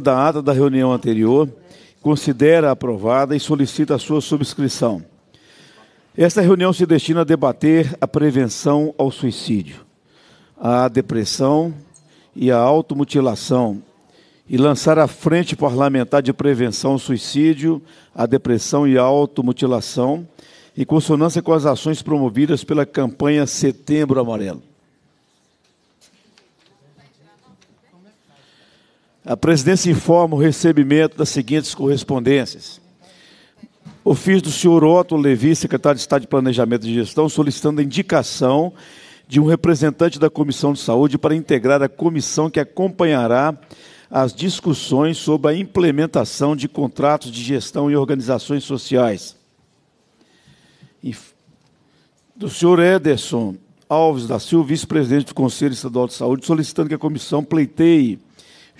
da ata da reunião anterior, considera aprovada e solicita a sua subscrição. Esta reunião se destina a debater a prevenção ao suicídio, à depressão e à automutilação e lançar a Frente Parlamentar de Prevenção ao Suicídio, à Depressão e à Automutilação, em consonância com as ações promovidas pela campanha Setembro Amarelo. A presidência informa o recebimento das seguintes correspondências. Ofício do senhor Otto Levi, secretário de Estado de Planejamento e Gestão, solicitando a indicação de um representante da Comissão de Saúde para integrar a comissão que acompanhará as discussões sobre a implementação de contratos de gestão e organizações sociais. Do senhor Ederson Alves da Silva, vice-presidente do Conselho Estadual de Saúde, solicitando que a comissão pleiteie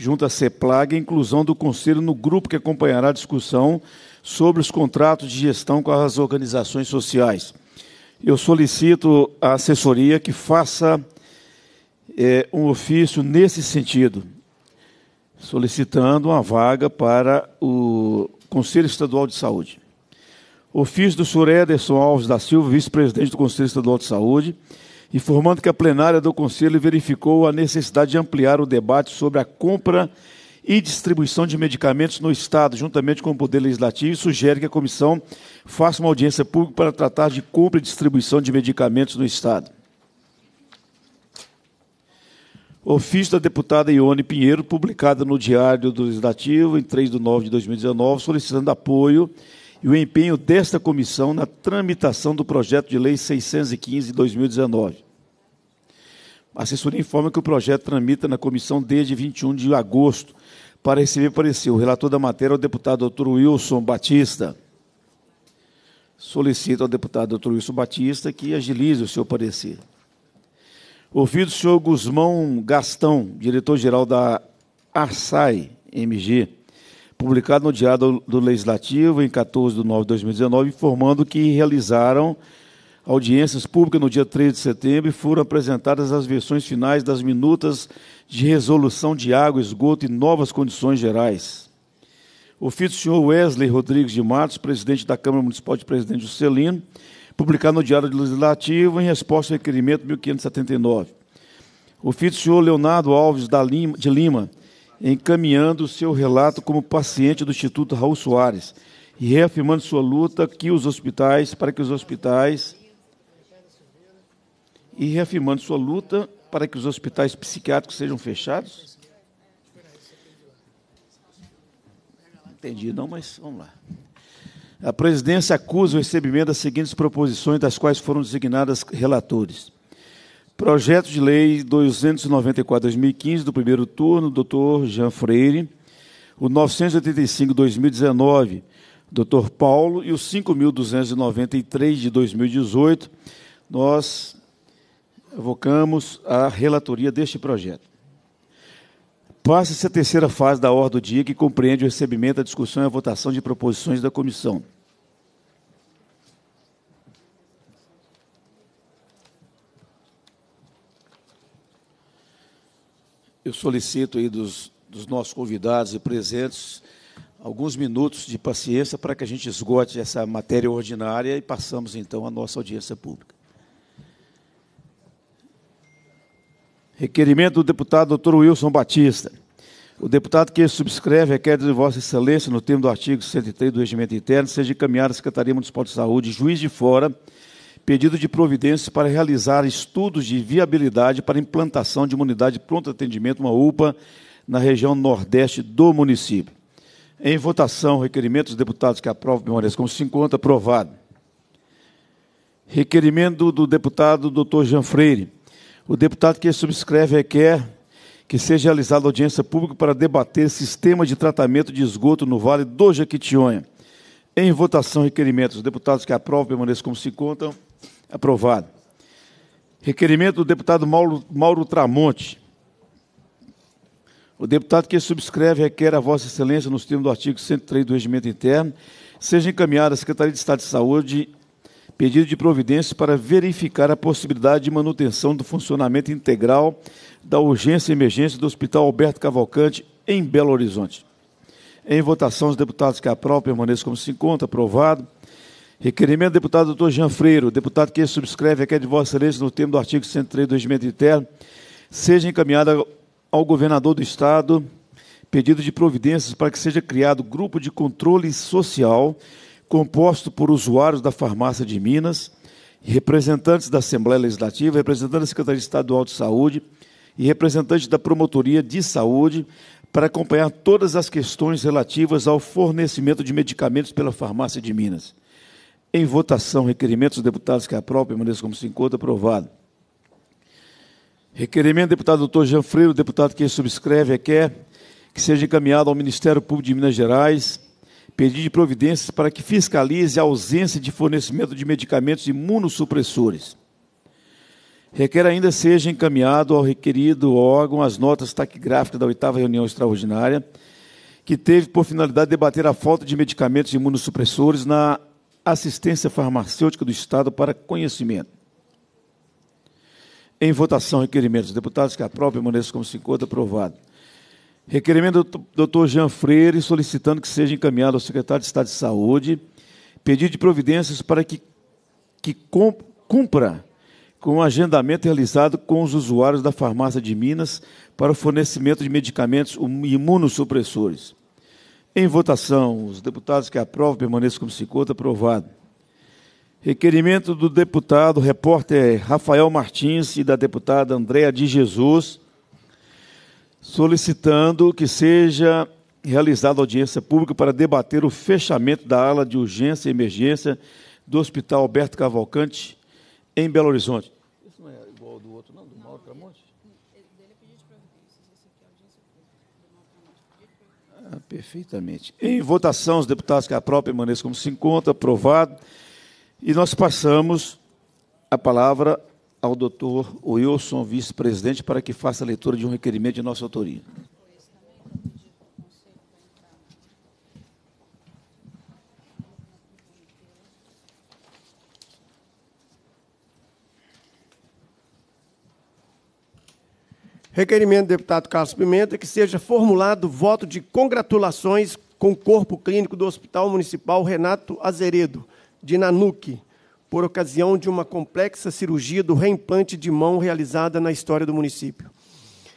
junto à CEPLAG, a inclusão do Conselho no grupo que acompanhará a discussão sobre os contratos de gestão com as organizações sociais. Eu solicito à assessoria que faça é, um ofício nesse sentido, solicitando uma vaga para o Conselho Estadual de Saúde. Ofício do senhor Ederson Alves da Silva, vice-presidente do Conselho Estadual de Saúde, informando que a plenária do Conselho verificou a necessidade de ampliar o debate sobre a compra e distribuição de medicamentos no Estado, juntamente com o Poder Legislativo, e sugere que a comissão faça uma audiência pública para tratar de compra e distribuição de medicamentos no Estado. Ofício da deputada Ione Pinheiro, publicada no Diário do Legislativo, em 3 de nove de 2019, solicitando apoio e o empenho desta comissão na tramitação do projeto de lei 615/2019. A assessoria informa que o projeto tramita na comissão desde 21 de agosto para receber parecer. O relator da matéria é o deputado Dr. Wilson Batista. Solicito ao deputado Dr. Wilson Batista que agilize o seu parecer. Ouvido o senhor Guzmão Gastão, diretor-geral da ARSAI MG, publicado no Diário do Legislativo, em 14 de nove de 2019, informando que realizaram audiências públicas no dia 3 de setembro e foram apresentadas as versões finais das minutas de resolução de água, esgoto e novas condições gerais. Ofício do senhor Wesley Rodrigues de Matos, presidente da Câmara Municipal de Presidente Juscelino, publicado no Diário do Legislativo em resposta ao requerimento 1579. Ofício do senhor Leonardo Alves de Lima encaminhando seu relato como paciente do Instituto Raul Soares e reafirmando sua luta que os hospitais para que os hospitais e reafirmando sua luta para que os hospitais psiquiátricos sejam fechados. Entendi, não, mas vamos lá. A presidência acusa o recebimento das seguintes proposições, das quais foram designadas relatores Projeto de Lei 294-2015, do primeiro turno, doutor Jean Freire. O 985-2019, doutor Paulo. E o 5.293 de 2018, nós evocamos a relatoria deste projeto. Passa-se a terceira fase da ordem do dia, que compreende o recebimento, a discussão e a votação de proposições da comissão. eu solicito aí dos, dos nossos convidados e presentes alguns minutos de paciência para que a gente esgote essa matéria ordinária e passamos então à nossa audiência pública. Requerimento do deputado Dr. Wilson Batista. O deputado que subscreve requer de Vossa Excelência, no termo do artigo 103 do Regimento Interno, seja encaminhado à Secretaria Municipal de Saúde, juiz de fora, pedido de providência para realizar estudos de viabilidade para implantação de uma unidade de pronto atendimento, uma UPA, na região nordeste do município. Em votação, requerimento dos deputados que aprovam permaneça como se aprovado. Requerimento do deputado Dr. Jean Freire. O deputado que subscreve requer que seja realizada audiência pública para debater sistema de tratamento de esgoto no Vale do Jequitinhonha. Em votação, requerimentos. dos deputados que aprovam permaneçam como se encontram. Aprovado. Requerimento do deputado Mauro, Mauro Tramonte. O deputado que subscreve requer a Vossa Excelência, nos termos do artigo 103 do Regimento Interno, seja encaminhada à Secretaria de Estado de Saúde pedido de providência para verificar a possibilidade de manutenção do funcionamento integral da urgência e emergência do Hospital Alberto Cavalcante, em Belo Horizonte. Em votação, os deputados que aprovam permaneçam como se encontra. Aprovado. Requerimento do deputado doutor Jean Freiro, deputado que subscreve a de Vossa Excelência no termo do artigo 103 do regimento interno, seja encaminhada ao governador do Estado pedido de providências para que seja criado grupo de controle social composto por usuários da farmácia de Minas, representantes da Assembleia Legislativa, representantes da Secretaria Estadual de Saúde e representantes da Promotoria de Saúde para acompanhar todas as questões relativas ao fornecimento de medicamentos pela farmácia de Minas. Em votação, requerimento dos deputados que aprovam permaneça como se encontra, aprovado. Requerimento do deputado doutor Jean Freire, deputado que subscreve, requer que seja encaminhado ao Ministério Público de Minas Gerais pedido de providências para que fiscalize a ausência de fornecimento de medicamentos imunossupressores. Requer ainda seja encaminhado ao requerido órgão as notas taquigráficas da oitava reunião extraordinária, que teve por finalidade debater a falta de medicamentos imunossupressores na Assistência Farmacêutica do Estado para conhecimento. Em votação, requerimentos. Deputados que aprovem permaneçam como se encontra. Aprovado. Requerimento do doutor Jean Freire solicitando que seja encaminhado ao secretário de Estado de Saúde pedido de providências para que, que cumpra com o agendamento realizado com os usuários da farmácia de Minas para o fornecimento de medicamentos imunossupressores. Em votação, os deputados que aprovam permaneçam como se encontra, aprovado. Requerimento do deputado repórter Rafael Martins e da deputada Andréa de Jesus, solicitando que seja realizada audiência pública para debater o fechamento da ala de urgência e emergência do Hospital Alberto Cavalcante, em Belo Horizonte. Perfeitamente. Em votação, os deputados que a própria maneira como se encontra, aprovado. E nós passamos a palavra ao doutor Wilson, vice-presidente, para que faça a leitura de um requerimento de nossa autoria. Requerimento do deputado Carlos Pimenta que seja formulado voto de congratulações com o Corpo Clínico do Hospital Municipal Renato Azeredo, de Nanuque, por ocasião de uma complexa cirurgia do reimplante de mão realizada na história do município.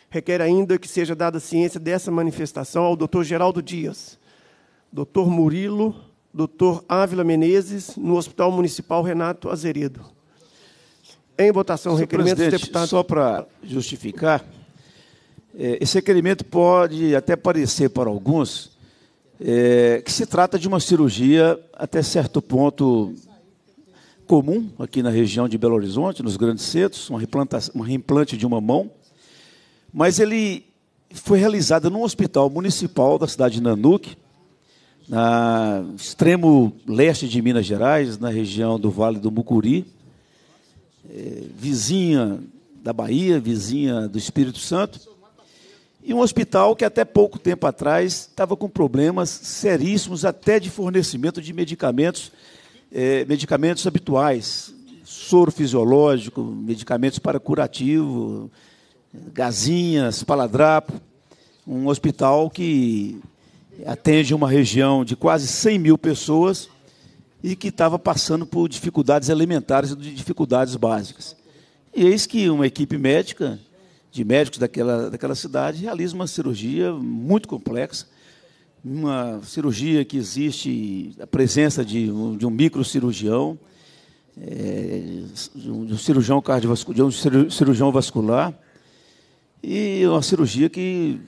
Requer ainda que seja dada ciência dessa manifestação ao Dr. Geraldo Dias, Dr. Murilo, Dr. Ávila Menezes, no Hospital Municipal Renato Azeredo. Em votação, requerimento do deputado Só para justificar, é, esse requerimento pode até parecer para alguns é, que se trata de uma cirurgia até certo ponto comum aqui na região de Belo Horizonte, nos grandes centros, uma, um reimplante de uma mão, mas ele foi realizado num hospital municipal da cidade de Nanuque, na extremo leste de Minas Gerais, na região do Vale do Mucuri, é, vizinha da Bahia, vizinha do Espírito Santo, e um hospital que até pouco tempo atrás estava com problemas seríssimos até de fornecimento de medicamentos, eh, medicamentos habituais, soro fisiológico, medicamentos para curativo, gazinhas, paladrapo. Um hospital que atende uma região de quase 100 mil pessoas e que estava passando por dificuldades alimentares e dificuldades básicas. E eis que uma equipe médica de médicos daquela, daquela cidade realiza uma cirurgia muito complexa, uma cirurgia que existe a presença de, de um microcirurgião, é, de um cirurgião cardiovascular, de um cirurgião vascular, e é uma cirurgia que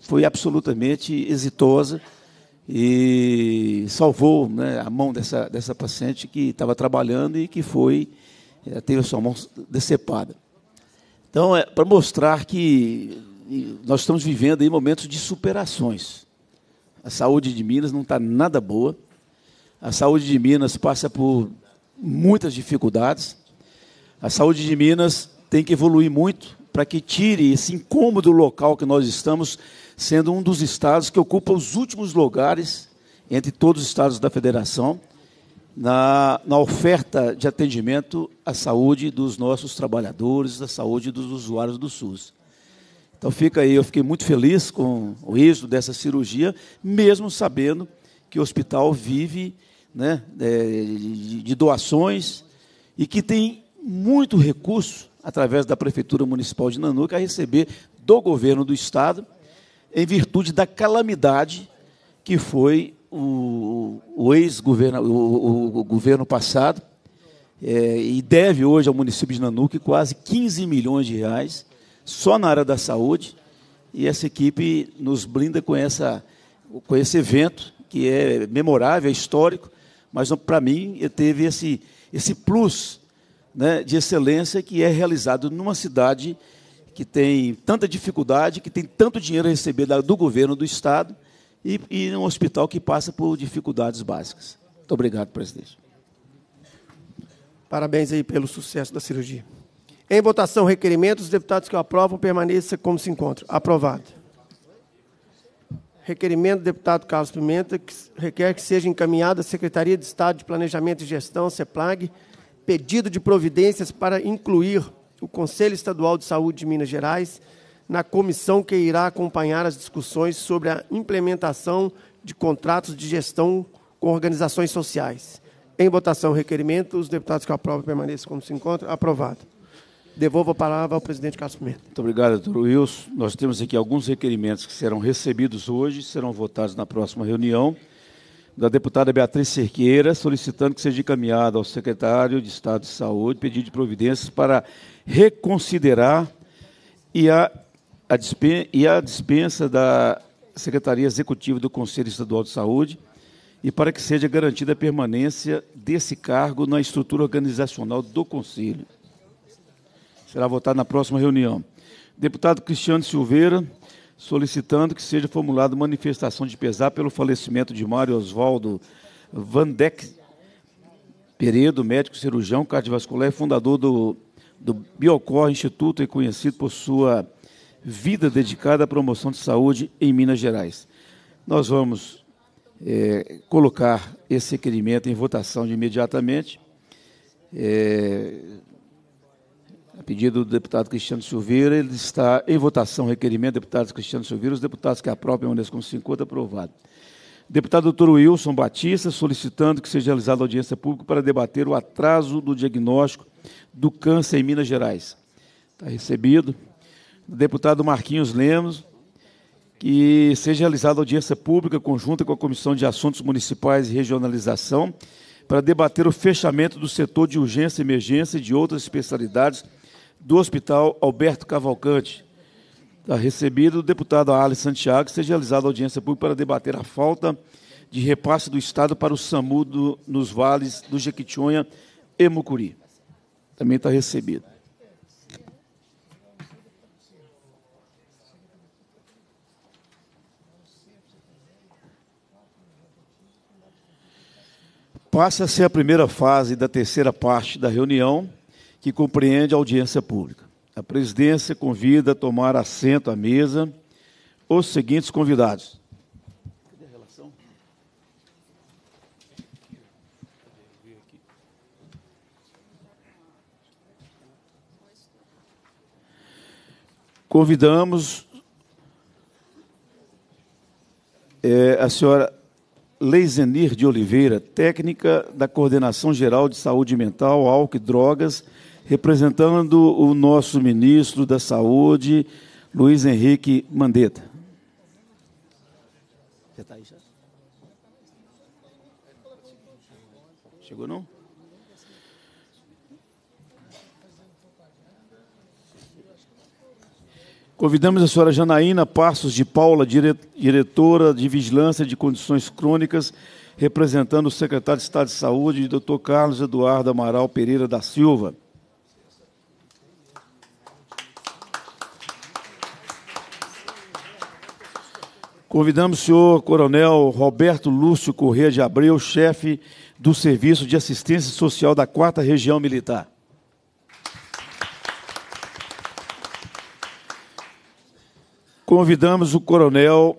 foi absolutamente exitosa e salvou né, a mão dessa, dessa paciente que estava trabalhando e que foi é, teve a sua mão decepada. Então, é para mostrar que nós estamos vivendo aí momentos de superações. A saúde de Minas não está nada boa. A saúde de Minas passa por muitas dificuldades. A saúde de Minas tem que evoluir muito para que tire esse incômodo local que nós estamos, sendo um dos estados que ocupa os últimos lugares entre todos os estados da federação na, na oferta de atendimento à saúde dos nossos trabalhadores, da saúde dos usuários do SUS. Então fica aí, eu fiquei muito feliz com o êxito dessa cirurgia, mesmo sabendo que o hospital vive né, é, de, de doações e que tem muito recurso através da Prefeitura Municipal de Nanuca a receber do governo do Estado, em virtude da calamidade que foi o, o ex-governo, o, o, governo passado, é, e deve hoje ao município de Nanuque quase 15 milhões de reais só na área da saúde. E essa equipe nos blinda com, essa, com esse evento, que é memorável, é histórico, mas para mim teve esse, esse plus né, de excelência que é realizado numa cidade que tem tanta dificuldade, que tem tanto dinheiro a receber do governo do Estado, e, e um hospital que passa por dificuldades básicas. Muito obrigado, presidente. Parabéns aí pelo sucesso da cirurgia. Em votação, requerimento, os deputados que o aprovam permaneçam como se encontram. Aprovado. Requerimento do deputado Carlos Pimenta, que requer que seja encaminhado à Secretaria de Estado de Planejamento e Gestão, CEPLAG, pedido de providências para incluir o Conselho Estadual de Saúde de Minas Gerais na comissão que irá acompanhar as discussões sobre a implementação de contratos de gestão com organizações sociais. Em votação, requerimento. Os deputados que aprovam permaneçam como se encontram. Aprovado. Devolvo a palavra ao presidente Carlos Pimenta. Muito obrigado, doutor Wilson. Nós temos aqui alguns requerimentos que serão recebidos hoje, serão votados na próxima reunião. Da deputada Beatriz Cerqueira, solicitando que seja encaminhado ao secretário de Estado de Saúde pedido de providências para reconsiderar e a a dispensa, e a dispensa da Secretaria Executiva do Conselho Estadual de Saúde e para que seja garantida a permanência desse cargo na estrutura organizacional do Conselho. Será votado na próxima reunião. Deputado Cristiano Silveira, solicitando que seja formulada manifestação de pesar pelo falecimento de Mário Oswaldo Vandeck Peredo, médico cirurgião cardiovascular e fundador do, do Biocor Instituto e conhecido por sua Vida Dedicada à Promoção de Saúde em Minas Gerais. Nós vamos é, colocar esse requerimento em votação de imediatamente. É, a pedido do deputado Cristiano Silveira, ele está em votação o requerimento deputados deputado Cristiano Silveira, os deputados que aprovem permaneçam com 50, aprovado. Deputado doutor Wilson Batista, solicitando que seja realizada audiência pública para debater o atraso do diagnóstico do câncer em Minas Gerais. Está recebido do deputado Marquinhos Lemos, que seja realizada audiência pública conjunta com a Comissão de Assuntos Municipais e Regionalização para debater o fechamento do setor de urgência e emergência e de outras especialidades do Hospital Alberto Cavalcante. Está recebido o deputado Alex Santiago, que seja realizada audiência pública para debater a falta de repasse do Estado para o SAMU do, nos vales do Jequitinhonha e Mucuri. Também está recebido. Passa a ser a primeira fase da terceira parte da reunião, que compreende a audiência pública. A presidência convida a tomar assento à mesa os seguintes convidados: convidamos é, a senhora Leizenir de Oliveira, técnica da Coordenação Geral de Saúde Mental, Álcool e Drogas, representando o nosso ministro da Saúde, Luiz Henrique Mandetta. Já está aí já? Chegou não? Convidamos a senhora Janaína Passos de Paula, diretora de Vigilância de Condições Crônicas, representando o secretário de Estado de Saúde, Dr. Carlos Eduardo Amaral Pereira da Silva. Convidamos o senhor Coronel Roberto Lúcio Corrêa de Abreu, chefe do Serviço de Assistência Social da 4 Região Militar. convidamos o coronel,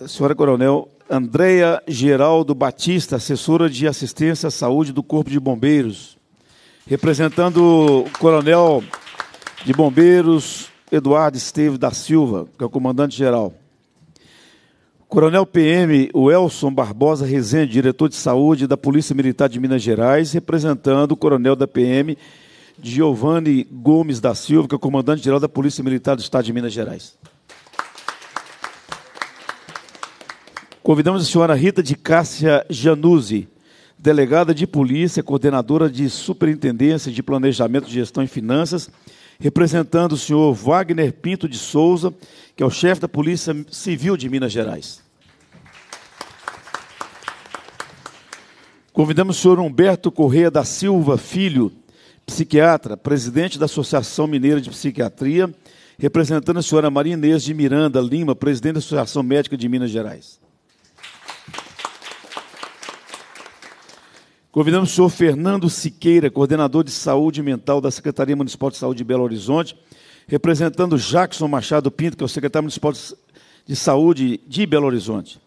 a senhora coronel Andréia Geraldo Batista, assessora de assistência à saúde do Corpo de Bombeiros, representando o coronel de bombeiros Eduardo Esteves da Silva, que é o comandante-geral. Coronel PM Welson Barbosa Rezende, diretor de saúde da Polícia Militar de Minas Gerais, representando o coronel da PM Giovanni Gomes da Silva, que é o comandante-geral da Polícia Militar do Estado de Minas Gerais. Convidamos a senhora Rita de Cássia Januzzi, delegada de polícia, coordenadora de Superintendência de Planejamento, Gestão e Finanças, representando o senhor Wagner Pinto de Souza, que é o chefe da Polícia Civil de Minas Gerais. Convidamos o senhor Humberto Correia da Silva Filho, psiquiatra, presidente da Associação Mineira de Psiquiatria, representando a senhora Maria Inês de Miranda Lima, presidente da Associação Médica de Minas Gerais. Convidamos o senhor Fernando Siqueira, coordenador de saúde mental da Secretaria Municipal de Saúde de Belo Horizonte, representando Jackson Machado Pinto, que é o secretário municipal de saúde de Belo Horizonte.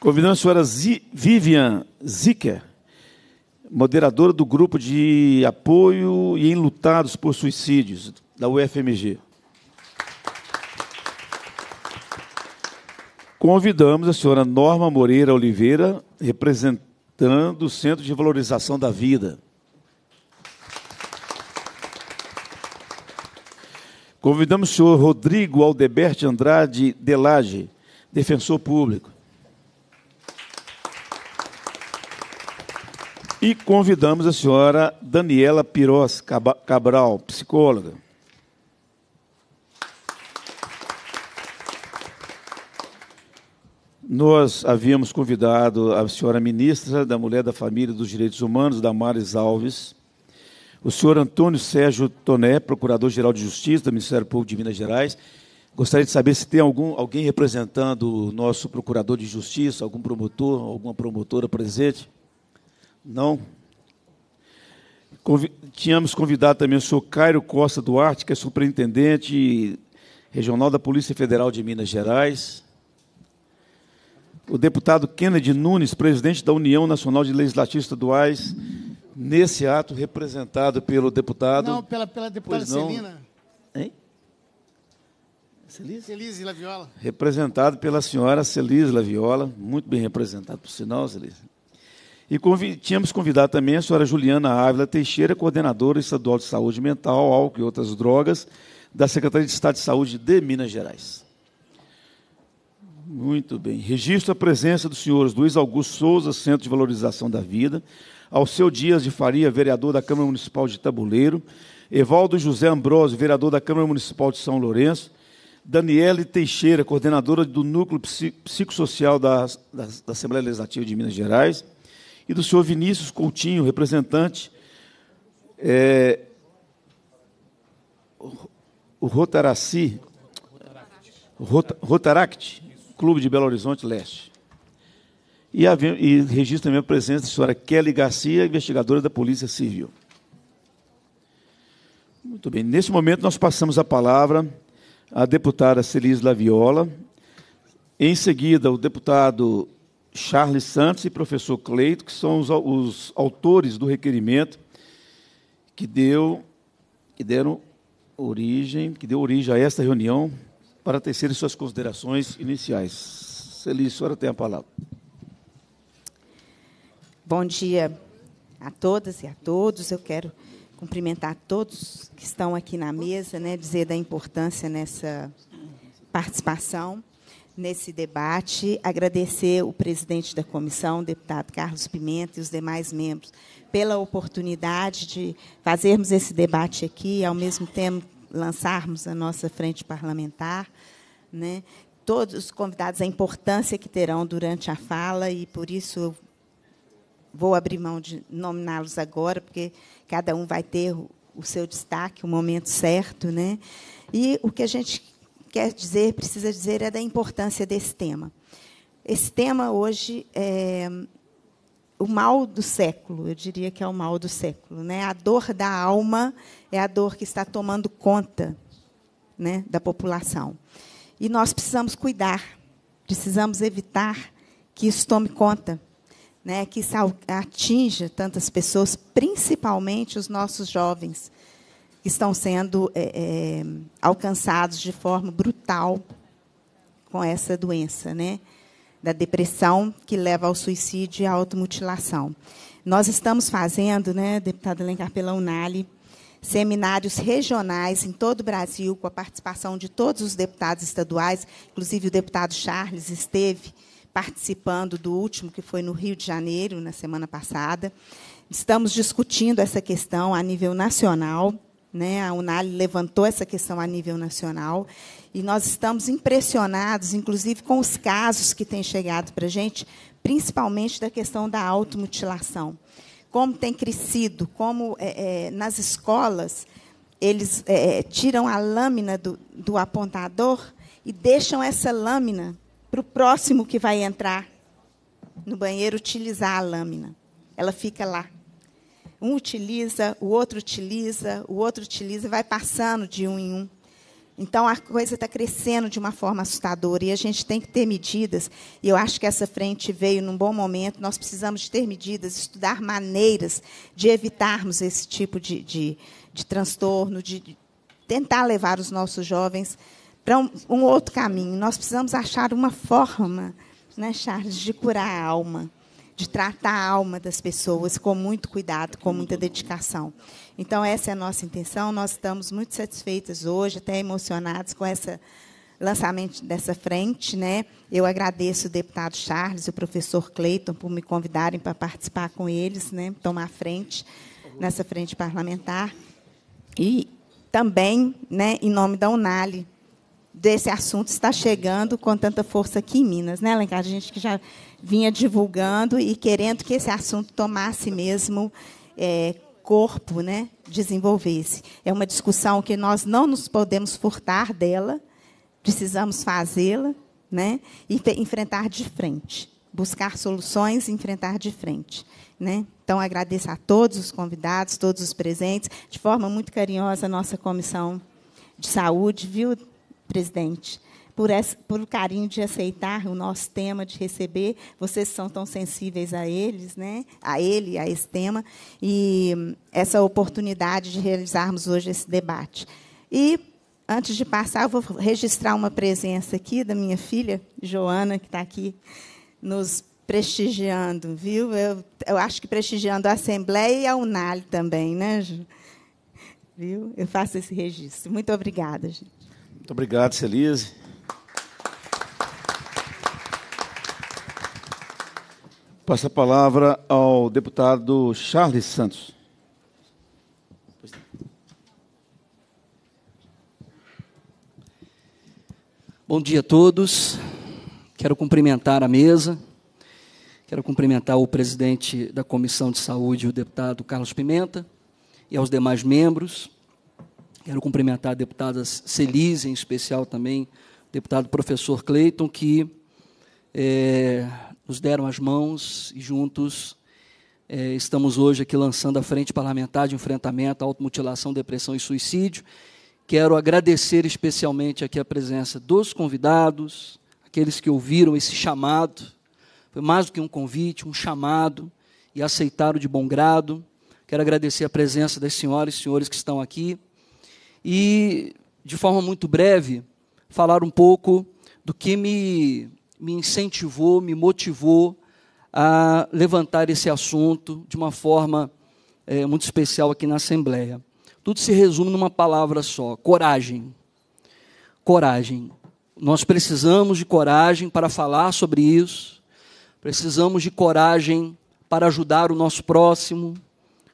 Convidamos a senhora Vivian Zicker, moderadora do grupo de apoio e enlutados por suicídios da UFMG. Convidamos a senhora Norma Moreira Oliveira, representando o Centro de Valorização da Vida. Convidamos o senhor Rodrigo Aldeberte Andrade Delage, defensor público. E convidamos a senhora Daniela Piroz Cabral, psicóloga. Nós havíamos convidado a senhora ministra da Mulher da Família e dos Direitos Humanos, Damares Alves, o senhor Antônio Sérgio Toné, Procurador-Geral de Justiça do Ministério Público de Minas Gerais. Gostaria de saber se tem algum, alguém representando o nosso Procurador de Justiça, algum promotor, alguma promotora presente. Não. Convi tínhamos convidado também o senhor Cairo Costa Duarte, que é superintendente regional da Polícia Federal de Minas Gerais. O deputado Kennedy Nunes, presidente da União Nacional de Legislativos Estaduais, nesse ato representado pelo deputado. Não, pela, pela deputada Celina. Hein? Celise? Celise Laviola. Representado pela senhora Celise Laviola, muito bem representado, por sinal, Celise. E convi tínhamos convidado também a senhora Juliana Ávila Teixeira, coordenadora estadual de saúde mental, álcool e outras drogas, da Secretaria de Estado de Saúde de Minas Gerais. Muito bem. Registro a presença dos senhores Luiz Augusto Souza, Centro de Valorização da Vida, Alceu Dias de Faria, vereador da Câmara Municipal de Tabuleiro, Evaldo José Ambrosio, vereador da Câmara Municipal de São Lourenço, Daniele Teixeira, coordenadora do Núcleo Psicossocial da, da, da Assembleia Legislativa de Minas Gerais, e do senhor Vinícius Coutinho, representante é, o Rotaraci, Rotaract, Clube de Belo Horizonte Leste. E, e registro também a presença da senhora Kelly Garcia, investigadora da Polícia Civil. Muito bem, nesse momento nós passamos a palavra à deputada Celise Laviola, em seguida o deputado Charles Santos e professor Cleito, que são os, os autores do requerimento que deu que deram origem, que deu origem a esta reunião para tecerem suas considerações iniciais. Celis, a senhora tem a palavra. Bom dia a todas e a todos. Eu quero cumprimentar todos que estão aqui na mesa, né, dizer da importância nessa participação nesse debate, agradecer o presidente da comissão, o deputado Carlos Pimenta e os demais membros pela oportunidade de fazermos esse debate aqui e, ao mesmo tempo, lançarmos a nossa frente parlamentar. Né? Todos os convidados, a importância que terão durante a fala, e por isso eu vou abrir mão de nominá-los agora, porque cada um vai ter o seu destaque, o momento certo. Né? E o que a gente quer dizer, precisa dizer, é da importância desse tema. Esse tema hoje é o mal do século, eu diria que é o mal do século. Né? A dor da alma é a dor que está tomando conta né, da população. E nós precisamos cuidar, precisamos evitar que isso tome conta, né, que isso atinja tantas pessoas, principalmente os nossos jovens que estão sendo é, é, alcançados de forma brutal com essa doença, né? Da depressão que leva ao suicídio e à automutilação. Nós estamos fazendo, né, deputada Lencar pela Unali, seminários regionais em todo o Brasil, com a participação de todos os deputados estaduais, inclusive o deputado Charles esteve participando do último, que foi no Rio de Janeiro, na semana passada. Estamos discutindo essa questão a nível nacional né? A Unali levantou essa questão a nível nacional e nós estamos impressionados, inclusive, com os casos que têm chegado para a gente, principalmente da questão da automutilação. Como tem crescido, como é, é, nas escolas eles é, é tiram a lâmina do, do apontador e deixam essa lâmina para o próximo que vai entrar no banheiro utilizar a lâmina. Ela fica lá. Um utiliza, o outro utiliza, o outro utiliza, vai passando de um em um. Então a coisa está crescendo de uma forma assustadora e a gente tem que ter medidas. E eu acho que essa frente veio num bom momento. Nós precisamos de ter medidas, estudar maneiras de evitarmos esse tipo de, de, de transtorno, de tentar levar os nossos jovens para um, um outro caminho. Nós precisamos achar uma forma, né, Charles, de curar a alma de tratar a alma das pessoas com muito cuidado, com muita dedicação. Então, essa é a nossa intenção. Nós estamos muito satisfeitas hoje, até emocionados com esse lançamento dessa frente. Né? Eu agradeço o deputado Charles e o professor Cleiton por me convidarem para participar com eles, né? tomar frente nessa frente parlamentar. E também, né, em nome da Unali, desse assunto está chegando com tanta força aqui em Minas, né, Alencar? A gente que já vinha divulgando e querendo que esse assunto tomasse mesmo é, corpo, né, desenvolvesse. É uma discussão que nós não nos podemos furtar dela, precisamos fazê-la né, e enfrentar de frente, buscar soluções e enfrentar de frente. Né? Então, agradeço a todos os convidados, todos os presentes, de forma muito carinhosa a nossa comissão de saúde, viu, presidente? por, essa, por o carinho de aceitar o nosso tema, de receber. Vocês são tão sensíveis a eles, né? a ele, a esse tema, e essa oportunidade de realizarmos hoje esse debate. E, antes de passar, eu vou registrar uma presença aqui da minha filha, Joana, que está aqui nos prestigiando, viu? Eu, eu acho que prestigiando a Assembleia e a Unal também, né, Ju? Viu? Eu faço esse registro. Muito obrigada, gente. Muito obrigado, Celise. Passa a palavra ao deputado Charles Santos. Bom dia a todos. Quero cumprimentar a mesa. Quero cumprimentar o presidente da Comissão de Saúde, o deputado Carlos Pimenta, e aos demais membros. Quero cumprimentar a deputada Celise, em especial também, o deputado professor Cleiton, que é, nos deram as mãos e juntos é, estamos hoje aqui lançando a Frente Parlamentar de Enfrentamento à Automutilação, Depressão e Suicídio. Quero agradecer especialmente aqui a presença dos convidados, aqueles que ouviram esse chamado. Foi mais do que um convite, um chamado e aceitaram de bom grado. Quero agradecer a presença das senhoras e senhores que estão aqui. E, de forma muito breve, falar um pouco do que me me incentivou, me motivou a levantar esse assunto de uma forma é, muito especial aqui na Assembleia. Tudo se resume numa palavra só: coragem. Coragem. Nós precisamos de coragem para falar sobre isso, precisamos de coragem para ajudar o nosso próximo.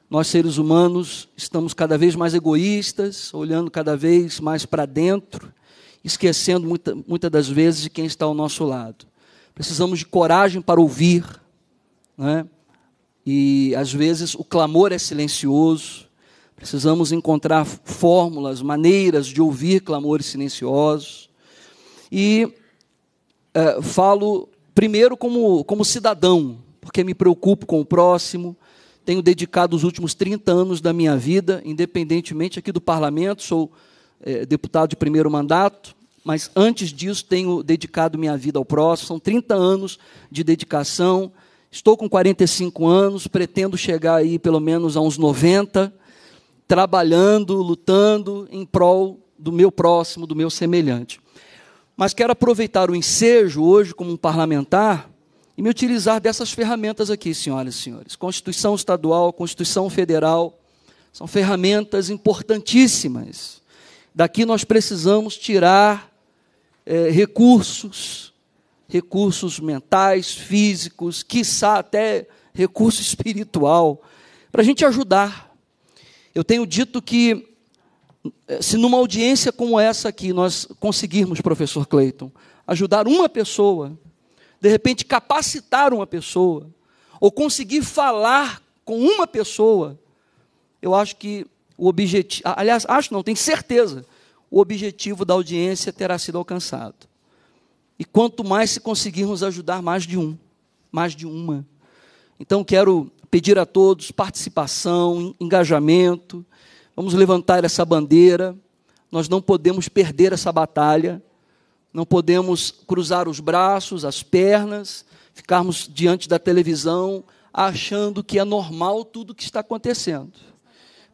Nós, seres humanos, estamos cada vez mais egoístas, olhando cada vez mais para dentro esquecendo muitas muita das vezes de quem está ao nosso lado. Precisamos de coragem para ouvir, né? e às vezes o clamor é silencioso. Precisamos encontrar fórmulas, maneiras de ouvir clamores silenciosos. E é, falo primeiro como, como cidadão, porque me preocupo com o próximo, tenho dedicado os últimos 30 anos da minha vida, independentemente aqui do parlamento, sou é, deputado de primeiro mandato, mas antes disso tenho dedicado minha vida ao próximo. São 30 anos de dedicação. Estou com 45 anos, pretendo chegar aí pelo menos a uns 90, trabalhando, lutando em prol do meu próximo, do meu semelhante. Mas quero aproveitar o ensejo hoje como um parlamentar e me utilizar dessas ferramentas aqui, senhoras e senhores. Constituição Estadual, Constituição Federal, são ferramentas importantíssimas Daqui nós precisamos tirar é, recursos, recursos mentais, físicos, quiçá até recurso espiritual, para a gente ajudar. Eu tenho dito que, é, se numa audiência como essa aqui nós conseguirmos, professor Clayton, ajudar uma pessoa, de repente capacitar uma pessoa, ou conseguir falar com uma pessoa, eu acho que o objetivo, aliás, acho não, tenho certeza, o objetivo da audiência terá sido alcançado. E quanto mais se conseguirmos ajudar mais de um, mais de uma. Então quero pedir a todos participação, engajamento. Vamos levantar essa bandeira. Nós não podemos perder essa batalha. Não podemos cruzar os braços, as pernas, ficarmos diante da televisão achando que é normal tudo o que está acontecendo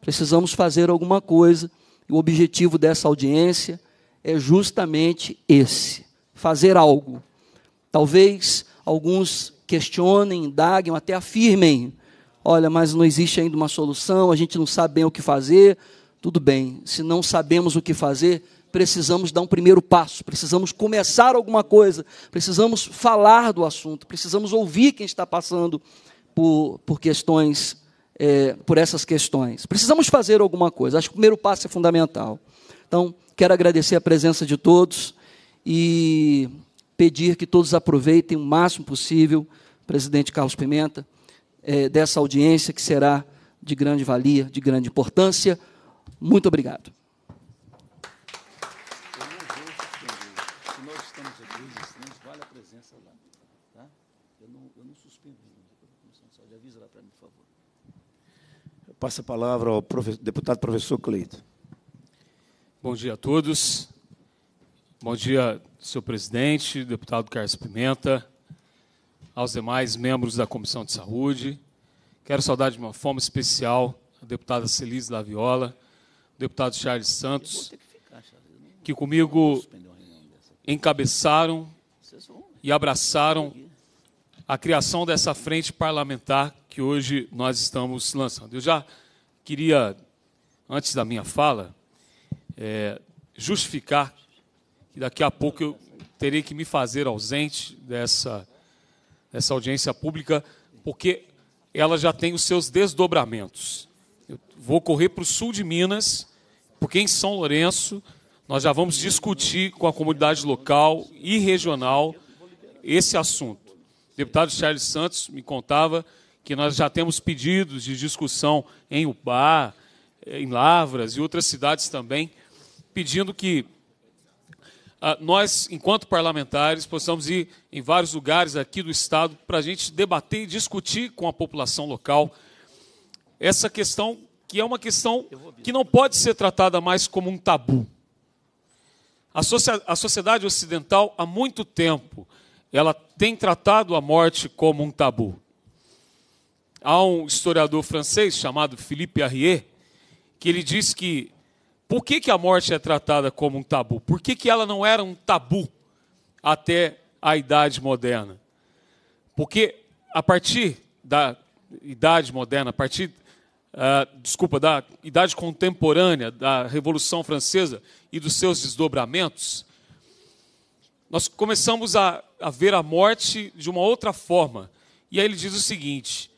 precisamos fazer alguma coisa. E o objetivo dessa audiência é justamente esse: fazer algo. Talvez alguns questionem, indaguem, até afirmem: olha, mas não existe ainda uma solução, a gente não sabe bem o que fazer. Tudo bem, se não sabemos o que fazer, precisamos dar um primeiro passo, precisamos começar alguma coisa, precisamos falar do assunto, precisamos ouvir quem está passando por, por questões é, por essas questões. Precisamos fazer alguma coisa. Acho que o primeiro passo é fundamental. Então, quero agradecer a presença de todos e pedir que todos aproveitem o máximo possível, presidente Carlos Pimenta, é, dessa audiência que será de grande valia, de grande importância. Muito obrigado. Passo a palavra ao professor, deputado professor Cleito. Bom dia a todos. Bom dia, senhor presidente, deputado Carlos Pimenta, aos demais membros da Comissão de Saúde. Quero saudar de uma forma especial a deputada Celise Laviola, o deputado Charles Santos, que comigo encabeçaram e abraçaram a criação dessa frente parlamentar que hoje nós estamos lançando. Eu já queria, antes da minha fala, é, justificar que daqui a pouco eu terei que me fazer ausente dessa, dessa audiência pública, porque ela já tem os seus desdobramentos. Eu vou correr para o sul de Minas, porque em São Lourenço nós já vamos discutir com a comunidade local e regional esse assunto. O deputado Charles Santos me contava que nós já temos pedidos de discussão em Upá, eh, em Lavras e outras cidades também, pedindo que ah, nós, enquanto parlamentares, possamos ir em vários lugares aqui do Estado para a gente debater e discutir com a população local essa questão, que é uma questão que não pode ser tratada mais como um tabu. A sociedade ocidental, há muito tempo, ela tem tratado a morte como um tabu. Há um historiador francês chamado Philippe Arrier que ele diz que por que, que a morte é tratada como um tabu? Por que, que ela não era um tabu até a idade moderna? Porque a partir da idade moderna, a partir, uh, desculpa, da idade contemporânea, da Revolução Francesa e dos seus desdobramentos, nós começamos a, a ver a morte de uma outra forma. E aí ele diz o seguinte: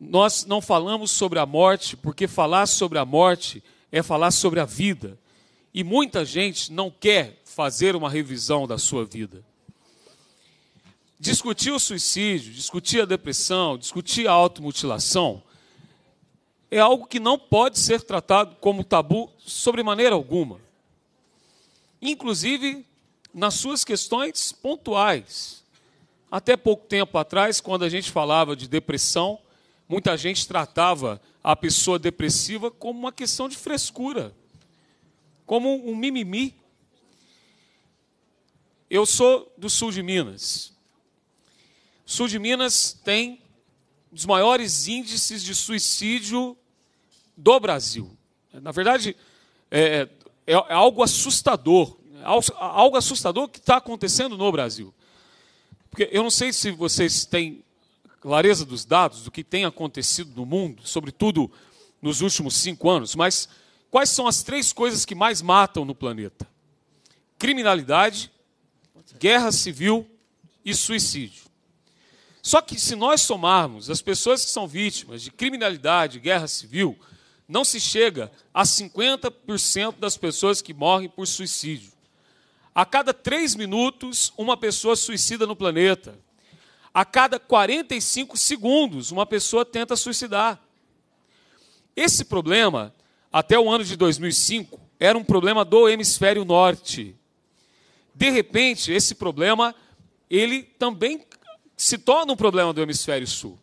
nós não falamos sobre a morte, porque falar sobre a morte é falar sobre a vida. E muita gente não quer fazer uma revisão da sua vida. Discutir o suicídio, discutir a depressão, discutir a automutilação é algo que não pode ser tratado como tabu sobre maneira alguma. Inclusive nas suas questões pontuais. Até pouco tempo atrás, quando a gente falava de depressão, Muita gente tratava a pessoa depressiva como uma questão de frescura, como um mimimi. Eu sou do sul de Minas. O sul de Minas tem um dos maiores índices de suicídio do Brasil. Na verdade, é, é, é algo assustador, algo assustador que está acontecendo no Brasil. Porque eu não sei se vocês têm clareza dos dados do que tem acontecido no mundo, sobretudo nos últimos cinco anos, mas quais são as três coisas que mais matam no planeta? Criminalidade, guerra civil e suicídio. Só que se nós somarmos as pessoas que são vítimas de criminalidade e guerra civil, não se chega a 50% das pessoas que morrem por suicídio. A cada três minutos, uma pessoa suicida no planeta a cada 45 segundos uma pessoa tenta suicidar. Esse problema, até o ano de 2005, era um problema do hemisfério norte. De repente, esse problema ele também se torna um problema do hemisfério sul.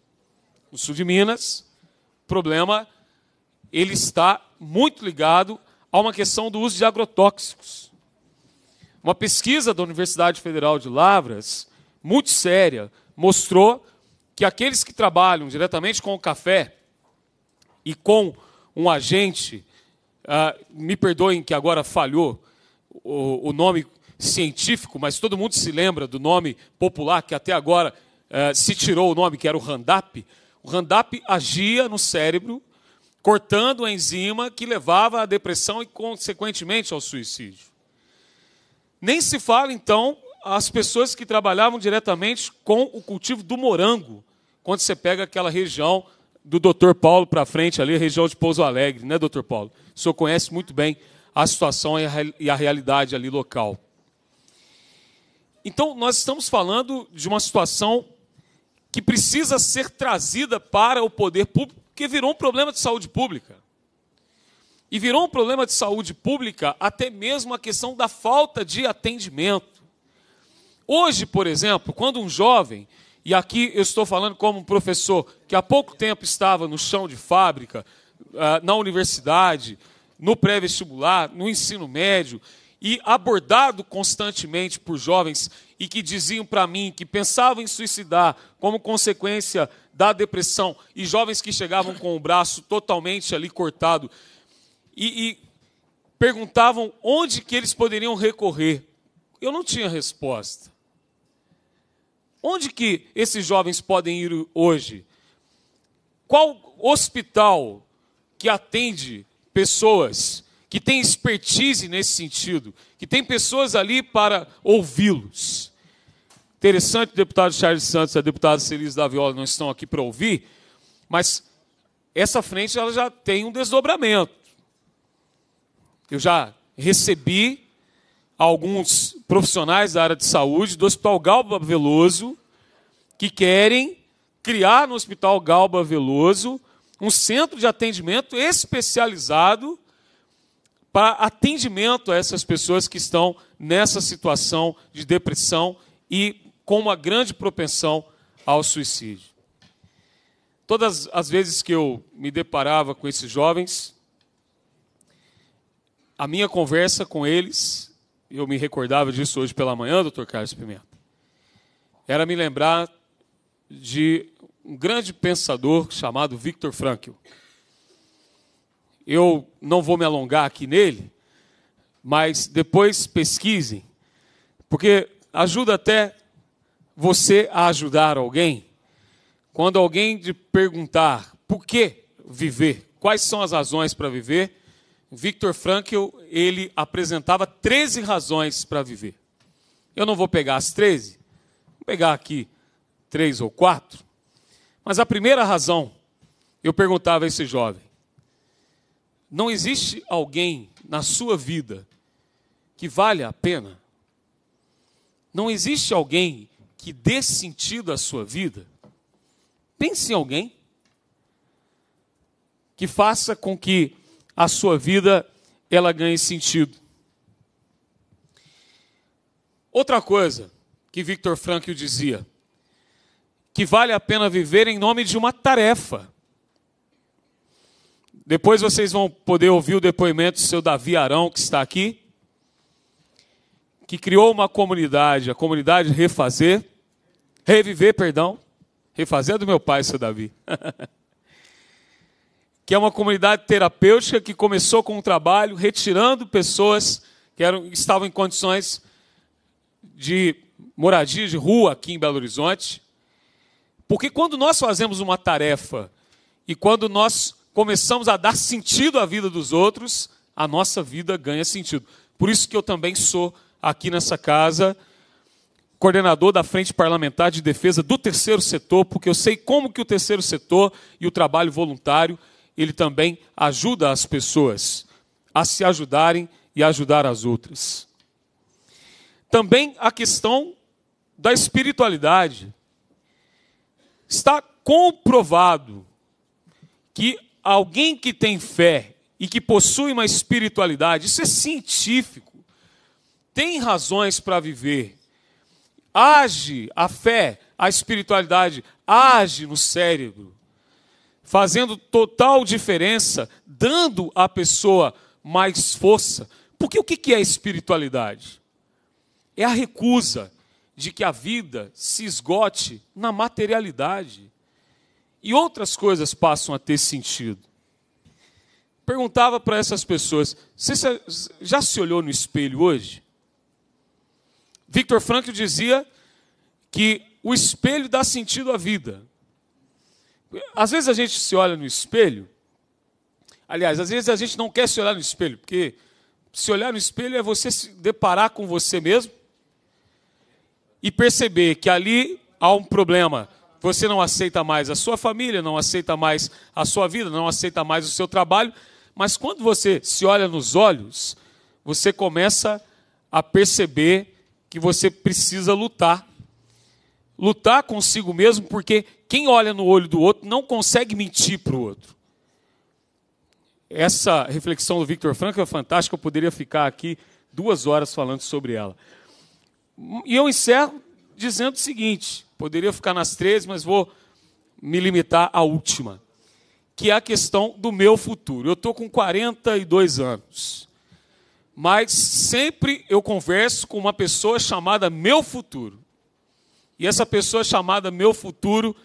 No sul de Minas, problema ele está muito ligado a uma questão do uso de agrotóxicos. Uma pesquisa da Universidade Federal de Lavras, muito séria, mostrou que aqueles que trabalham diretamente com o café e com um agente, uh, me perdoem que agora falhou o, o, nome científico, mas todo mundo se lembra do nome popular que até agora uh, se tirou o nome, que era o Randap. O Randap agia no cérebro, cortando a enzima que levava à depressão e, consequentemente, ao suicídio. Nem se fala, então, as pessoas que trabalhavam diretamente com o cultivo do morango, quando você pega aquela região do Dr. Paulo para frente ali, região de Pouso Alegre, né, Dr. Paulo? O senhor conhece muito bem a situação e a realidade ali local. Então, nós estamos falando de uma situação que precisa ser trazida para o poder público, que virou um problema de saúde pública. E virou um problema de saúde pública até mesmo a questão da falta de atendimento. Hoje, por exemplo, quando um jovem, e aqui eu estou falando como um professor que há pouco tempo estava no chão de fábrica, ah, na universidade, no pré-vestibular, no ensino médio, e abordado constantemente por jovens e que diziam para mim que pensavam em suicidar como consequência da depressão, e jovens que chegavam com o braço totalmente ali cortado e, e perguntavam onde que eles poderiam recorrer. Eu não tinha resposta. Onde que esses jovens podem ir hoje? Qual hospital que atende pessoas que tem expertise nesse sentido, que tem pessoas ali para ouvi-los? Interessante, deputado Charles Santos e a deputada Celise da Viola não estão aqui para ouvir, mas essa frente ela já tem um desdobramento. Eu já recebi alguns profissionais da área de saúde do Hospital Galba Veloso que querem criar no Hospital Galba Veloso um centro de atendimento especializado para atendimento a essas pessoas que estão nessa situação de depressão e com uma grande propensão ao suicídio. Todas as vezes que eu me deparava com esses jovens, a minha conversa com eles eu me recordava disso hoje pela manhã, doutor Carlos Pimenta, era me lembrar de um grande pensador chamado Victor Frankl. Eu não vou me alongar aqui nele, mas depois pesquisem, porque ajuda até você a ajudar alguém. Quando alguém te perguntar por que viver, quais são as razões para viver, Victor Frankl, ele apresentava 13 razões para viver. Eu não vou pegar as 13, vou pegar aqui três ou quatro. Mas a primeira razão, eu perguntava a esse jovem: não existe alguém na sua vida que valha a pena? Não existe alguém que dê sentido à sua vida? Pense em alguém que faça com que a sua vida ela ganhe sentido. Outra coisa que Victor Frankl dizia, que vale a pena viver em nome de uma tarefa. Depois vocês vão poder ouvir o depoimento do seu Davi Arão, que está aqui, que criou uma comunidade, a comunidade Refazer, Reviver, perdão, Refazer é do meu pai, seu Davi. que é uma comunidade terapêutica que começou com um trabalho retirando pessoas que eram, estavam em condições de moradia de rua aqui em Belo Horizonte. Porque quando nós fazemos uma tarefa e quando nós começamos a dar sentido à vida dos outros, a nossa vida ganha sentido. Por isso que eu também sou aqui nessa casa coordenador da Frente Parlamentar de Defesa do Terceiro Setor, porque eu sei como que o terceiro setor e o trabalho voluntário ele também ajuda as pessoas a se ajudarem e ajudar as outras. Também a questão da espiritualidade. Está comprovado que alguém que tem fé e que possui uma espiritualidade, isso é científico, tem razões para viver, age a fé, a espiritualidade age no cérebro, fazendo total diferença, dando à pessoa mais força. Porque o que é espiritualidade? É a recusa de que a vida se esgote na materialidade e outras coisas passam a ter sentido. Perguntava para essas pessoas: você já se olhou no espelho hoje? Victor Frankl dizia que o espelho dá sentido à vida. Às vezes a gente se olha no espelho. Aliás, às vezes a gente não quer se olhar no espelho, porque se olhar no espelho é você se deparar com você mesmo e perceber que ali há um problema. Você não aceita mais a sua família, não aceita mais a sua vida, não aceita mais o seu trabalho. Mas quando você se olha nos olhos, você começa a perceber que você precisa lutar. Lutar consigo mesmo, porque quem olha no olho do outro não consegue mentir para o outro. Essa reflexão do Victor Franco é fantástica, eu poderia ficar aqui duas horas falando sobre ela. E eu encerro dizendo o seguinte: poderia ficar nas três, mas vou me limitar à última, que é a questão do meu futuro. Eu estou com 42 anos, mas sempre eu converso com uma pessoa chamada Meu Futuro. E essa pessoa chamada Meu Futuro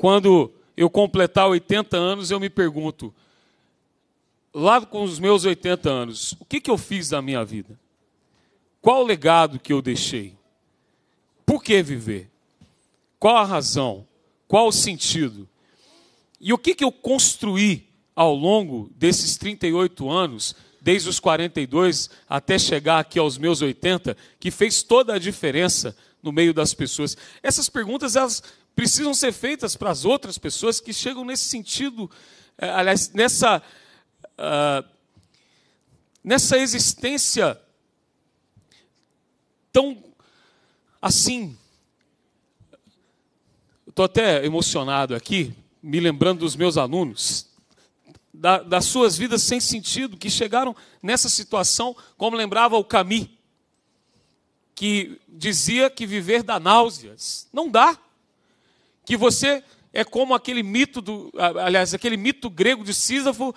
quando eu completar 80 anos, eu me pergunto, lá com os meus 80 anos, o que, que eu fiz da minha vida? Qual o legado que eu deixei? Por que viver? Qual a razão? Qual o sentido? E o que, que eu construí ao longo desses 38 anos, desde os 42 até chegar aqui aos meus 80, que fez toda a diferença no meio das pessoas? Essas perguntas elas precisam ser feitas para as outras pessoas que chegam nesse sentido, eh, aliás, nessa, uh, nessa existência tão assim. Estou até emocionado aqui, me lembrando dos meus alunos, da, das suas vidas sem sentido, que chegaram nessa situação, como lembrava o Camus, que dizia que viver dá náuseas. Não dá que você é como aquele mito do, aliás, aquele mito grego de Sísifo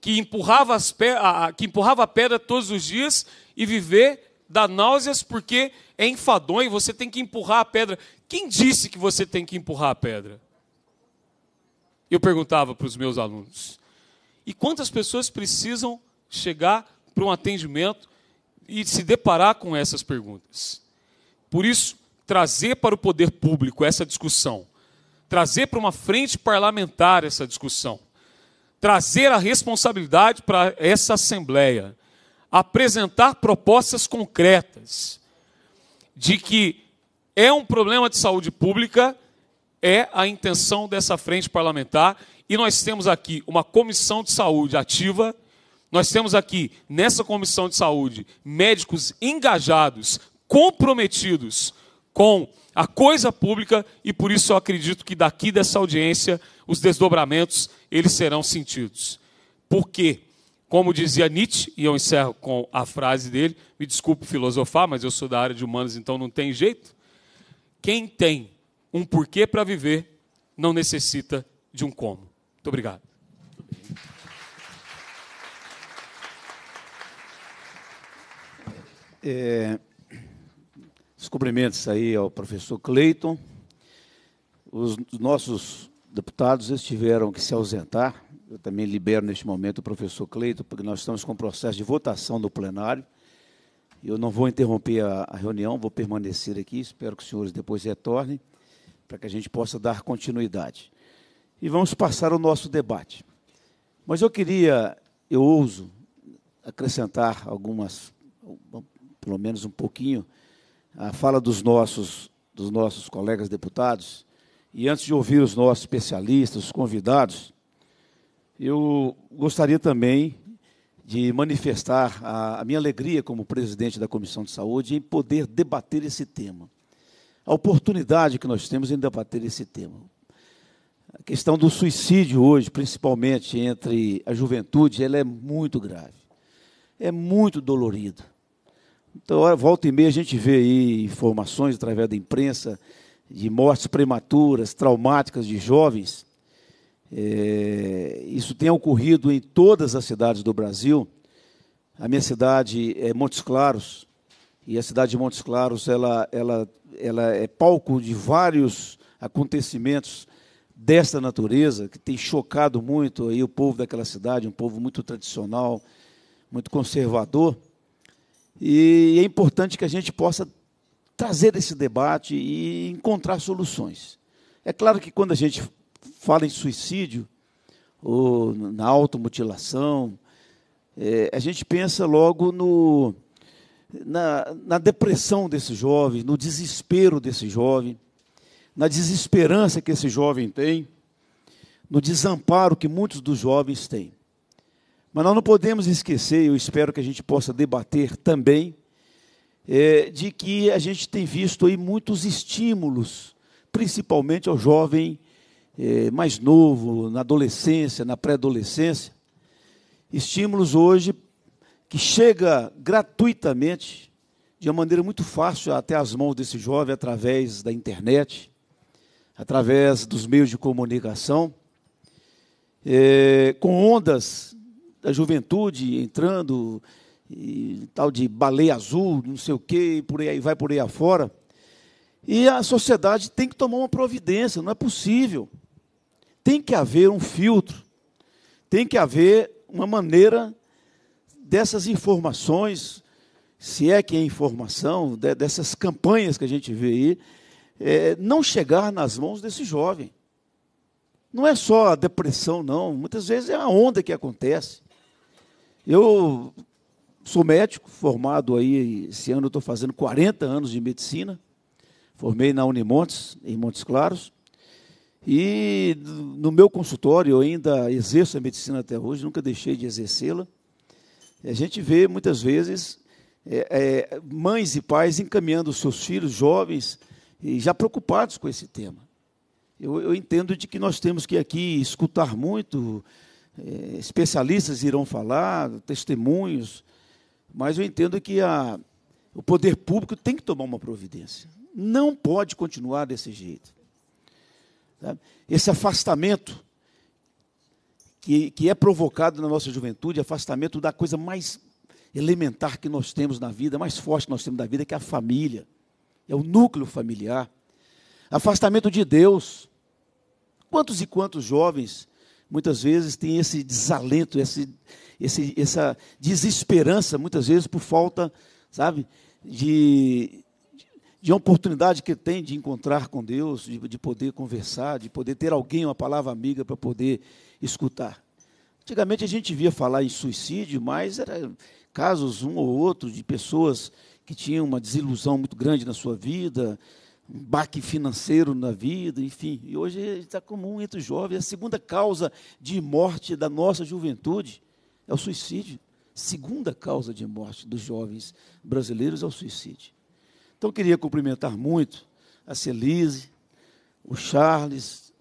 que empurrava, as a, que empurrava a pedra todos os dias e viver da náuseas porque é enfadonho, você tem que empurrar a pedra. Quem disse que você tem que empurrar a pedra? Eu perguntava para os meus alunos. E quantas pessoas precisam chegar para um atendimento e se deparar com essas perguntas? Por isso, trazer para o poder público essa discussão trazer para uma frente parlamentar essa discussão, trazer a responsabilidade para essa Assembleia, apresentar propostas concretas de que é um problema de saúde pública, é a intenção dessa frente parlamentar, e nós temos aqui uma comissão de saúde ativa. Nós temos aqui, nessa comissão de saúde, médicos engajados, comprometidos com a coisa pública e por isso eu acredito que daqui dessa audiência os desdobramentos eles serão sentidos. Porque, como dizia Nietzsche, e eu encerro com a frase dele, me desculpe filosofar, mas eu sou da área de humanas, então não tem jeito. Quem tem um porquê para viver não necessita de um como. Muito obrigado. É, os cumprimentos aí ao professor Cleiton. Os nossos deputados estiveram que se ausentar. Eu também libero neste momento o professor Cleiton, porque nós estamos com o processo de votação no plenário. Eu não vou interromper a, reunião, vou permanecer aqui. Espero que os senhores depois retornem para que a gente possa dar continuidade. E vamos passar o nosso debate. Mas eu queria, eu ouso acrescentar algumas, pelo menos um pouquinho, a fala dos nossos, dos nossos colegas deputados, e antes de ouvir os nossos especialistas, os convidados, eu gostaria também de manifestar a, a minha alegria como presidente da Comissão de Saúde em poder debater esse tema. A oportunidade que nós temos em debater esse tema. A questão do suicídio hoje, principalmente entre a juventude, ela é muito grave. É muito dolorida. Então, volta e meia, a gente vê aí informações através da imprensa de mortes prematuras, traumáticas de jovens. É, isso tem ocorrido em todas as cidades do Brasil. A minha cidade é Montes Claros, e a cidade de Montes Claros ela, ela, ela é palco de vários acontecimentos desta natureza, que tem chocado muito aí o povo daquela cidade, um povo muito tradicional, muito conservador. E é importante que a gente possa trazer esse debate e encontrar soluções. É claro que quando a gente fala em suicídio, ou na automutilação, é, a gente pensa logo no, na, na depressão desse jovem, no desespero desse jovem, na desesperança que esse jovem tem, no desamparo que muitos dos jovens têm. Mas nós não podemos esquecer, eu espero que a gente possa debater também, é, de que a gente tem visto aí muitos estímulos, principalmente ao jovem é, mais novo, na adolescência, na pré-adolescência, estímulos hoje que chega gratuitamente, de uma maneira muito fácil até as mãos desse jovem através da internet, através dos meios de comunicação, é, com ondas da juventude entrando, e tal de baleia azul, não sei o quê, por aí vai por aí afora. E a sociedade tem que tomar uma providência, não é possível. Tem que haver um filtro, tem que haver uma maneira dessas informações, se é que é informação, dessas campanhas que a gente vê aí, é, não chegar nas mãos desse jovem. Não é só a depressão, não. Muitas vezes é a onda que acontece. Eu sou médico, formado aí, esse ano estou fazendo 40 anos de medicina. Formei na Unimontes, em Montes Claros. E no meu consultório, eu ainda exerço a medicina até hoje, nunca deixei de exercê-la. A gente vê muitas vezes é, é, mães e pais encaminhando seus filhos jovens e já preocupados com esse tema. Eu, eu entendo de que nós temos que aqui escutar muito, eh, especialistas irão falar, testemunhos, mas eu entendo que a, o poder público tem que tomar uma providência. Não pode continuar desse jeito. Esse afastamento que, que é provocado na nossa juventude, afastamento da coisa mais elementar que nós temos na vida, mais forte que nós temos na vida, que é a família, é o núcleo familiar. Afastamento de Deus. Quantos e quantos jovens muitas vezes tem esse desalento, esse, esse, essa desesperança, muitas vezes por falta, sabe, de, de oportunidade que tem de encontrar com Deus, de, de poder conversar, de poder ter alguém, uma palavra amiga para poder escutar. Antigamente a gente via falar em suicídio, mas era casos um ou outro de pessoas que tinham uma desilusão muito grande na sua vida, um baque financeiro na vida, enfim. E hoje está comum entre os jovens. A segunda causa de morte da nossa juventude é o suicídio. Segunda causa de morte dos jovens brasileiros é o suicídio. Então, queria cumprimentar muito a Celise, o Charles,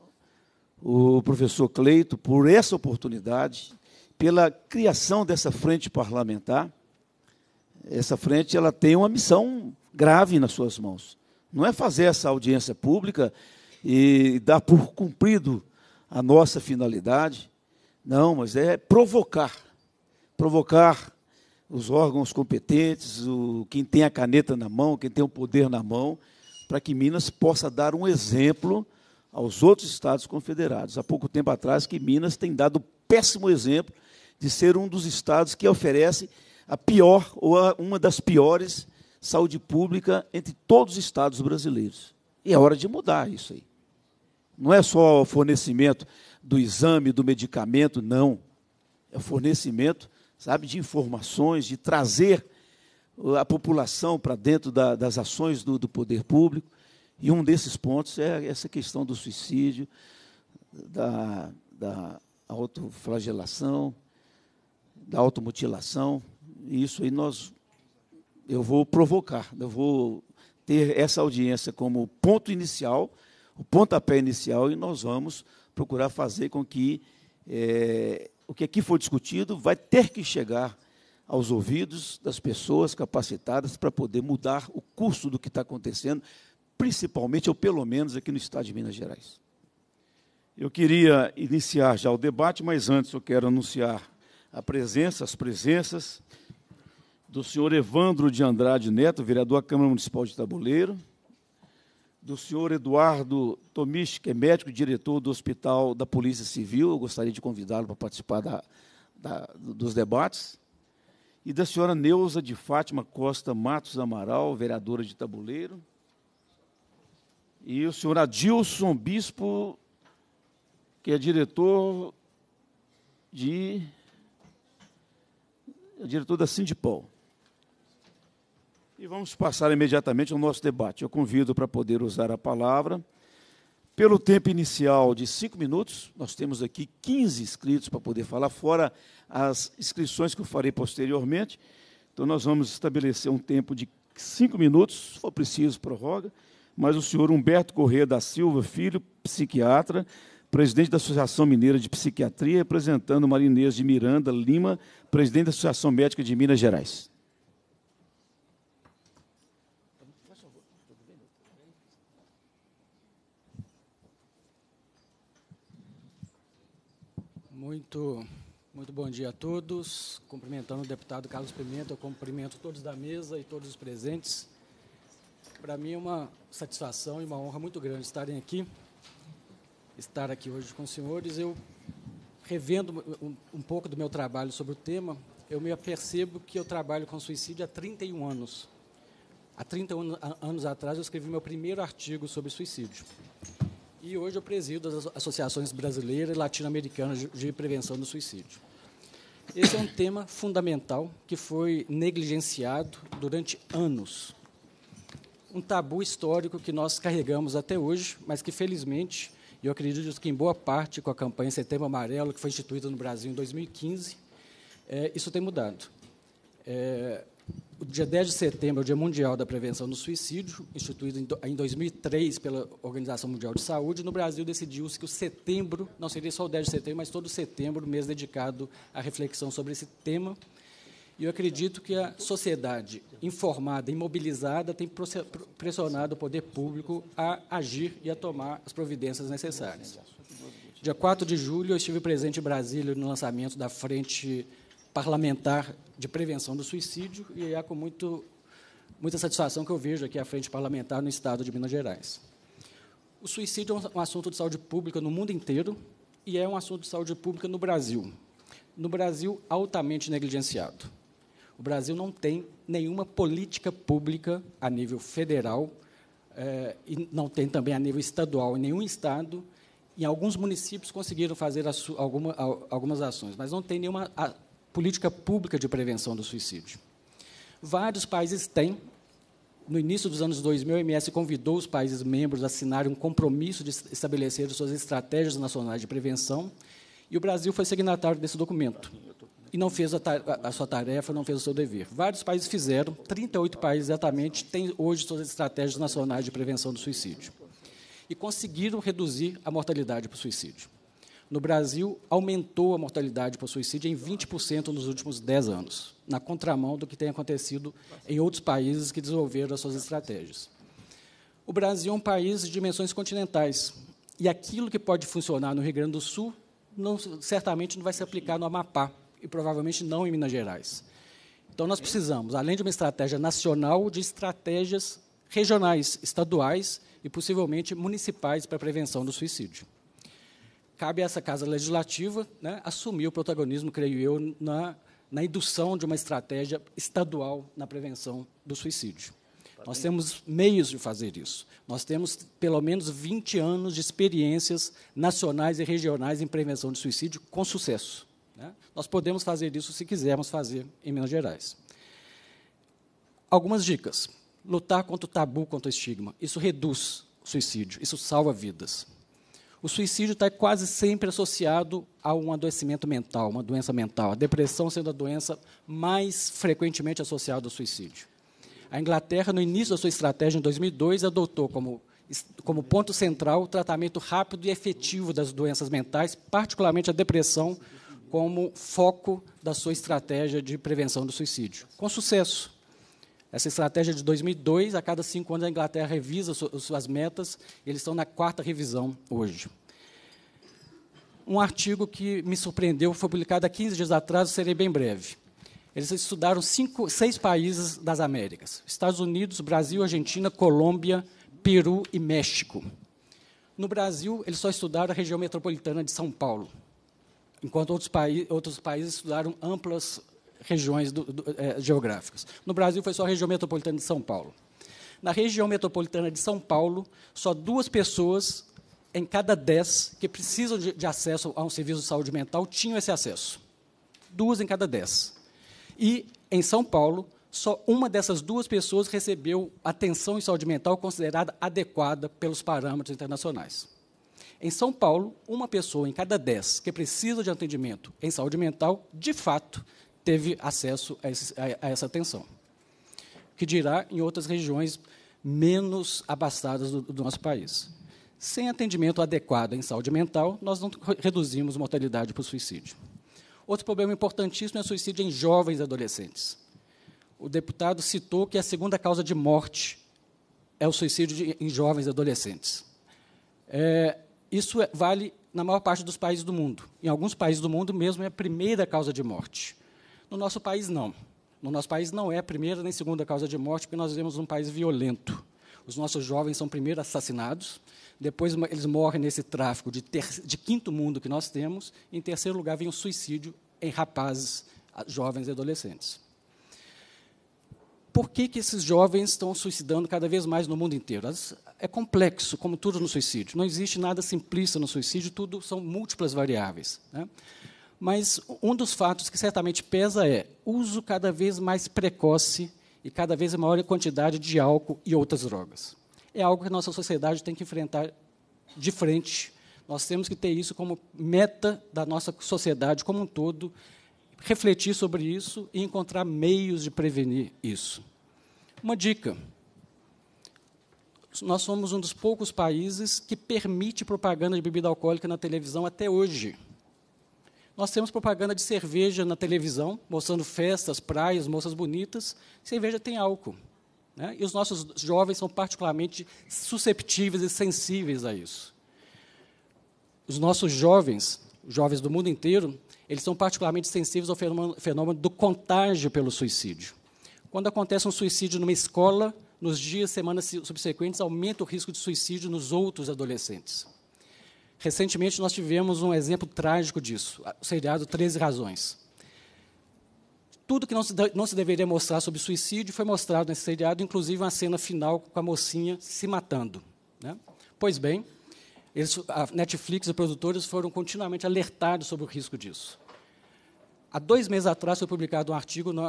o professor Cleito, por essa oportunidade, pela criação dessa frente parlamentar. Essa frente ela tem uma missão grave nas suas mãos não é fazer essa audiência pública e dar por cumprido a nossa finalidade. Não, mas é provocar. Provocar os órgãos competentes, o, quem tem a caneta na mão, quem tem o poder na mão, para que Minas possa dar um exemplo aos outros estados confederados. Há pouco tempo atrás que Minas tem dado péssimo exemplo de ser um dos estados que oferece a pior ou a, uma das piores saúde pública entre todos os estados brasileiros. E é hora de mudar isso aí. Não é só o fornecimento do exame, do medicamento, não. É o fornecimento, sabe, de informações, de trazer a população para dentro da, das ações do, do, poder público. E um desses pontos é essa questão do suicídio, da, da autoflagelação, da automutilação. E isso aí nós eu vou provocar, eu vou ter essa audiência como ponto inicial, o pontapé inicial, e nós vamos procurar fazer com que é, o que aqui for discutido vai ter que chegar aos ouvidos das pessoas capacitadas para poder mudar o curso do que está acontecendo, principalmente, ou pelo menos, aqui no estado de Minas Gerais. Eu queria iniciar já o debate, mas antes eu quero anunciar a presença, as presenças do senhor Evandro de Andrade Neto, vereador da Câmara Municipal de Tabuleiro, do senhor Eduardo Tomich, que é médico e diretor do Hospital da Polícia Civil, eu gostaria de convidá-lo para participar da, da, dos debates, e da senhora Neuza de Fátima Costa Matos Amaral, vereadora de Tabuleiro, e o senhor Adilson Bispo, que é diretor de é diretor da Sindipol. E vamos passar imediatamente ao nosso debate. Eu convido para poder usar a palavra. Pelo tempo inicial de cinco minutos, nós temos aqui 15 inscritos para poder falar, fora as inscrições que eu farei posteriormente. Então, nós vamos estabelecer um tempo de cinco minutos, se for preciso, prorroga. Mas o senhor Humberto Corrêa da Silva, filho, psiquiatra, presidente da Associação Mineira de Psiquiatria, representando Marinês de Miranda Lima, presidente da Associação Médica de Minas Gerais. Muito, muito bom dia a todos. Cumprimentando o deputado Carlos Pimenta, eu cumprimento todos da mesa e todos os presentes. Para mim é uma satisfação e uma honra muito grande estarem aqui, estar aqui hoje com os senhores. Eu, revendo um, um pouco do meu trabalho sobre o tema, eu me apercebo que eu trabalho com suicídio há 31 anos. Há 30 anos atrás, eu escrevi meu primeiro artigo sobre suicídio. E hoje eu presido as associações brasileiras e latino americanas de prevenção do suicídio. Esse é um tema fundamental que foi negligenciado durante anos. Um tabu histórico que nós carregamos até hoje, mas que, felizmente, eu acredito que, em boa parte, com a campanha Setembro Amarelo, que foi instituída no Brasil em 2015, é, eh, isso tem mudado. É, o dia 10 de setembro é o Dia Mundial da Prevenção do Suicídio, instituído em 2003 pela Organização Mundial de Saúde. No Brasil, decidiu-se que o setembro, não seria só o 10 de setembro, mas todo setembro, mês dedicado à reflexão sobre esse tema. E eu acredito que a sociedade informada e mobilizada tem pressionado o poder público a agir e a tomar as providências necessárias. Dia 4 de julho, eu estive presente em Brasília no lançamento da Frente Parlamentar de prevenção do suicídio, e é com muito, muita satisfação que eu vejo aqui a Frente Parlamentar no Estado de Minas Gerais. O suicídio é um assunto de saúde pública no mundo inteiro e é um assunto de saúde pública no Brasil. No Brasil, altamente negligenciado. O Brasil não tem nenhuma política pública a nível federal eh, e não tem também a nível estadual. Em nenhum estado, em alguns municípios conseguiram fazer alguma, algumas ações, mas não tem nenhuma a, política pública de prevenção do suicídio. Vários países têm. No início dos anos 2000, a MS convidou os países membros a assinarem um compromisso de estabelecer suas estratégias nacionais de prevenção, e o Brasil foi signatário desse documento. E não fez a, a sua tarefa, não fez o seu dever. Vários países fizeram, 38 países exatamente têm hoje suas estratégias nacionais de prevenção do suicídio. E conseguiram reduzir a mortalidade por suicídio. No Brasil, aumentou a mortalidade por suicídio em 20% nos últimos 10 anos, na contramão do que tem acontecido em outros países que desenvolveram as suas estratégias. O Brasil é um país de dimensões continentais, e aquilo que pode funcionar no Rio Grande do Sul não, certamente não vai se aplicar no Amapá, e provavelmente não em Minas Gerais. Então, nós precisamos, além de uma estratégia nacional, de estratégias regionais, estaduais e possivelmente municipais para a prevenção do suicídio cabe a essa casa legislativa né, assumir o protagonismo, creio eu, na, na indução de uma estratégia estadual na prevenção do suicídio. Tá Nós temos meios de fazer isso. Nós temos pelo menos 20 anos de experiências nacionais e regionais em prevenção de suicídio com sucesso. Né? Nós podemos fazer isso se quisermos fazer em Minas Gerais. Algumas dicas. Lutar contra o tabu, contra o estigma. Isso reduz o suicídio, isso salva vidas. O suicídio está quase sempre associado a um adoecimento mental, uma doença mental. A depressão sendo a doença mais frequentemente associada ao suicídio. A Inglaterra, no início da sua estratégia, em 2002, adotou como, como ponto central o tratamento rápido e efetivo das doenças mentais, particularmente a depressão, como foco da sua estratégia de prevenção do suicídio. Com sucesso. Essa estratégia de 2002, a cada cinco anos a Inglaterra revisa suas metas, eles estão na quarta revisão hoje. Um artigo que me surpreendeu, foi publicado há 15 dias atrás, serei bem breve. Eles estudaram cinco, seis países das Américas: Estados Unidos, Brasil, Argentina, Colômbia, Peru e México. No Brasil, eles só estudaram a região metropolitana de São Paulo, enquanto outros, paí outros países estudaram amplas regiões do, do, é, geográficas. No Brasil, foi só a região metropolitana de São Paulo. Na região metropolitana de São Paulo, só duas pessoas em cada dez que precisam de, de acesso a um serviço de saúde mental tinham esse acesso. Duas em cada dez. E, em São Paulo, só uma dessas duas pessoas recebeu atenção em saúde mental considerada adequada pelos parâmetros internacionais. Em São Paulo, uma pessoa em cada dez que precisa de atendimento em saúde mental, de fato, teve acesso a, esse, a, a essa atenção. Que dirá em outras regiões menos abastadas do, do nosso país. Sem atendimento adequado em saúde mental, nós não reduzimos mortalidade por suicídio. Outro problema importantíssimo é o suicídio em jovens e adolescentes. O deputado citou que a segunda causa de morte é o suicídio de, em jovens e adolescentes. É, isso é, vale na maior parte dos países do mundo. Em alguns países do mundo, mesmo, é a primeira causa de morte. No nosso país, não. No nosso país não é a primeira nem segunda causa de morte, porque nós vivemos um país violento. Os nossos jovens são primeiro assassinados, depois eles morrem nesse tráfico de, ter, de quinto mundo que nós temos, e, em terceiro lugar vem o suicídio em rapazes, jovens e adolescentes. Por que, que esses jovens estão suicidando cada vez mais no mundo inteiro? É complexo, como tudo no suicídio. Não existe nada simplista no suicídio, tudo são múltiplas variáveis. Né? Mas um dos fatos que certamente pesa é o uso cada vez mais precoce e cada vez maior quantidade de álcool e outras drogas. É algo que a nossa sociedade tem que enfrentar de frente. Nós temos que ter isso como meta da nossa sociedade como um todo, refletir sobre isso e encontrar meios de prevenir isso. Uma dica: nós somos um dos poucos países que permite propaganda de bebida alcoólica na televisão até hoje. Nós temos propaganda de cerveja na televisão, mostrando festas, praias, moças bonitas. Cerveja tem álcool. Né? E os nossos jovens são particularmente susceptíveis e sensíveis a isso. Os nossos jovens, jovens do mundo inteiro, eles são particularmente sensíveis ao fenômeno do contágio pelo suicídio. Quando acontece um suicídio numa escola, nos dias, semanas subsequentes, aumenta o risco de suicídio nos outros adolescentes. Recentemente, nós tivemos um exemplo trágico disso, o seriado 13 Razões. Tudo que não se, não se deveria mostrar sobre suicídio foi mostrado nesse seriado, inclusive uma cena final com a mocinha se matando. Né? Pois bem, eles, a Netflix e produtores foram continuamente alertados sobre o risco disso. Há dois meses atrás foi publicado um artigo no,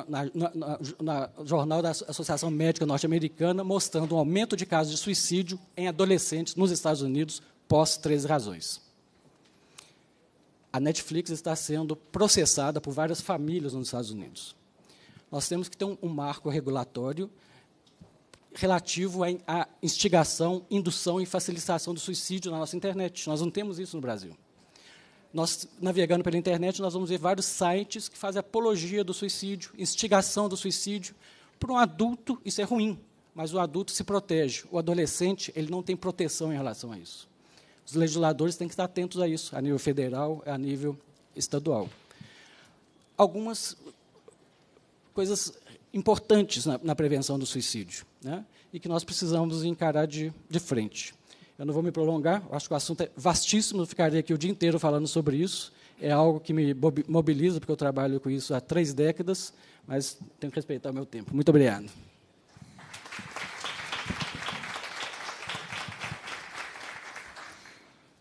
jornal da Associação Médica Norte-Americana mostrando um aumento de casos de suicídio em adolescentes nos Estados Unidos pós três razões. A Netflix está sendo processada por várias famílias nos Estados Unidos. Nós temos que ter um, um marco regulatório relativo à instigação, indução e facilitação do suicídio na nossa internet. Nós não temos isso no Brasil. Nós, navegando pela internet, nós vamos ver vários sites que fazem apologia do suicídio, instigação do suicídio. Para um adulto, isso é ruim, mas o adulto se protege. O adolescente, ele não tem proteção em relação a isso. Os legisladores têm que estar atentos a isso, a nível federal, a nível estadual. Algumas coisas importantes na, na prevenção do suicídio, né? e que nós precisamos encarar de, de frente. Eu não vou me prolongar, acho que o assunto é vastíssimo, ficaria aqui o dia inteiro falando sobre isso. É algo que me mobiliza, porque eu trabalho com isso há três décadas, mas tenho que respeitar o meu tempo. Muito obrigado.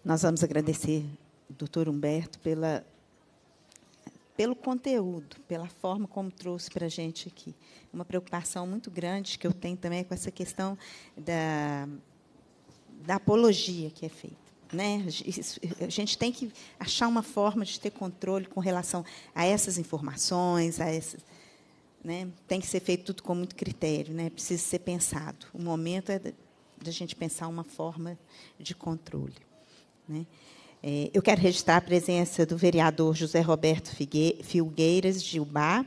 Nós vamos agradecer doutor Humberto pela, pelo conteúdo, pela forma como trouxe para a gente aqui. Uma preocupação muito grande que eu tenho também é com essa questão da, da apologia que é feita. Né? A gente tem que achar uma forma de ter controle com relação a essas informações, a essas. Né? Tem que ser feito tudo com muito critério, né? precisa ser pensado. O momento é da gente pensar uma forma de controle. Né? É, eu quero registrar a presença do vereador José Roberto Filgueiras, de Ubá,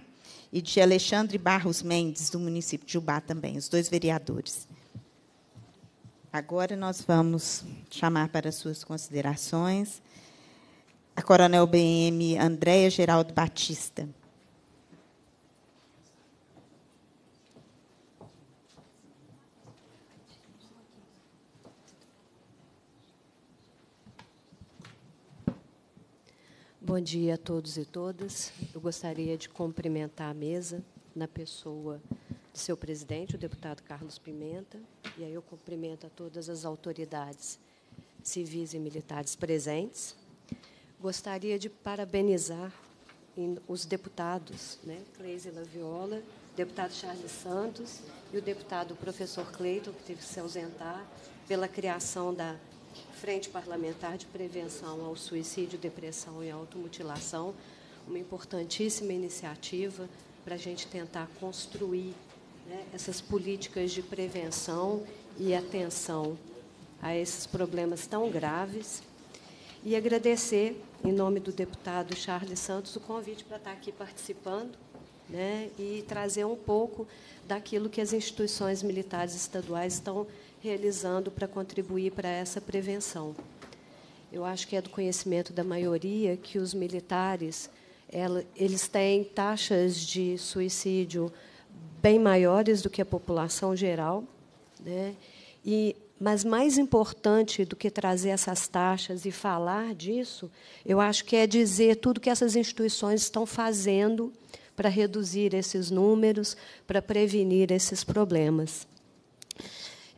e de Alexandre Barros Mendes, do município de Ubá também, os dois vereadores. Agora nós vamos chamar para suas considerações a Coronel BM Andréia Geraldo Batista. Bom dia a todos e todas. Eu gostaria de cumprimentar a mesa na pessoa de seu presidente, o deputado Carlos Pimenta, e aí eu cumprimento a todas as autoridades civis e militares presentes. Gostaria de parabenizar os deputados, né, Cleise Laviola, deputado Charles Santos e o deputado professor Cleiton, que teve que se ausentar, pela criação da Frente Parlamentar de Prevenção ao Suicídio, Depressão e Automutilação, uma importantíssima iniciativa para a gente tentar construir né, essas políticas de prevenção e atenção a esses problemas tão graves. E agradecer, em nome do deputado Charles Santos, o convite para estar aqui participando né, e trazer um pouco daquilo que as instituições militares estaduais estão realizando para contribuir para essa prevenção. Eu acho que é do conhecimento da maioria que os militares ela, eles têm taxas de suicídio bem maiores do que a população geral, né? E mas mais importante do que trazer essas taxas e falar disso, eu acho que é dizer tudo que essas instituições estão fazendo para reduzir esses números, para prevenir esses problemas.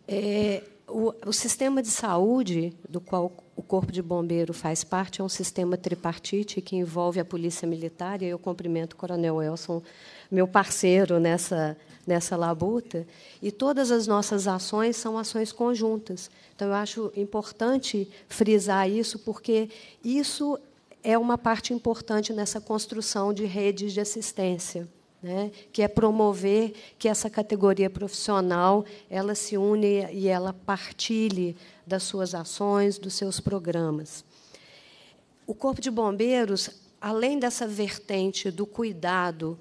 É, o, o, sistema de saúde, do qual o Corpo de Bombeiro faz parte, é um sistema tripartite que envolve a Polícia Militar, e eu cumprimento o Coronel Elson, meu parceiro nessa, nessa labuta, e todas as nossas ações são ações conjuntas. Então, eu acho importante frisar isso, porque isso é uma parte importante nessa construção de redes de assistência né? que é promover que essa categoria profissional ela se une e ela partilhe das suas ações, dos seus programas. O Corpo de Bombeiros, além dessa vertente do cuidado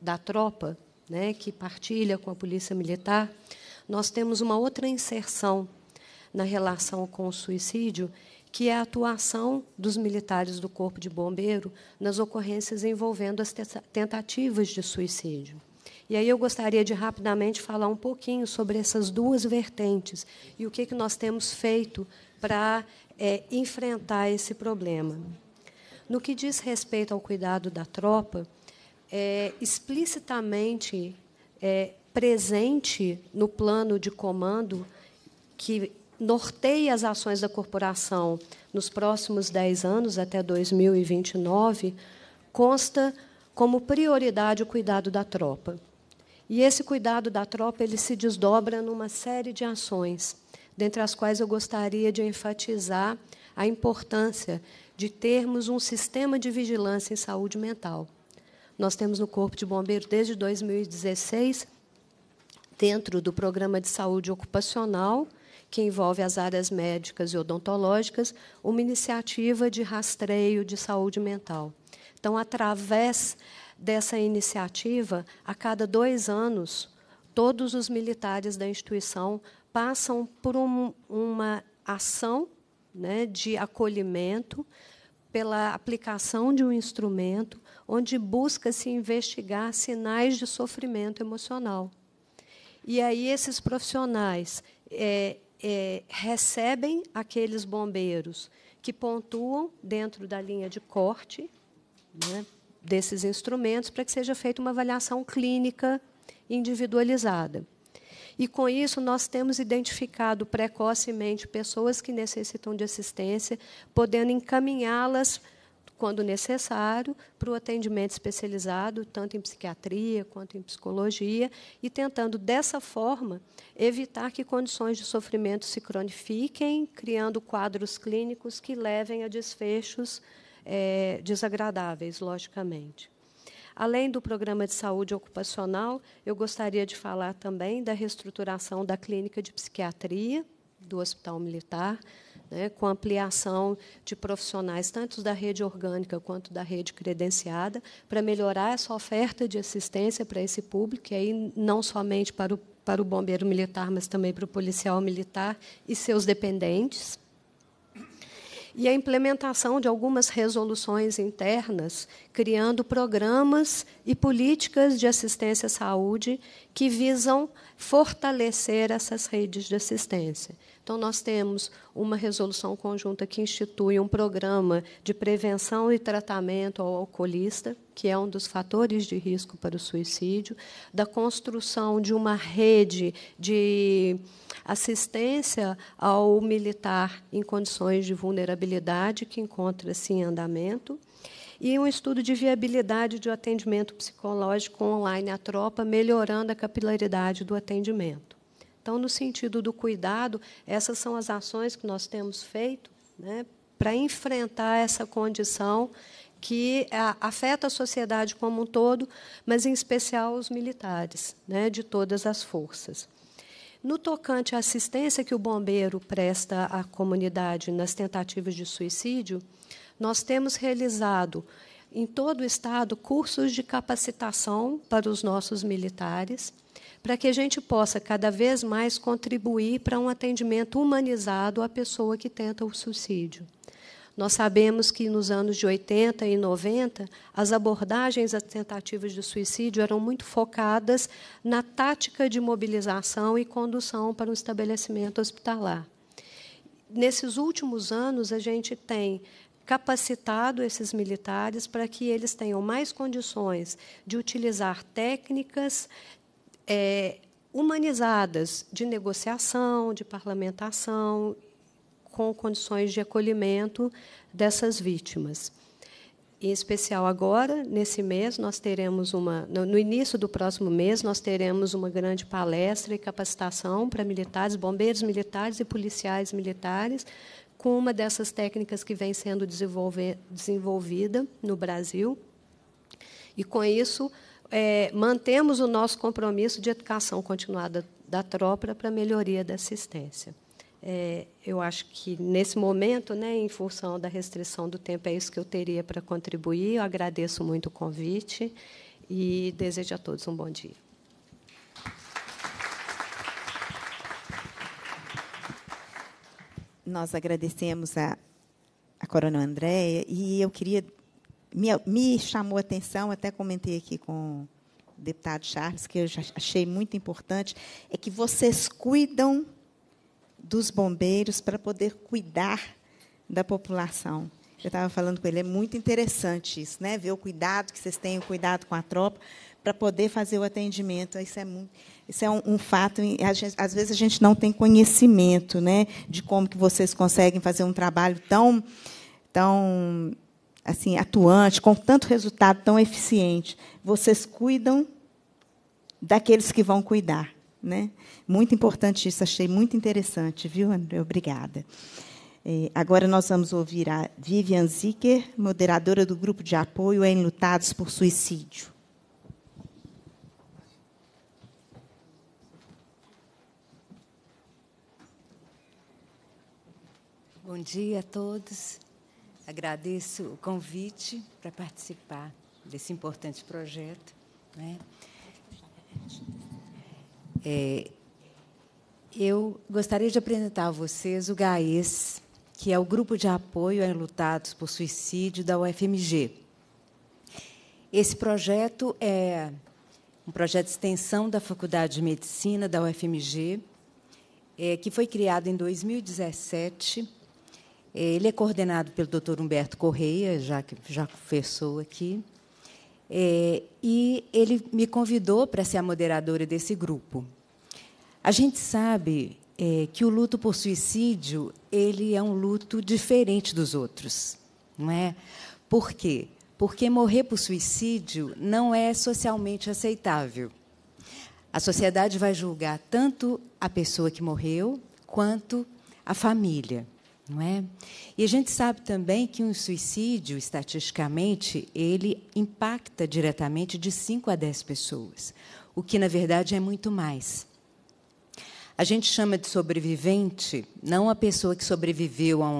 da tropa, né, que partilha com a Polícia Militar, nós temos uma outra inserção na relação com o suicídio, que é a atuação dos militares do Corpo de Bombeiro nas ocorrências envolvendo as tentativas de suicídio. E aí eu gostaria de rapidamente falar um pouquinho sobre essas duas vertentes e o que, que nós temos feito para é, enfrentar esse problema. No que diz respeito ao cuidado da tropa, é explicitamente é, presente no plano de comando que norteia as ações da corporação nos próximos 10 anos, até 2029, consta como prioridade o cuidado da tropa. E esse cuidado da tropa ele se desdobra numa série de ações, dentre as quais eu gostaria de enfatizar a importância de termos um sistema de vigilância em saúde mental. Nós temos no Corpo de Bombeiros desde 2016, dentro do Programa de Saúde Ocupacional, que envolve as áreas médicas e odontológicas, uma iniciativa de rastreio de saúde mental. Então, através dessa iniciativa, a cada dois anos, todos os militares da instituição passam por um, uma ação né, de acolhimento, pela aplicação de um instrumento, onde busca-se investigar sinais de sofrimento emocional. E aí, esses profissionais, é, é, recebem aqueles bombeiros que pontuam dentro da linha de corte né, desses instrumentos para que seja feita uma avaliação clínica individualizada. E com isso, nós temos identificado precocemente pessoas que necessitam de assistência, podendo encaminhá-las para quando necessário, para o atendimento especializado, tanto em psiquiatria quanto em psicologia, e tentando, dessa forma, evitar que condições de sofrimento se cronifiquem, criando quadros clínicos que levem a desfechos é, desagradáveis, logicamente. Além do programa de saúde ocupacional, eu gostaria de falar também da reestruturação da clínica de psiquiatria do Hospital Militar, né, com ampliação de profissionais, tanto da rede orgânica quanto da rede credenciada, para melhorar essa oferta de assistência para esse público, e aí não somente para o, para o bombeiro militar, mas também para o policial militar e seus dependentes e a implementação de algumas resoluções internas, criando programas e políticas de assistência à saúde que visam fortalecer essas redes de assistência. Então, nós temos uma resolução conjunta que institui um programa de prevenção e tratamento ao alcoolista, que é um dos fatores de risco para o suicídio, da construção de uma rede de assistência ao militar em condições de vulnerabilidade que encontra-se em andamento, e um estudo de viabilidade de atendimento psicológico online à tropa, melhorando a capilaridade do atendimento. Então, no sentido do cuidado, essas são as ações que nós temos feito né, para enfrentar essa condição que é, afeta a sociedade como um todo, mas em especial os militares, né, de todas as forças. No tocante à assistência que o bombeiro presta à comunidade nas tentativas de suicídio, nós temos realizado em todo o estado cursos de capacitação para os nossos militares, para que a gente possa cada vez mais contribuir para um atendimento humanizado à pessoa que tenta o suicídio. Nós sabemos que nos anos de 80 e 90, as abordagens às tentativas de suicídio eram muito focadas na tática de mobilização e condução para um estabelecimento hospitalar. Nesses últimos anos, a gente tem capacitado esses militares para que eles tenham mais condições de utilizar técnicas é, humanizadas de negociação, de parlamentação com condições de acolhimento dessas vítimas. Em especial agora, nesse mês, nós teremos uma. No início do próximo mês, nós teremos uma grande palestra e capacitação para militares, bombeiros militares e policiais militares, com uma dessas técnicas que vem sendo desenvolvida no Brasil. E com isso, é, mantemos o nosso compromisso de educação continuada da tropa para a melhoria da assistência. É, eu acho que nesse momento, né, em função da restrição do tempo, é isso que eu teria para contribuir. Eu agradeço muito o convite e desejo a todos um bom dia. Nós agradecemos a, a Coronel Andréia e eu queria. Me, me chamou a atenção, até comentei aqui com o deputado Charles, que eu achei muito importante, é que vocês cuidam dos bombeiros para poder cuidar da população. Eu estava falando com ele, é muito interessante isso, né? Ver o cuidado que vocês têm, o cuidado com a tropa, para poder fazer o atendimento. Isso é, muito, isso é um, um fato. às vezes a gente não tem conhecimento, né? De como que vocês conseguem fazer um trabalho tão, tão assim atuante, com tanto resultado, tão eficiente. Vocês cuidam daqueles que vão cuidar. Né? Muito importante isso, achei muito interessante, viu, André? Obrigada. É, agora nós vamos ouvir a Vivian Zicker, moderadora do grupo de apoio em Lutados por Suicídio. Bom dia a todos. Agradeço o convite para participar desse importante projeto. Né? É, eu gostaria de apresentar a vocês o GAES, que é o Grupo de Apoio a Lutados por Suicídio da UFMG. Esse projeto é um projeto de extensão da Faculdade de Medicina da UFMG, é, que foi criado em 2017. É, ele é coordenado pelo Dr. Humberto Correia, já que já conversou aqui, é, e ele me convidou para ser a moderadora desse grupo. A gente sabe é, que o luto por suicídio ele é um luto diferente dos outros, não é? Por quê? Porque morrer por suicídio não é socialmente aceitável. A sociedade vai julgar tanto a pessoa que morreu quanto a família não é? E a gente sabe também que um suicídio, estatisticamente, ele impacta diretamente de 5 a 10 pessoas, o que na verdade é muito mais. A gente chama de sobrevivente não a pessoa que sobreviveu a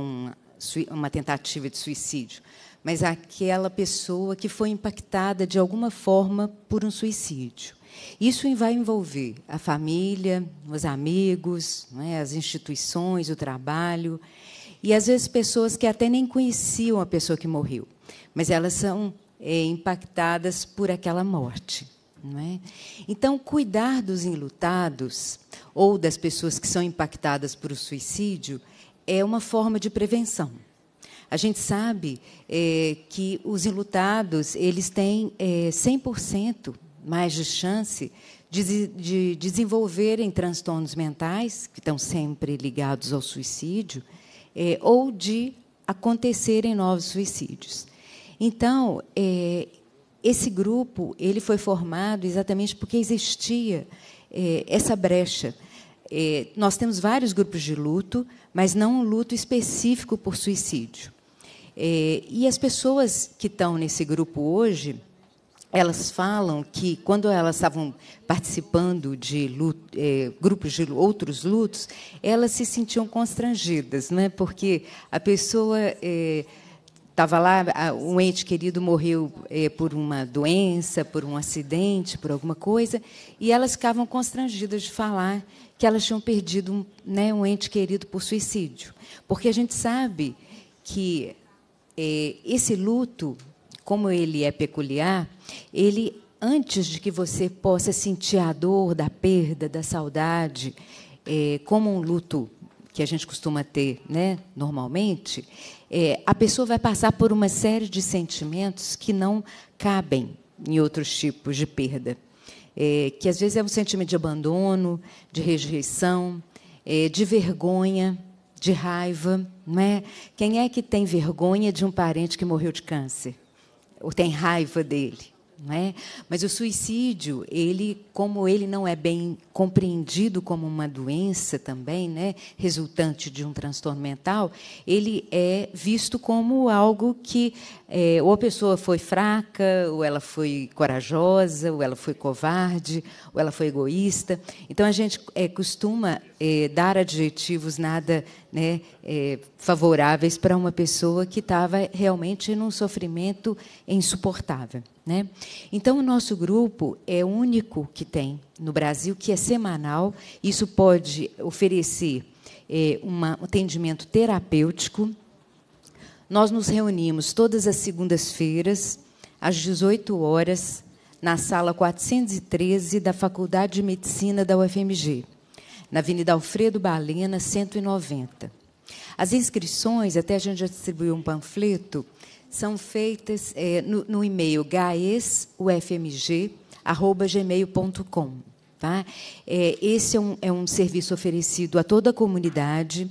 uma tentativa de suicídio, mas aquela pessoa que foi impactada de alguma forma por um suicídio. Isso vai envolver a família, os amigos, é? as instituições, o trabalho. E às vezes pessoas que até nem conheciam a pessoa que morreu, mas elas são é, impactadas por aquela morte. É? Então, cuidar dos enlutados ou das pessoas que são impactadas por o suicídio é uma forma de prevenção. A gente sabe é, que os enlutados eles têm é, 100% mais de chance de, de desenvolverem transtornos mentais, que estão sempre ligados ao suicídio, é, ou de acontecerem novos suicídios. Então, é, esse grupo ele foi formado exatamente porque existia é, essa brecha. É, nós temos vários grupos de luto, mas não um luto específico por suicídio. É, e as pessoas que estão nesse grupo hoje, elas falam que quando elas estavam participando de luto, é, grupos de outros lutos, elas se sentiam constrangidas, né? porque a pessoa estava é, lá, um ente querido morreu é, por uma doença, por um acidente, por alguma coisa, e elas ficavam constrangidas de falar que elas tinham perdido um, né, um ente querido por suicídio. Porque a gente sabe que é, esse luto como ele é peculiar, ele antes de que você possa sentir a dor da perda, da saudade, é, como um luto que a gente costuma ter, né, normalmente, é, a pessoa vai passar por uma série de sentimentos que não cabem em outros tipos de perda, é, que às vezes é um sentimento de abandono, de rejeição, é, de vergonha, de raiva, né? Quem é que tem vergonha de um parente que morreu de câncer? ou tem raiva dele. Não é? Mas o suicídio, ele, como ele não é bem compreendido como uma doença também, né, resultante de um transtorno mental, ele é visto como algo que é, ou a pessoa foi fraca, ou ela foi corajosa, ou ela foi covarde, ou ela foi egoísta. Então a gente é, costuma é, dar adjetivos nada né, é, favoráveis para uma pessoa que estava realmente num sofrimento insuportável. Né? Então o nosso grupo é o único que tem no Brasil, que é semanal. Isso pode oferecer é, um atendimento terapêutico nós nos reunimos todas as segundas-feiras, às 18 horas, na sala 413 da Faculdade de Medicina da UFMG, na Avenida Alfredo Balena, 190. As inscrições, até a gente já distribuiu um panfleto, são feitas é, no, no e-mail gaesufmg.gmail.com. Tá? É, esse é um, é um serviço oferecido a toda a comunidade,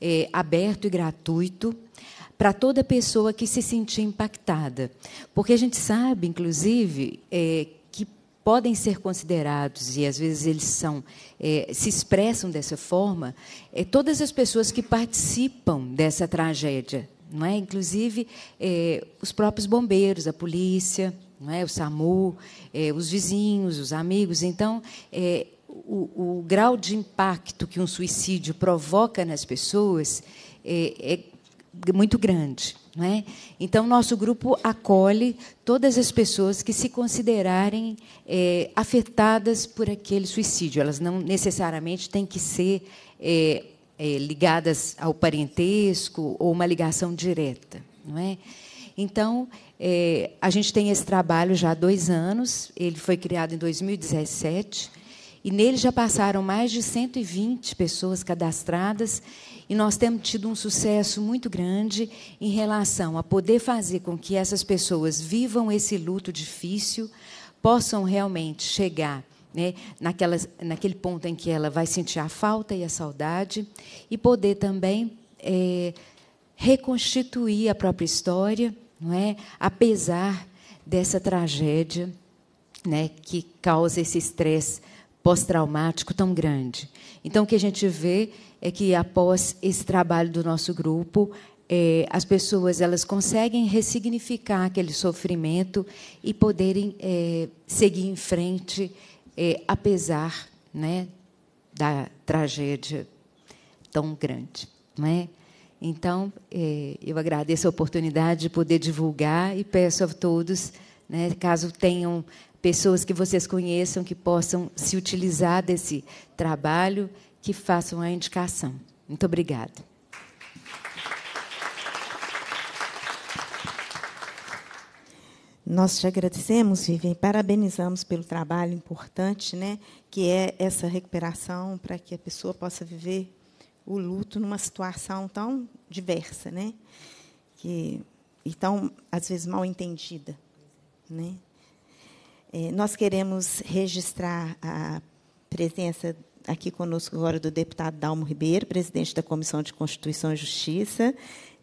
é, aberto e gratuito para toda pessoa que se sentir impactada. Porque a gente sabe, inclusive, é, que podem ser considerados, e às vezes eles são, é, se expressam dessa forma, é, todas as pessoas que participam dessa tragédia. Não é? Inclusive, é, os próprios bombeiros, a polícia, não é? o SAMU, é, os vizinhos, os amigos. Então, é, o, o, grau de impacto que um suicídio provoca nas pessoas é, é muito grande. Não é? Então, nosso grupo acolhe todas as pessoas que se considerarem é, afetadas por aquele suicídio. Elas não necessariamente têm que ser é, ligadas ao parentesco ou uma ligação direta. Não é? Então, a gente tem esse trabalho já há dois anos, ele foi criado em 2017. E nele já passaram mais de 120 pessoas cadastradas e nós temos tido um sucesso muito grande em relação a poder fazer com que essas pessoas vivam esse luto difícil, possam realmente chegar né, naquela, naquele ponto em que ela vai sentir a falta e a saudade, e poder também é, reconstituir a própria história, não é? apesar dessa tragédia né, que causa esse estresse pós-traumático tão grande. Então, o que a gente vê é que, após esse trabalho do nosso grupo, é, as pessoas elas conseguem ressignificar aquele sofrimento e poderem é, seguir em frente, é, apesar né, da tragédia tão grande. É? Então, é, eu agradeço a oportunidade de poder divulgar e peço a todos, né, caso tenham pessoas que vocês conheçam que possam se utilizar desse trabalho, que façam a indicação. Muito obrigada. Nós te agradecemos, Vivian, parabenizamos pelo trabalho importante, né, que é essa recuperação para que a pessoa possa viver o luto numa situação tão diversa, né, que e tão às vezes mal entendida, né. É, nós queremos registrar a presença aqui conosco agora do deputado Dalmo Ribeiro, presidente da Comissão de Constituição e Justiça,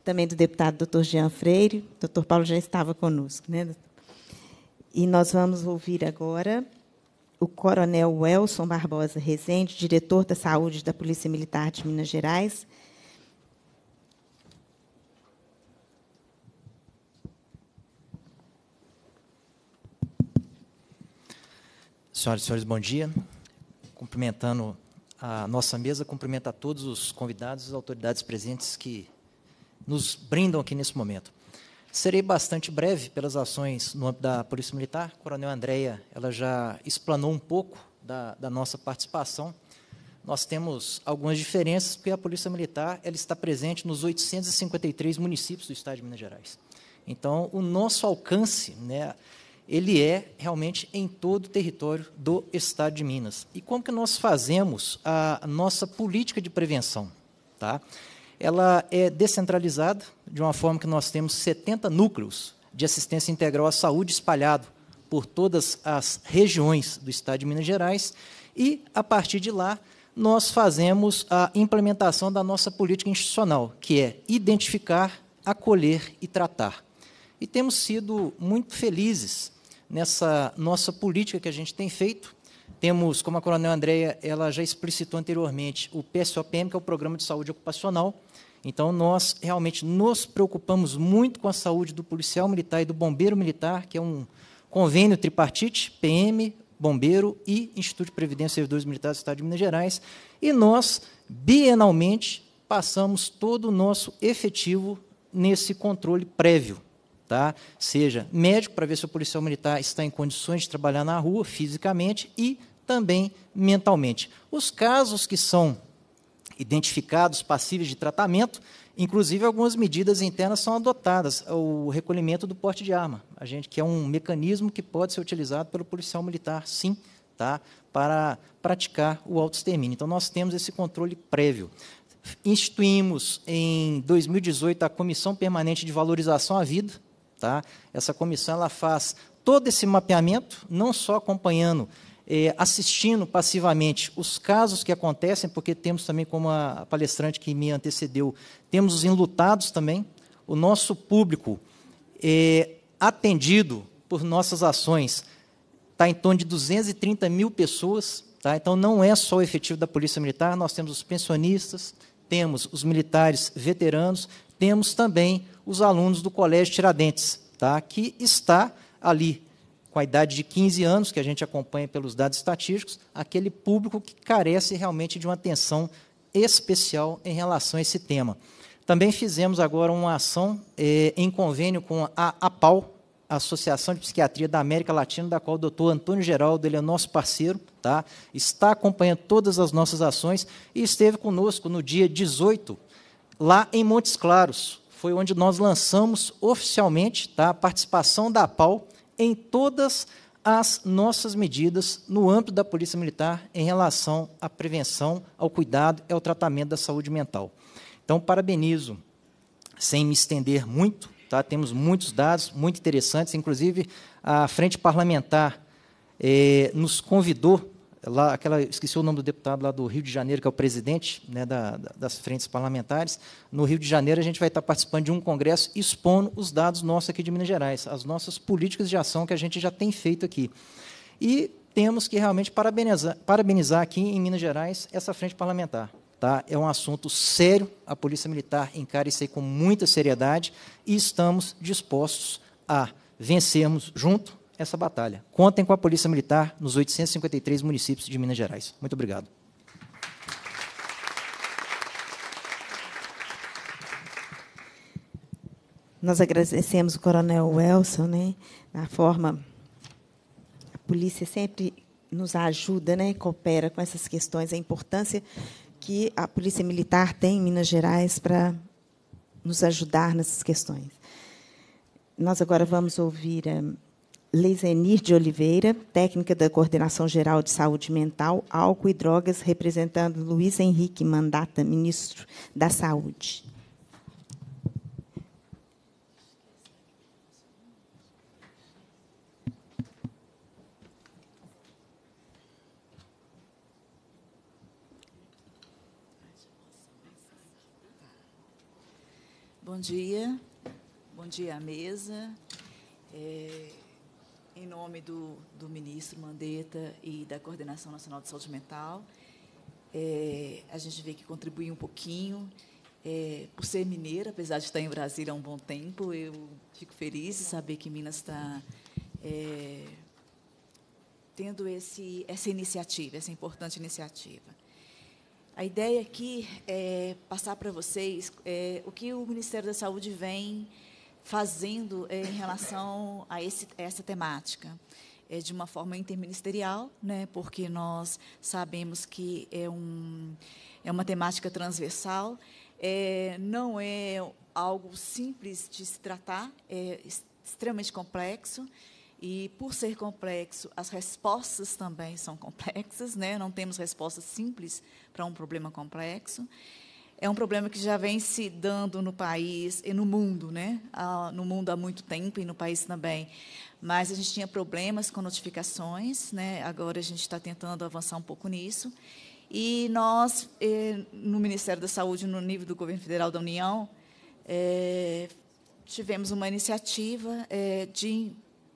também do deputado doutor Jean Freire. O doutor Paulo já estava conosco. Né? E nós vamos ouvir agora o coronel Welson Barbosa Rezende, diretor da Saúde da Polícia Militar de Minas Gerais, Senhoras e senhores, bom dia. Cumprimentando a nossa mesa, cumprimento a todos os convidados e autoridades presentes que nos brindam aqui nesse momento. Serei bastante breve pelas ações no âmbito da Polícia Militar. A Coronel Andréia, ela já explanou um pouco da, da, nossa participação. Nós temos algumas diferenças, porque a Polícia Militar ela está presente nos 853 municípios do Estado de Minas Gerais. Então, o nosso alcance, né, ele é realmente em todo o território do Estado de Minas. E como que nós fazemos a nossa política de prevenção? Tá? Ela é descentralizada, de uma forma que nós temos 70 núcleos de assistência integral à saúde espalhado por todas as regiões do Estado de Minas Gerais, e, a partir de lá, nós fazemos a implementação da nossa política institucional, que é identificar, acolher e tratar. E temos sido muito felizes nessa nossa política que a gente tem feito. Temos, como a Coronel Andréia ela já explicitou anteriormente, o PSOPM, que é o Programa de Saúde Ocupacional. Então, nós realmente nos preocupamos muito com a saúde do policial militar e do bombeiro militar, que é um convênio tripartite, PM, Bombeiro e Instituto de Previdência e Servidores Militares do Estado de Minas Gerais. E nós, bienalmente, passamos todo o nosso efetivo nesse controle prévio tá? seja médico para ver se o policial militar está em condições de trabalhar na rua fisicamente e também mentalmente. Os casos que são identificados passíveis de tratamento, inclusive algumas medidas internas são adotadas, o recolhimento do porte de arma, a gente que é um mecanismo que pode ser utilizado pelo policial militar, sim, tá? Para praticar o autoextermínio. Então nós temos esse controle prévio instituímos em 2018 a Comissão Permanente de Valorização à Vida, Tá? Essa comissão ela faz todo esse mapeamento, não só acompanhando, eh, assistindo passivamente os casos que acontecem, porque temos também, como a palestrante que me antecedeu, temos os enlutados também, o nosso público eh, atendido por nossas ações está em torno de 230 mil pessoas. Tá? Então, não é só o efetivo da Polícia Militar, nós temos os pensionistas, temos os militares veteranos, temos também os alunos do Colégio Tiradentes, tá? que está ali com a idade de 15 anos, que a gente acompanha pelos dados estatísticos, aquele público que carece realmente de uma atenção especial em relação a esse tema. Também fizemos agora uma ação eh, em convênio com a APAL, Associação de Psiquiatria da América Latina, da qual o doutor Antônio Geraldo, ele é nosso parceiro, tá? está acompanhando todas as nossas ações e esteve conosco no dia 18, lá em Montes Claros, foi onde nós lançamos oficialmente tá, a participação da PAU em todas as nossas medidas no âmbito da Polícia Militar em relação à prevenção, ao cuidado e ao tratamento da saúde mental. Então, parabenizo, sem me estender muito, tá, temos muitos dados muito interessantes, inclusive a Frente Parlamentar eh, nos convidou é lá aquela esqueci o nome do deputado lá do Rio de Janeiro que é o presidente né, da, das frentes parlamentares no Rio de Janeiro a gente vai estar participando de um congresso expondo os dados nossos aqui de Minas Gerais as nossas políticas de ação que a gente já tem feito aqui e temos que realmente parabenizar, parabenizar aqui em Minas Gerais essa frente parlamentar tá é um assunto sério a polícia militar encara isso aí com muita seriedade e estamos dispostos a vencermos junto essa batalha. Contem com a Polícia Militar nos 853 municípios de Minas Gerais. Muito obrigado. Nós agradecemos o Coronel Welson, né, na forma a polícia sempre nos ajuda, né, coopera com essas questões, a importância que a Polícia Militar tem em Minas Gerais para nos ajudar nessas questões. Nós agora vamos ouvir a eh, Leisenir de Oliveira, técnica da Coordenação Geral de Saúde Mental, Álcool e Drogas, representando Luiz Henrique Mandata, ministro da Saúde. Bom dia, bom dia à mesa. É em nome do, do ministro Mandetta e da Coordenação Nacional de Saúde Mental. É, a gente vê que contribui um pouquinho. É, por ser mineira, apesar de estar em Brasília há um bom tempo, eu fico feliz de saber que Minas está é, tendo esse, essa iniciativa, essa importante iniciativa. A ideia aqui é passar para vocês é, o que o Ministério da Saúde vem fazendo é, em relação a esse, essa temática. É de uma forma interministerial, né, porque nós sabemos que é, um, é uma temática transversal, é, não é algo simples de se tratar, é extremamente complexo. E por ser complexo, as respostas também são complexas, né? Não temos respostas simples para um problema complexo é um problema que já vem se dando no país e no mundo, né? Ah, no mundo há muito tempo e no país também. Mas a gente tinha problemas com notificações, né? Agora a gente está tentando avançar um pouco nisso. E nós, eh, no Ministério da Saúde, no nível do Governo Federal da União, é, tivemos uma iniciativa é, de,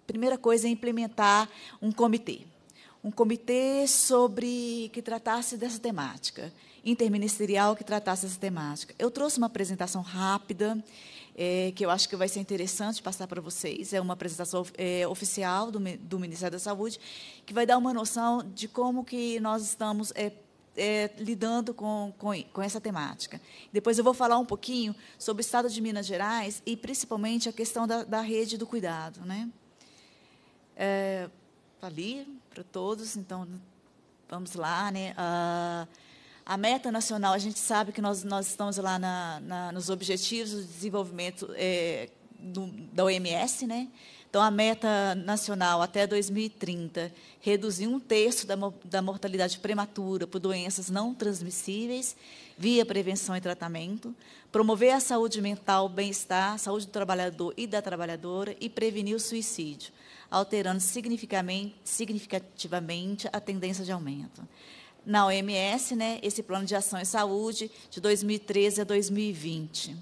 primeira coisa, implementar um comitê. Um comitê sobre que tratasse dessa temática interministerial que tratasse essa temática. Eu trouxe uma apresentação rápida, é, que eu acho que vai ser interessante passar para vocês. É uma apresentação é, oficial do, do, Ministério da Saúde, que vai dar uma noção de como que nós estamos é, é, lidando com, com, com, essa temática. Depois eu vou falar um pouquinho sobre o estado de Minas Gerais e, principalmente, a questão da, da rede do cuidado. Né? É, tá ali, para todos, então, vamos lá. Né? Ah, a meta nacional, a gente sabe que nós, nós estamos lá na, na, nos objetivos do desenvolvimento é, do, da OMS, né? Então, a meta nacional até 2030, reduzir um terço da, da mortalidade prematura por doenças não transmissíveis, via prevenção e tratamento, promover a saúde mental, bem-estar, saúde do trabalhador e da trabalhadora e prevenir o suicídio, alterando significativamente a tendência de aumento na OMS, né, esse plano de ação em saúde de 2013 a 2020. Uh,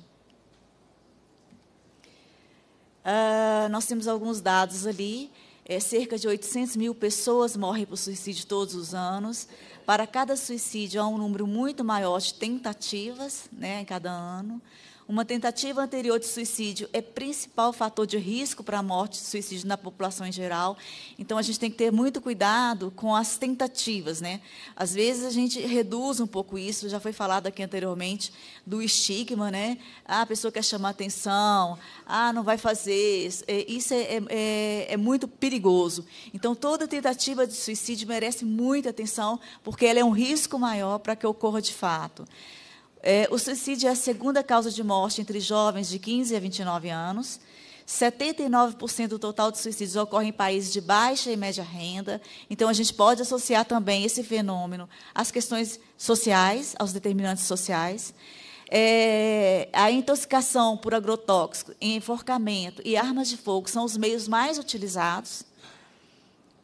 ah, nós temos alguns dados ali. É, cerca de 800 mil pessoas morrem por suicídio todos os anos. Para cada suicídio, há um número muito maior de tentativas né, em cada ano. Uma tentativa anterior de suicídio é principal fator de risco para a morte de suicídio na população em geral. Então, a gente tem que ter muito cuidado com as tentativas. Né? Às vezes, a gente reduz um pouco isso, já foi falado aqui anteriormente, do estigma. Né? Ah, a pessoa quer chamar atenção, ah, não vai fazer. Isso é, é, é, é muito perigoso. Então, toda tentativa de suicídio merece muita atenção, porque ela é um risco maior para que ocorra de fato. É, o suicídio é a segunda causa de morte entre jovens de 15 a 29 anos. 79% do total de suicídios ocorre em países de baixa e média renda. Então, a gente pode associar também esse fenômeno às questões sociais, aos determinantes sociais. É, a intoxicação por agrotóxico, enforcamento e armas de fogo são os meios mais utilizados.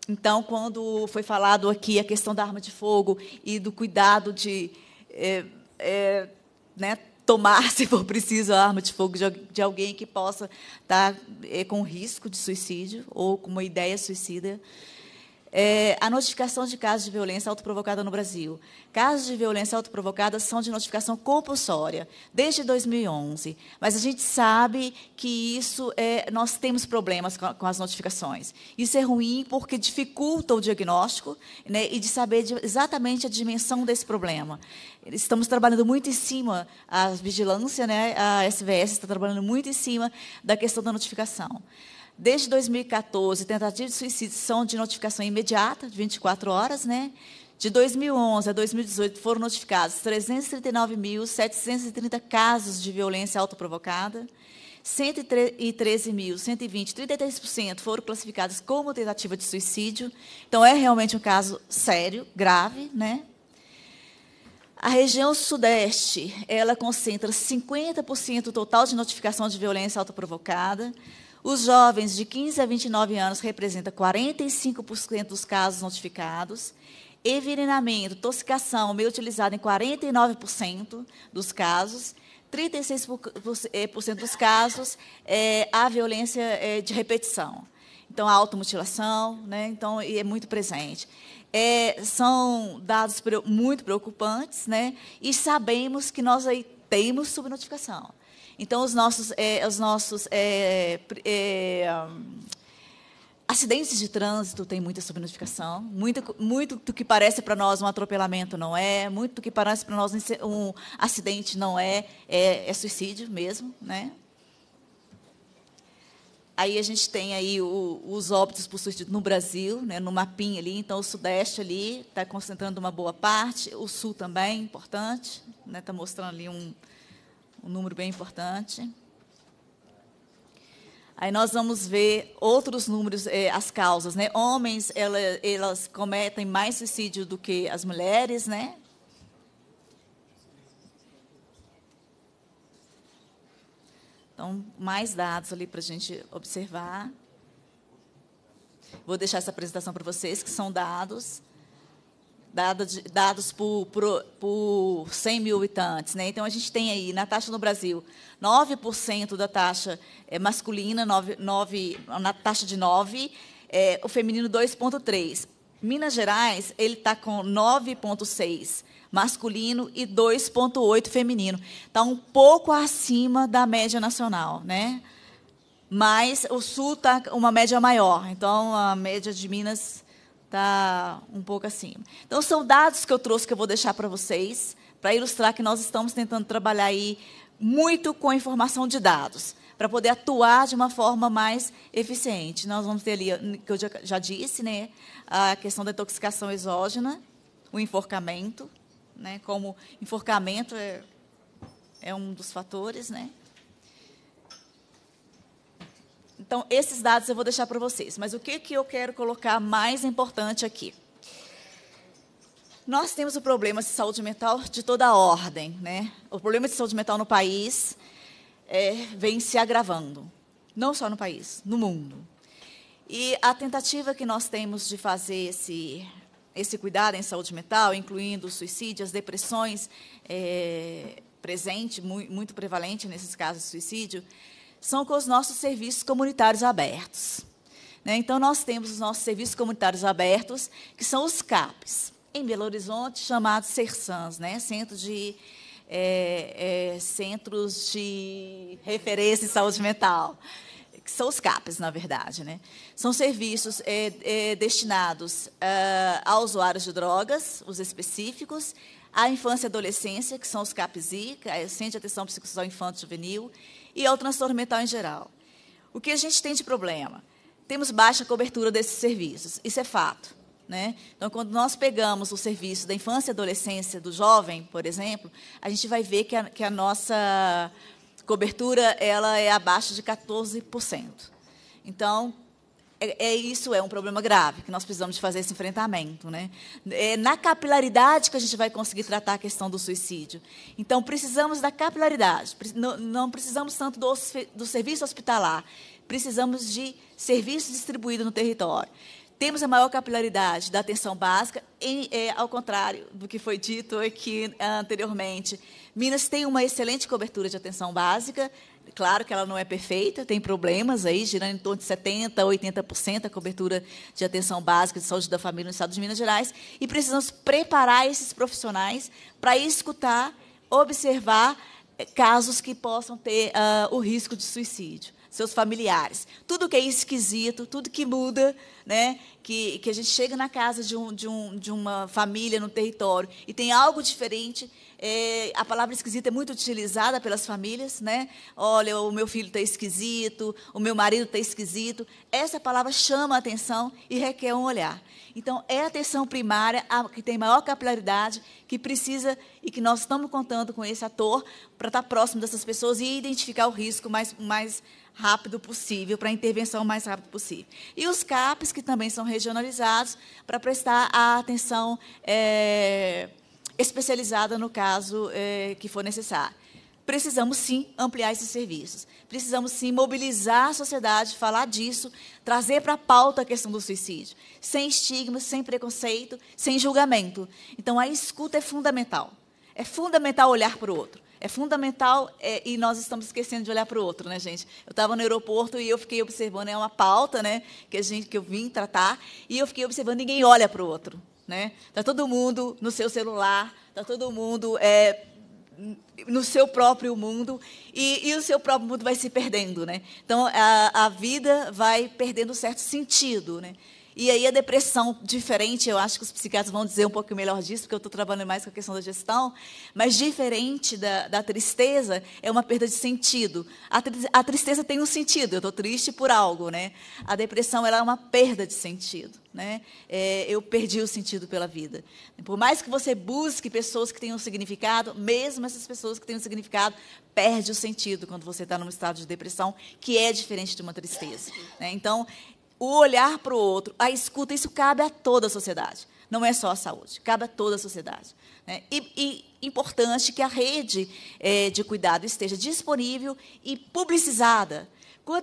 Então, quando foi falado aqui a questão da arma de fogo e do cuidado de é, é, né, tomar, se for preciso, a arma de fogo de, de alguém que possa estar tá, é, com risco de suicídio ou com uma ideia suicida é, a notificação de casos de violência autoprovocada no Brasil. Casos de violência autoprovocada são de notificação compulsória, desde 2011. Mas a gente sabe que isso é, nós temos problemas com, com, as notificações. Isso é ruim porque dificulta o diagnóstico né, e de saber de, exatamente a dimensão desse problema. Estamos trabalhando muito em cima, a vigilância, né, a SVS está trabalhando muito em cima da questão da notificação. Desde 2014, tentativas de suicídio são de notificação imediata, de 24 horas, né? De 2011 a 2018 foram notificados 339.730 casos de violência autoprovocada, 113.120, 33% foram classificados como tentativa de suicídio. Então é realmente um caso sério, grave, né? A região sudeste, ela concentra 50% do total de notificação de violência autoprovocada, os jovens de 15 a 29 anos representam 45% dos casos notificados. Envenenamento, toxicação, meio utilizado em 49% dos casos. 36% dos casos é, há violência é, de repetição. Então, a automutilação, né? então, e é muito presente. É, são dados muito preocupantes, né? e sabemos que nós aí temos subnotificação. Então, os nossos, é, os nossos é, é, acidentes de trânsito têm muita subnotificação, muito, muito do que parece para nós um atropelamento não é, muito do que parece para nós um acidente não é. é, é, suicídio mesmo, né? Aí a gente tem aí o, os óbitos por suicídio no Brasil, né, no mapinha ali. Então, o Sudeste ali está concentrando uma boa parte, o Sul também, importante, está né, tá mostrando ali um, um número bem importante. Aí nós vamos ver outros números, eh, as causas, né? Homens, ela, elas cometem mais suicídio do que as mulheres, né? Então, mais dados ali para a gente observar. Vou deixar essa apresentação para vocês, que são dados dados, dados por, por, por 100 mil habitantes. Né? Então, a gente tem aí, na taxa no Brasil, 9% da taxa é masculina, 9, 9, na taxa de 9%, é, eh, o feminino 2,3%. Minas Gerais, ele está com 9,6% masculino e 2,8% feminino. Está um pouco acima da média nacional, né? Mas o Sul está uma média maior. Então, a média de Minas está um pouco acima. Então, são dados que eu trouxe que eu vou deixar para vocês, para ilustrar que nós estamos tentando trabalhar aí muito com a informação de dados, para poder atuar de uma forma mais eficiente. Nós vamos ter ali, que eu já disse, né, a questão da intoxicação exógena, o enforcamento, né, como enforcamento é, é um dos fatores, né? Então, esses dados eu vou deixar para vocês. Mas o que, que eu quero colocar mais importante aqui? Nós temos o problema de saúde mental de toda a ordem. Né? O problema de saúde mental no país é, vem se agravando. Não só no país, no mundo. E a tentativa que nós temos de fazer esse, esse cuidado em saúde mental, incluindo suicídio, as depressões, é, presente, muito prevalente nesses casos de suicídio, são com os nossos serviços comunitários abertos. Né? Então, nós temos os nossos serviços comunitários abertos, que são os CAPs, em Belo Horizonte, chamados CERSANs, né? Centro de, é, é, Centros de Referência em Saúde Mental, que são os CAPs, na verdade. Né? São serviços é, é destinados ah, a usuários de drogas, os específicos, à infância e adolescência, que são os CAPS I, é, Centro de Atenção Psicossocial Infanto Juvenil, e ao transtorno mental em geral. O que a gente tem de problema? Temos baixa cobertura desses serviços, isso é fato. Né? Então, quando nós pegamos o serviço da infância e adolescência do jovem, por exemplo, a gente vai ver que a, que a nossa cobertura ela é abaixo de 14%. Então, é, é, isso é um problema grave, que nós precisamos fazer esse enfrentamento. Né? É na capilaridade que a gente vai conseguir tratar a questão do suicídio. Então, precisamos da capilaridade, não, precisamos tanto do, do serviço hospitalar, precisamos de serviço distribuído no território. Temos a maior capilaridade da atenção básica, em, é, ao contrário do que foi dito aqui anteriormente. Minas tem uma excelente cobertura de atenção básica, Claro que ela não é perfeita, tem problemas aí, girando em torno de 70%, 80% a cobertura de atenção básica de saúde da família no estado de Minas Gerais. E precisamos preparar esses profissionais para escutar, observar eh, casos que possam ter uh, o risco de suicídio, seus familiares. Tudo que é esquisito, tudo que muda, né? que, que a gente chega na casa de, um, de, um, de uma família, no território, e tem algo diferente é, a palavra esquisita é muito utilizada pelas famílias, né? Olha, o meu filho está esquisito, o meu marido está esquisito. Essa palavra chama a atenção e requer um olhar. Então, é a atenção primária, a, que tem maior capilaridade, que precisa e que nós estamos contando com esse ator para estar tá próximo dessas pessoas e identificar o risco mais, mais rápido possível, para a intervenção o mais rápido possível. E os CAPs, que também são regionalizados, para prestar a atenção. É, especializada no caso eh, que for necessário. Precisamos sim ampliar esses serviços. Precisamos sim mobilizar a sociedade, falar disso, trazer para a pauta a questão do suicídio, sem estigma, sem preconceito, sem julgamento. Então a escuta é fundamental. É fundamental olhar para o outro. É fundamental, é, e nós estamos esquecendo de olhar para o outro, né, gente? Eu estava no aeroporto e eu fiquei observando, é uma pauta né, que, a gente, que eu vim tratar, e eu fiquei observando, ninguém olha para o outro né? Tá todo mundo no seu celular, tá todo mundo é, no seu próprio mundo e, e, o seu próprio mundo vai se perdendo, né? Então a, a vida vai perdendo certo sentido, né? E aí a depressão diferente, eu acho que os psiquiatras vão dizer um pouco melhor disso, porque eu estou trabalhando mais com a questão da gestão, mas diferente da, da tristeza é uma perda de sentido. A, a tristeza tem um sentido, eu estou triste por algo, né? A depressão ela é uma perda de sentido, né? É, eu perdi o sentido pela vida. Por mais que você busque pessoas que tenham significado, mesmo essas pessoas que tenham significado perde o sentido quando você está num estado de depressão, que é diferente de uma tristeza. Né? Então o olhar para o outro, a escuta, isso cabe a toda a sociedade. Não é só a saúde, cabe a toda a sociedade. Né? E, e, importante que a rede é, de cuidado esteja disponível e publicizada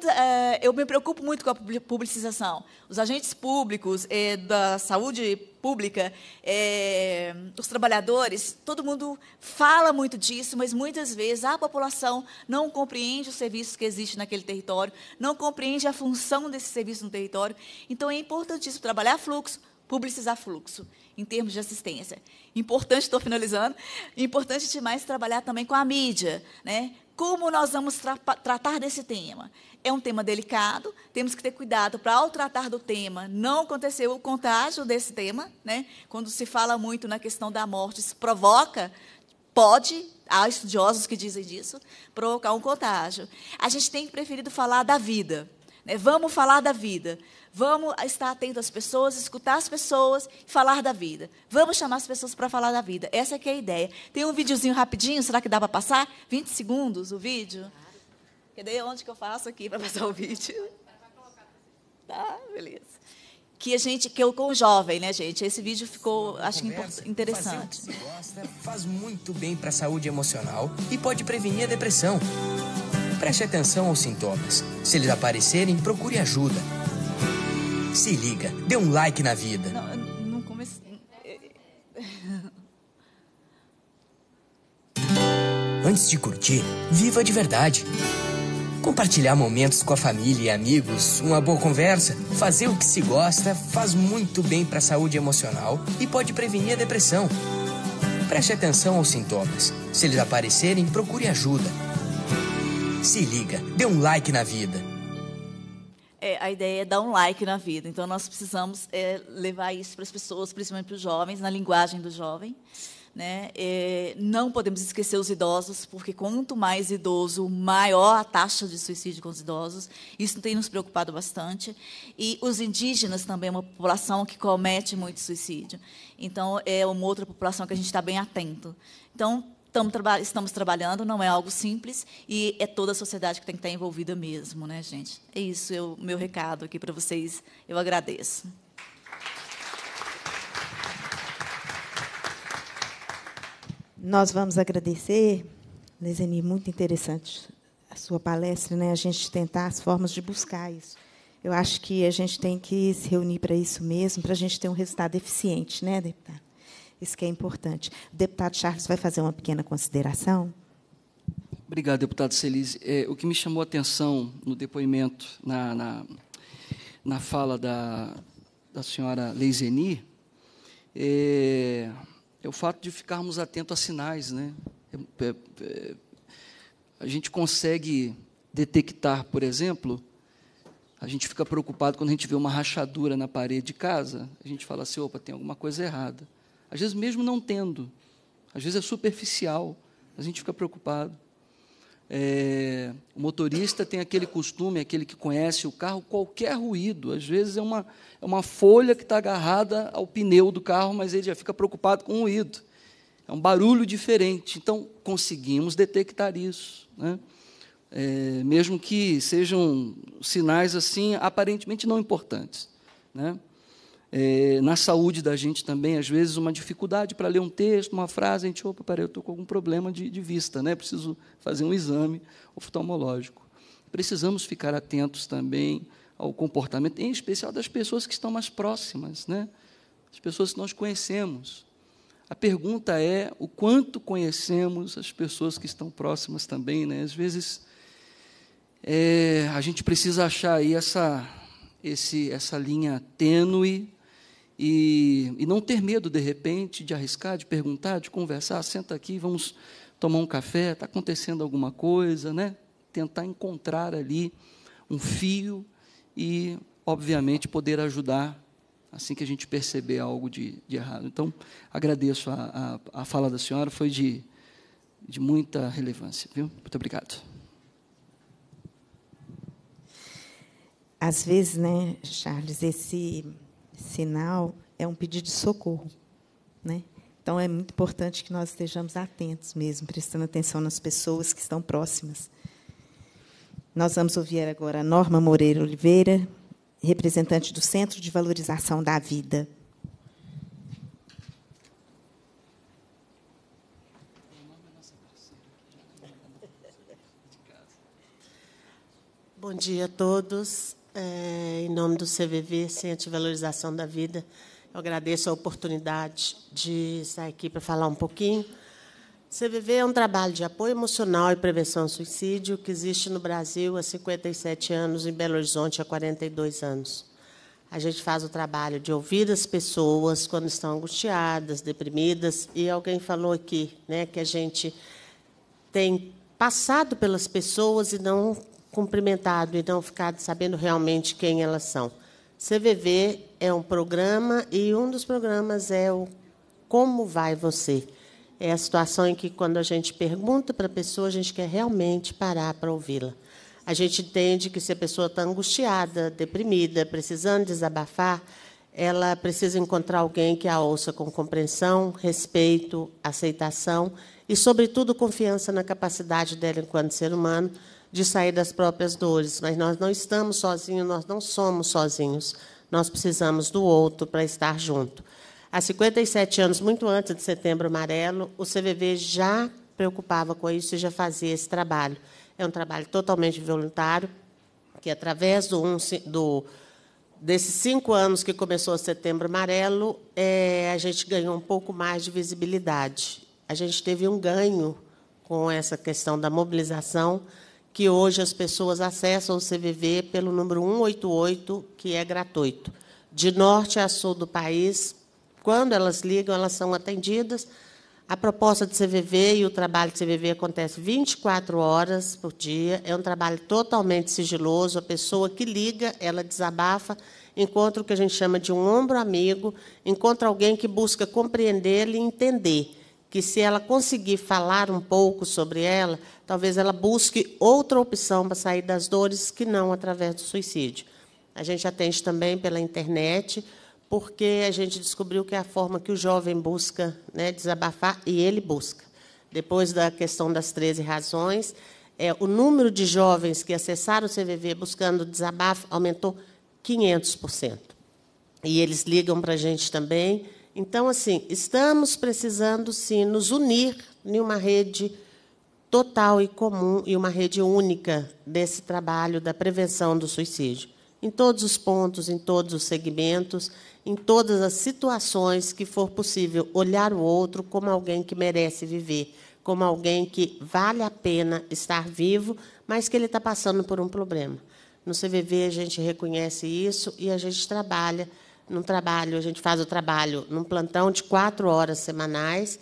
é, eu me preocupo muito com a publicização. Os agentes públicos é, da saúde pública, é, os trabalhadores, todo mundo fala muito disso, mas muitas vezes a população não compreende os serviços que existem naquele território, não compreende a função desse serviço no território. Então, é importantíssimo trabalhar fluxo, publicizar fluxo em termos de assistência. Importante, estou finalizando, importante demais trabalhar também com a mídia, né? Como nós vamos tra tratar desse tema? é um tema delicado, temos que ter cuidado para, ao tratar do tema, não acontecer o contágio desse tema. Né? Quando se fala muito na questão da morte, se provoca, pode, há estudiosos que dizem disso, provocar um contágio. A gente tem preferido falar da vida. Né? Vamos falar da vida. Vamos estar atento às pessoas, escutar as pessoas, e falar da vida. Vamos chamar as pessoas para falar da vida. Essa é é a ideia. Tem um videozinho rapidinho, será que dá para passar? 20 segundos o vídeo? Que daí é onde que eu faço aqui para passar o vídeo? Tá, beleza. Que a gente, que eu com o jovem, né, gente? Esse vídeo ficou, é acho que interessante. Fazer o que gosta faz muito bem para a saúde emocional e pode prevenir a depressão. Preste atenção aos sintomas. Se eles aparecerem, procure ajuda. Se liga, dê um like na vida. Não, não comecei. Antes de curtir, viva de verdade. Compartilhar momentos com a família e amigos, uma boa conversa, fazer o que se gosta faz muito bem para a saúde emocional e pode prevenir a depressão. Preste atenção aos sintomas. Se eles aparecerem, procure ajuda. Se liga, dê um like na vida. É, a ideia é dar um like na vida. Então, nós precisamos é, levar isso para as pessoas, principalmente para os jovens, na linguagem do jovem. Né? É, não podemos esquecer os idosos, porque quanto mais idoso, maior a taxa de suicídio com os idosos. Isso tem nos preocupado bastante. E os indígenas também é uma população que comete muito suicídio. Então, é uma outra população que a gente está bem atento. Então, traba estamos trabalhando, não é algo simples, e é toda a sociedade que tem que estar envolvida mesmo, né, gente? É isso, é o meu recado aqui para vocês. Eu agradeço. Nós vamos agradecer, Lezeni, muito interessante a sua palestra, né? A gente tentar as formas de buscar isso. Eu acho que a gente tem que se reunir para isso mesmo, para a gente ter um resultado eficiente, né, deputado? Isso que é importante. O deputado Charles vai fazer uma pequena consideração. Obrigado, deputado Celise. É, o que me chamou a atenção no depoimento, na, na, na fala da, da senhora Leizeni, é, é o fato de ficarmos atentos a sinais. Né? É, é, é, a gente consegue detectar, por exemplo, a gente fica preocupado quando a gente vê uma rachadura na parede de casa, a gente fala assim: opa, tem alguma coisa errada. Às vezes, mesmo não tendo, às vezes é superficial, a gente fica preocupado. É, o motorista tem aquele costume, aquele que conhece o carro, qualquer ruído, às vezes é uma, é uma folha que está agarrada ao pneu do carro, mas ele já fica preocupado com o ruído. É um barulho diferente. Então, conseguimos detectar isso. Né? É, mesmo que sejam sinais assim aparentemente não importantes. Né? É, na saúde da gente também, às vezes, uma dificuldade para ler um texto, uma frase, a gente, opa, peraí, eu estou com algum problema de, de, vista, né? preciso fazer um exame oftalmológico. Precisamos ficar atentos também ao comportamento, em especial das pessoas que estão mais próximas, né? as pessoas que nós conhecemos. A pergunta é o quanto conhecemos as pessoas que estão próximas também. Né? Às vezes, é, a gente precisa achar aí essa, esse, essa linha tênue e, e não ter medo, de repente, de arriscar, de perguntar, de conversar. Ah, senta aqui, vamos tomar um café, está acontecendo alguma coisa, né? Tentar encontrar ali um fio e, obviamente, poder ajudar assim que a gente perceber algo de, de errado. Então, agradeço a, a, a, fala da senhora, foi de, de muita relevância. Viu? Muito obrigado. Às vezes, né, Charles, esse sinal é um pedido de socorro, né? Então é muito importante que nós estejamos atentos mesmo, prestando atenção nas pessoas que estão próximas. Nós vamos ouvir agora a Norma Moreira Oliveira, representante do Centro de Valorização da Vida. Bom dia a todos. É, em nome do CVV, Centro de Valorização da Vida, eu agradeço a oportunidade de estar aqui para falar um pouquinho. O CVV é um trabalho de apoio emocional e prevenção ao suicídio que existe no Brasil há 57 anos, em Belo Horizonte há 42 anos. A gente faz o trabalho de ouvir as pessoas quando estão angustiadas, deprimidas, e alguém falou aqui né, que a gente tem passado pelas pessoas e não cumprimentado e não ficado sabendo realmente quem elas são. CVV é um programa e um dos programas é o Como Vai Você? É a situação em que, quando a gente pergunta para a pessoa, a gente quer realmente parar para ouvi-la. A gente entende que se a pessoa está angustiada, deprimida, precisando desabafar, ela precisa encontrar alguém que a ouça com compreensão, respeito, aceitação e, sobretudo, confiança na capacidade dela enquanto ser humano de sair das próprias dores, mas nós não estamos sozinhos, nós não somos sozinhos. Nós precisamos do outro para estar junto. Há 57 anos, muito antes de Setembro Amarelo, o CVV já preocupava com isso e já fazia esse trabalho. É um trabalho totalmente voluntário, que através do, um, do desses cinco anos que começou Setembro Amarelo, é, a gente ganhou um pouco mais de visibilidade. A gente teve um ganho com essa questão da mobilização que hoje as pessoas acessam o CVV pelo número 188, que é gratuito. De norte a sul do país, quando elas ligam, elas são atendidas. A proposta de CVV e o trabalho de CVV acontece 24 horas por dia. É um trabalho totalmente sigiloso. A pessoa que liga, ela desabafa, encontra o que a gente chama de um ombro amigo, encontra alguém que busca compreendê-lo e entender que se ela conseguir falar um pouco sobre ela, talvez ela busque outra opção para sair das dores que não através do suicídio. A gente atende também pela internet, porque a gente descobriu que é a forma que o jovem busca né, desabafar, e ele busca. Depois da questão das 13 razões, é, o número de jovens que acessaram o CVV buscando desabafo aumentou 500%. E eles ligam para a gente também então, assim, estamos precisando sim nos unir em uma rede total e comum e uma rede única desse trabalho da prevenção do suicídio, em todos os pontos, em todos os segmentos, em todas as situações que for possível olhar o outro como alguém que merece viver, como alguém que vale a pena estar vivo, mas que ele está passando por um problema. No CVV a gente reconhece isso e a gente trabalha no trabalho, a gente faz o trabalho num plantão de quatro horas semanais.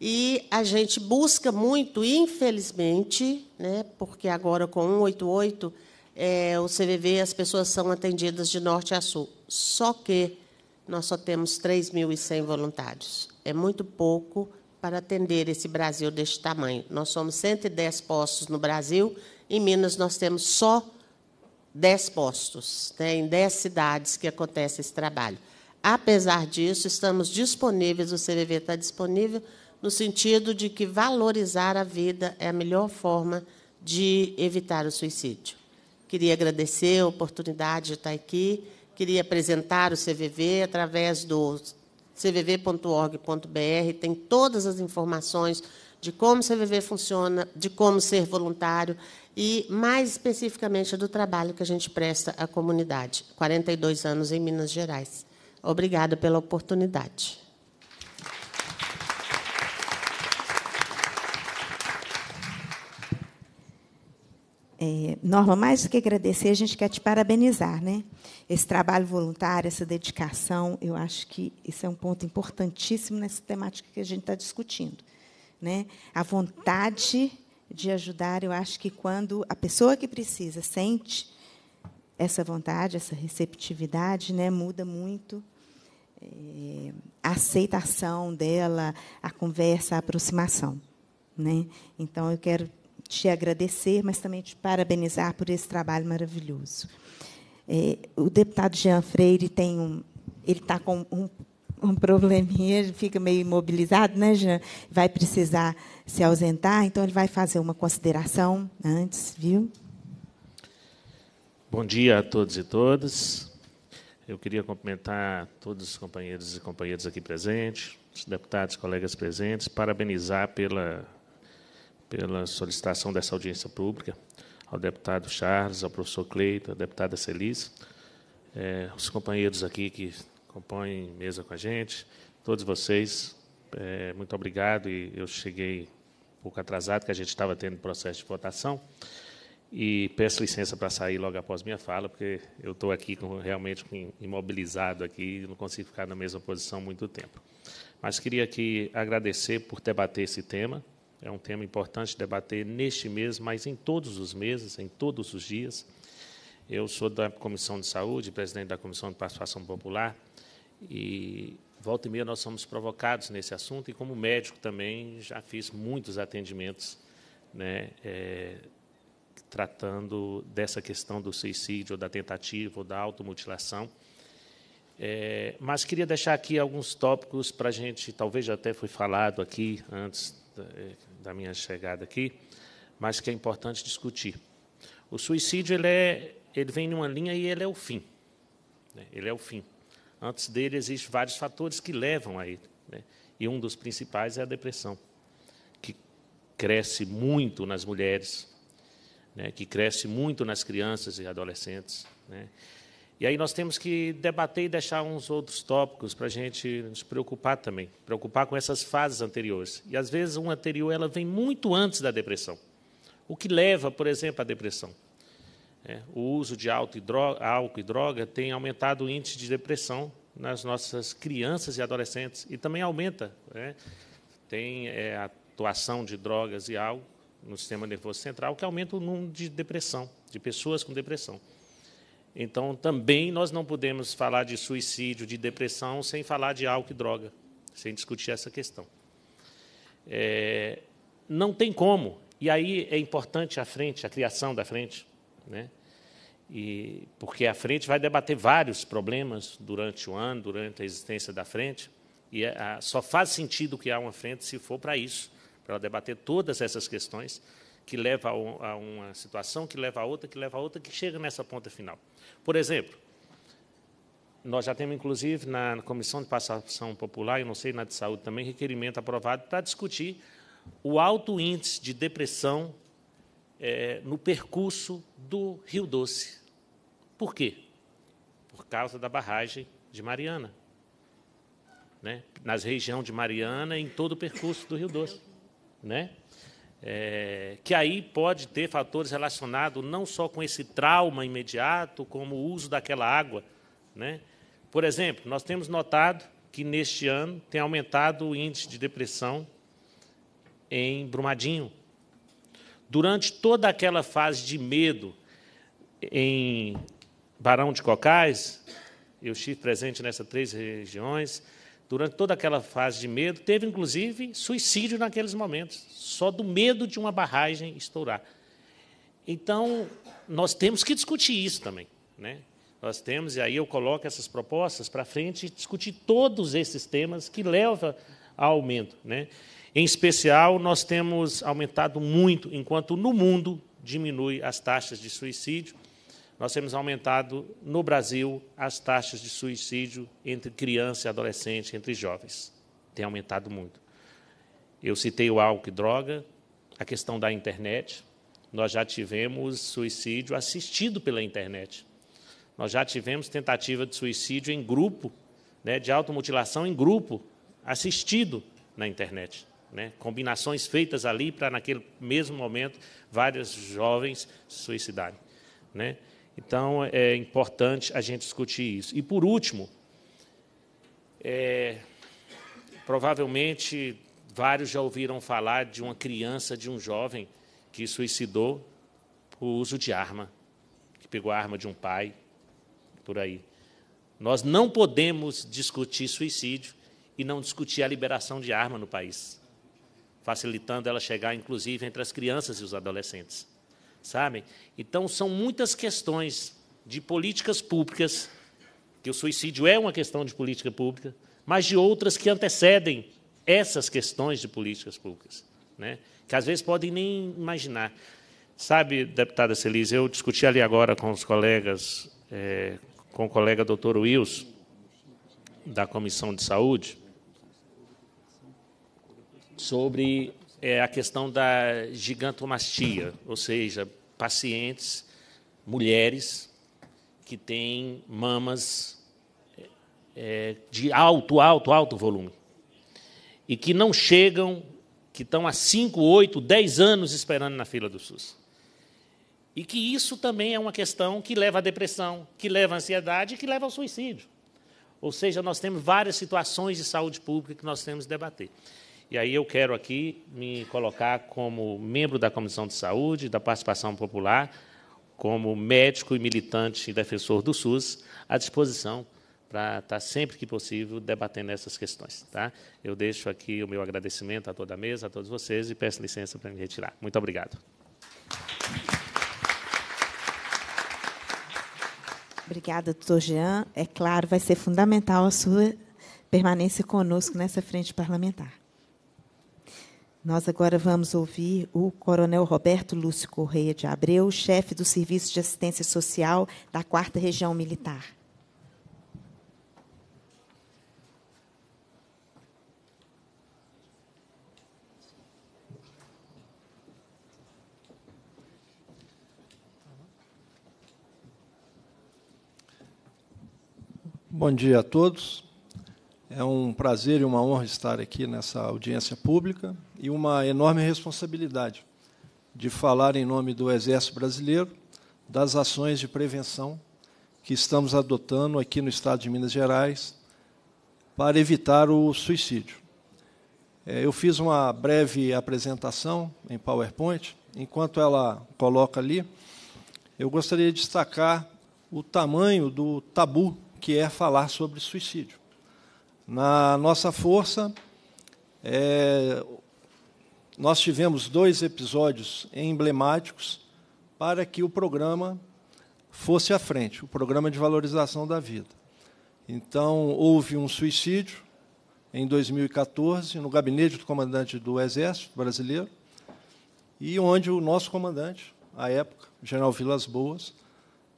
E a gente busca muito, infelizmente, né, porque agora com 188, é, o CVV, as pessoas são atendidas de norte a sul. Só que nós só temos 3.100 voluntários. É muito pouco para atender esse Brasil deste tamanho. Nós somos 110 postos no Brasil, em Minas nós temos só dez postos, né, em dez cidades que acontece esse trabalho. Apesar disso, estamos disponíveis, o CVV está disponível, no sentido de que valorizar a vida é a melhor forma de evitar o suicídio. Queria agradecer a oportunidade de estar aqui, queria apresentar o CVV através do cvv.org.br, tem todas as informações de como o CVV funciona, de como ser voluntário e, mais especificamente, do trabalho que a gente presta à comunidade. 42 anos em Minas Gerais. Obrigada pela oportunidade. É, Norma, mais do que agradecer, a gente quer te parabenizar, né? Esse trabalho voluntário, essa dedicação, eu acho que isso é um ponto importantíssimo nessa temática que a gente está discutindo, né? A vontade de ajudar, eu acho que quando a pessoa que precisa sente essa vontade, essa receptividade, né, muda muito eh, a aceitação dela, a conversa, a aproximação. Né? Então, eu quero te agradecer, mas também te parabenizar por esse trabalho maravilhoso. É, o deputado Jean Freire tem um, ele está com um um probleminha, ele fica meio imobilizado, né, Jean? Vai precisar se ausentar, então ele vai fazer uma consideração antes, viu? Bom dia a todos e todas. Eu queria cumprimentar todos os companheiros e companheiras aqui presentes, os deputados, colegas presentes, parabenizar pela, pela solicitação dessa audiência pública, ao deputado Charles, ao professor Cleito, à deputada Celis, eh, os companheiros aqui que acompanhem mesa com a gente, todos vocês, é, muito obrigado. E eu cheguei um pouco atrasado, que a gente estava tendo processo de votação. E peço licença para sair logo após minha fala, porque eu estou aqui com, realmente imobilizado aqui e não consigo ficar na mesma posição muito tempo. Mas queria aqui agradecer por debater esse tema. É um tema importante debater neste mês, mas em todos os meses, em todos os dias. Eu sou da Comissão de Saúde, presidente da Comissão de Participação Popular. E volta e meia nós somos provocados nesse assunto, e como médico também já fiz muitos atendimentos né, é, tratando dessa questão do suicídio, da tentativa, ou da automutilação. É, mas queria deixar aqui alguns tópicos para a gente, talvez já até foi falado aqui antes é, da minha chegada aqui, mas que é importante discutir. O suicídio ele, é, ele vem linha e ele é o fim. Né, ele é o fim. Antes dele, existem vários fatores que levam a ele. Né? E um dos principais é a depressão, que cresce muito nas mulheres, né? que cresce muito nas crianças e adolescentes. Né? E aí nós temos que debater e deixar uns outros tópicos para a gente nos preocupar também, preocupar com essas fases anteriores. E às vezes uma anterior ela vem muito antes da depressão. O que leva, por exemplo, à depressão? É, o uso de álcool e, droga, álcool e droga tem aumentado o índice de depressão nas nossas crianças e adolescentes e também aumenta. Né? Tem é, atuação de drogas e álcool no sistema nervoso central que aumenta o número de depressão, de pessoas com depressão. Então, também nós não podemos falar de suicídio, de depressão, sem falar de álcool e droga, sem discutir essa questão. É, não tem como. E aí é importante a frente, a criação da frente né? E porque a frente vai debater vários problemas durante o ano, durante a existência da frente, e é, a, só faz sentido que há uma frente se for para isso, para debater todas essas questões que leva a, a uma situação, que leva a outra, que leva a outra, que chega nessa ponta final. Por exemplo, nós já temos, inclusive, na Comissão de Passação Popular, e não sei na de saúde também, requerimento aprovado para discutir o alto índice de depressão é, no percurso do Rio Doce. Por quê? Por causa da barragem de Mariana. Né? Nas regiões de Mariana, em todo o percurso do Rio Doce. Né? É, que aí pode ter fatores relacionados não só com esse trauma imediato, como o uso daquela água. Né? Por exemplo, nós temos notado que neste ano tem aumentado o índice de depressão em Brumadinho, durante toda aquela fase de medo em Barão de Cocais, eu estive presente nessas três regiões, durante toda aquela fase de medo, teve inclusive suicídio naqueles momentos, só do medo de uma barragem estourar. Então, nós temos que discutir isso também. Né? Nós temos, e aí eu coloco essas propostas para frente, discutir todos esses temas que levam ao aumento. Né? Em especial, nós temos aumentado muito, enquanto no mundo diminui as taxas de suicídio, nós temos aumentado no Brasil as taxas de suicídio entre criança e adolescente, entre jovens. Tem aumentado muito. Eu citei o álcool e droga, a questão da internet. Nós já tivemos suicídio assistido pela internet. Nós já tivemos tentativa de suicídio em grupo, né, de automutilação em grupo, assistido na internet né, combinações feitas ali para, naquele mesmo momento, várias jovens se suicidarem. Né? Então, é importante a gente discutir isso. E, por último, é, provavelmente vários já ouviram falar de uma criança, de um jovem que suicidou por uso de arma, que pegou a arma de um pai, por aí. Nós não podemos discutir suicídio e não discutir a liberação de arma no país facilitando ela chegar, inclusive, entre as crianças e os adolescentes. Sabem? Então, são muitas questões de políticas públicas, que o suicídio é uma questão de política pública, mas de outras que antecedem essas questões de políticas públicas, né? que às vezes podem nem imaginar. Sabe, deputada Celis, eu discuti ali agora com os colegas, é, com o colega doutor Wilson, da Comissão de Saúde, sobre é, a questão da gigantomastia, ou seja, pacientes, mulheres que têm mamas é, de alto, alto, alto volume e que não chegam, que estão há 5, 8, 10 anos esperando na fila do SUS. E que isso também é uma questão que leva à depressão, que leva à ansiedade e que leva ao suicídio. Ou seja, nós temos várias situações de saúde pública que nós temos que debater. E aí eu quero aqui me colocar como membro da Comissão de Saúde, da Participação Popular, como médico e militante e defensor do SUS, à disposição para estar tá sempre que possível debatendo essas questões. Tá? Eu deixo aqui o meu agradecimento a toda a mesa, a todos vocês, e peço licença para me retirar. Muito obrigado. Obrigada, doutor Jean. É claro, vai ser fundamental a sua permanência conosco nessa frente parlamentar. Nós agora vamos ouvir o Coronel Roberto Lúcio Correia de Abreu, chefe do Serviço de Assistência Social da 4 Região Militar. Bom dia a todos. É um prazer e uma honra estar aqui nessa audiência pública e uma enorme responsabilidade de falar em nome do Exército Brasileiro das ações de prevenção que estamos adotando aqui no Estado de Minas Gerais para evitar o suicídio. É, eu fiz uma breve apresentação em PowerPoint. Enquanto ela coloca ali, eu gostaria de destacar o tamanho do tabu que é falar sobre suicídio na nossa força, é, nós tivemos dois episódios emblemáticos para que o programa fosse à frente o programa de valorização da vida. Então, houve um suicídio em 2014 no gabinete do comandante do Exército Brasileiro e onde o nosso comandante, à época, General Vilas Boas,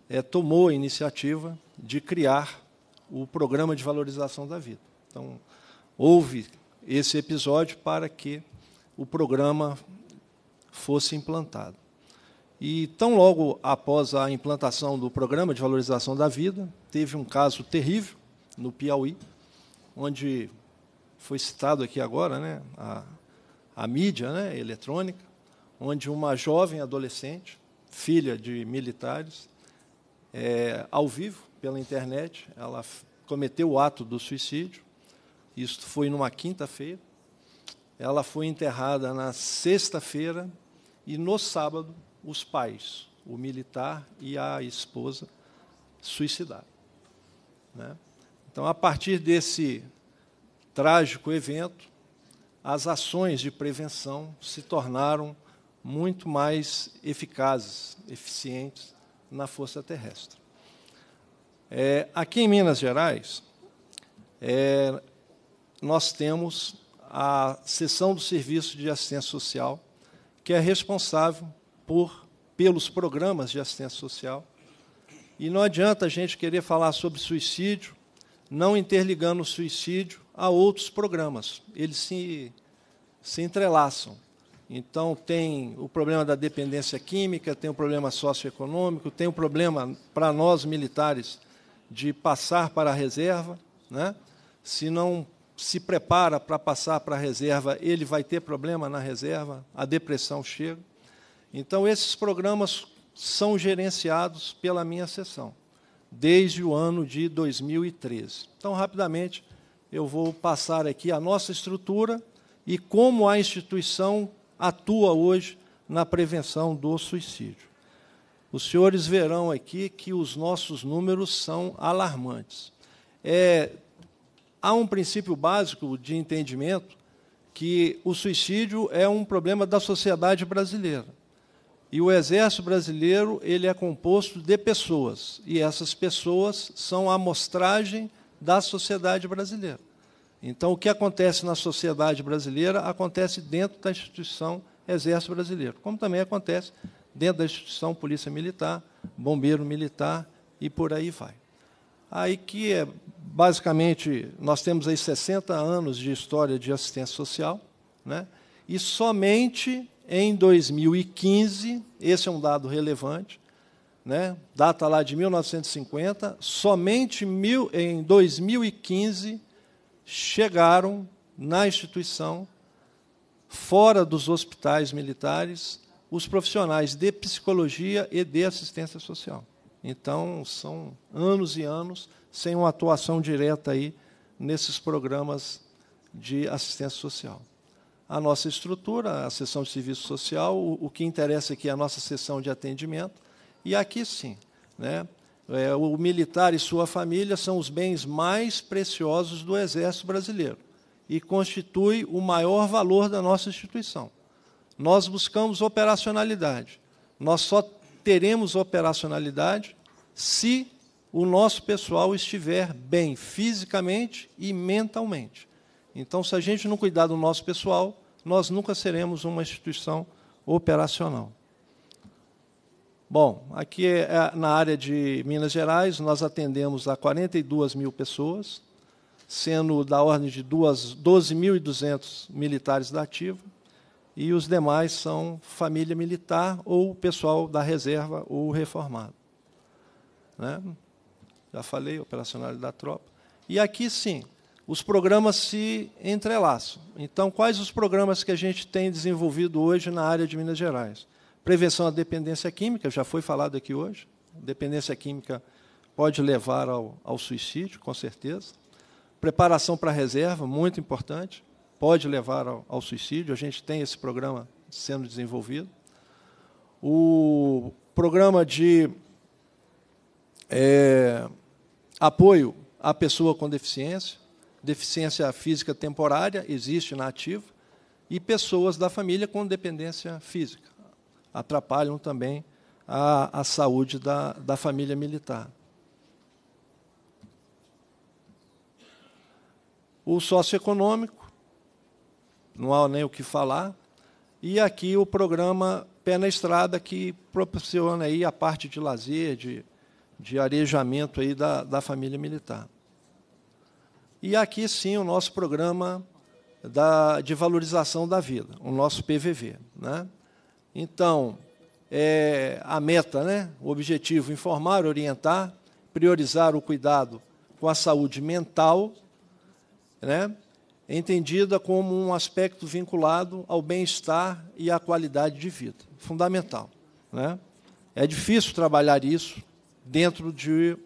é, tomou a iniciativa de criar o programa de valorização da vida. Então, houve esse episódio para que o programa fosse implantado. E tão logo após a implantação do programa de valorização da vida, teve um caso terrível no Piauí, onde foi citado aqui agora, né, a, a mídia né, eletrônica, onde uma jovem adolescente, filha de militares, é, ao vivo, pela internet, ela cometeu o ato do suicídio, isto foi numa quinta-feira. Ela foi enterrada na sexta-feira e no sábado os pais, o militar e a esposa, suicidaram. Né? Então, a partir desse trágico evento, as ações de prevenção se tornaram muito mais eficazes, eficientes na força terrestre. É, aqui em Minas Gerais, é, nós temos a seção do Serviço de Assistência Social, que é responsável por pelos programas de assistência social. E não adianta a gente querer falar sobre suicídio não interligando o suicídio a outros programas. Eles se, se entrelaçam. Então, tem o problema da dependência química, tem o problema socioeconômico, tem o problema, para nós militares, de passar para a reserva. Né? Se não se prepara para passar para a reserva, ele vai ter problema na reserva, a depressão chega. Então, esses programas são gerenciados pela minha seção, desde o ano de 2013. Então, rapidamente, eu vou passar aqui a nossa estrutura e como a instituição atua hoje na prevenção do suicídio. Os senhores verão aqui que os nossos números são alarmantes. É, há um princípio básico de entendimento que o suicídio é um problema da sociedade brasileira. E o exército brasileiro ele é composto de pessoas, e essas pessoas são a amostragem da sociedade brasileira. Então, o que acontece na sociedade brasileira acontece dentro da instituição Exército Brasileiro, como também acontece dentro da instituição Polícia Militar, Bombeiro Militar e por aí vai. Aí que é basicamente, nós temos aí 60 anos de história de assistência social, né? e somente em 2015, esse é um dado relevante, né? data lá de 1950, somente mil, em 2015 chegaram na instituição, fora dos hospitais militares, os profissionais de psicologia e de assistência social. Então, são anos e anos sem uma atuação direta aí nesses programas de assistência social. A nossa estrutura, a seção de serviço social, o, o que interessa aqui é a nossa seção de atendimento, e aqui sim, né, é, o militar e sua família são os bens mais preciosos do Exército Brasileiro e constitui o maior valor da nossa instituição. Nós buscamos operacionalidade. Nós só teremos operacionalidade se o nosso pessoal estiver bem fisicamente e mentalmente. Então, se a gente não cuidar do nosso pessoal, nós nunca seremos uma instituição operacional. Bom, aqui é, é na área de Minas Gerais, nós atendemos a 42 mil pessoas, sendo da ordem de 12.200 militares da ativa, e os demais são família militar ou pessoal da reserva ou reformado. Né? já falei, operacional da tropa. E aqui sim, os programas se entrelaçam. Então, quais os programas que a gente tem desenvolvido hoje na área de Minas Gerais? Prevenção à dependência química, já foi falado aqui hoje. Dependência química pode levar ao, ao suicídio, com certeza. Preparação para reserva, muito importante, pode levar ao, ao suicídio. A gente tem esse programa sendo desenvolvido. O programa de é, Apoio à pessoa com deficiência, deficiência física temporária, existe na ativa, e pessoas da família com dependência física. Atrapalham também a, a saúde da, da família militar. O socioeconômico, não há nem o que falar. E aqui o programa Pé na Estrada, que proporciona aí a parte de lazer, de de arejamento aí da, da família militar. E aqui sim o nosso programa da, de valorização da vida, o nosso PVV. Né? Então, é a meta, né? o objetivo, informar, orientar, priorizar o cuidado com a saúde mental, né? entendida como um aspecto vinculado ao bem-estar e à qualidade de vida. Fundamental. Né? É difícil trabalhar isso dentro de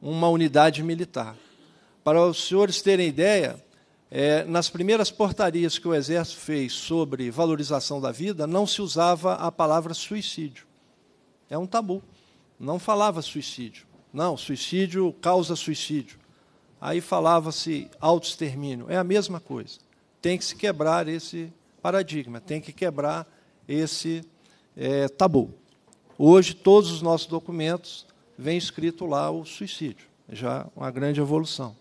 uma unidade militar. Para os senhores terem ideia, é, nas primeiras portarias que o Exército fez sobre valorização da vida, não se usava a palavra suicídio. É um tabu. Não falava suicídio. Não, suicídio causa suicídio. Aí falava-se autoextermínio. É a mesma coisa. Tem que se quebrar esse paradigma, tem que quebrar esse é, tabu. Hoje, todos os nossos documentos vem escrito lá o suicídio. Já uma grande evolução.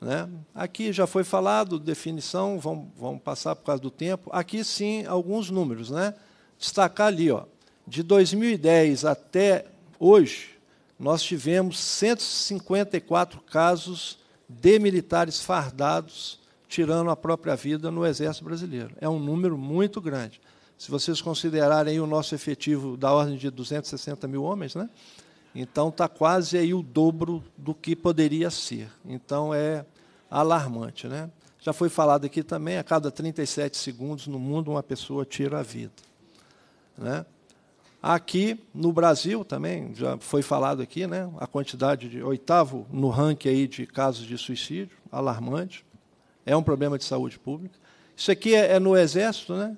Né? Aqui já foi falado, definição, vamos, vamos passar por causa do tempo. Aqui sim, alguns números. Né? Destacar ali, ó, de 2010 até hoje, nós tivemos 154 casos de militares fardados tirando a própria vida no Exército Brasileiro. É um número muito grande. Se vocês considerarem o nosso efetivo da ordem de 260 mil homens, né? Então está quase aí o dobro do que poderia ser. Então é alarmante, né? Já foi falado aqui também, a cada 37 segundos no mundo uma pessoa tira a vida, né? Aqui no Brasil também já foi falado aqui, né? A quantidade de oitavo no ranking aí de casos de suicídio, alarmante. É um problema de saúde pública. Isso aqui é, é no exército, né?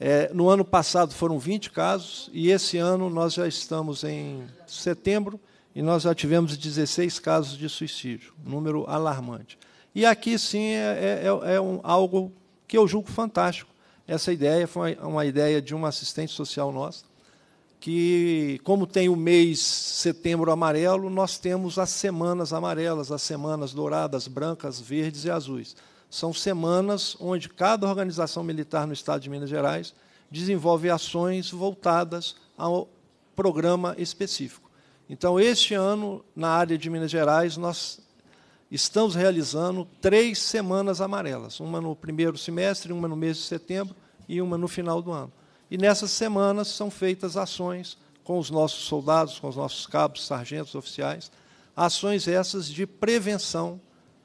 É, no ano passado foram 20 casos e esse ano nós já estamos em setembro e nós já tivemos 16 casos de suicídio, número alarmante. E aqui sim é, é, é, é um, algo que eu julgo fantástico. Essa ideia foi uma ideia de uma assistente social nossa, que, como tem o mês setembro amarelo, nós temos as semanas amarelas, as semanas douradas, brancas, verdes e azuis. São semanas onde cada organização militar no estado de Minas Gerais desenvolve ações voltadas ao programa específico. Então, este ano, na área de Minas Gerais, nós estamos realizando três semanas amarelas: uma no primeiro semestre, uma no mês de setembro e uma no final do ano. E nessas semanas são feitas ações com os nossos soldados, com os nossos cabos, sargentos, oficiais, ações essas de prevenção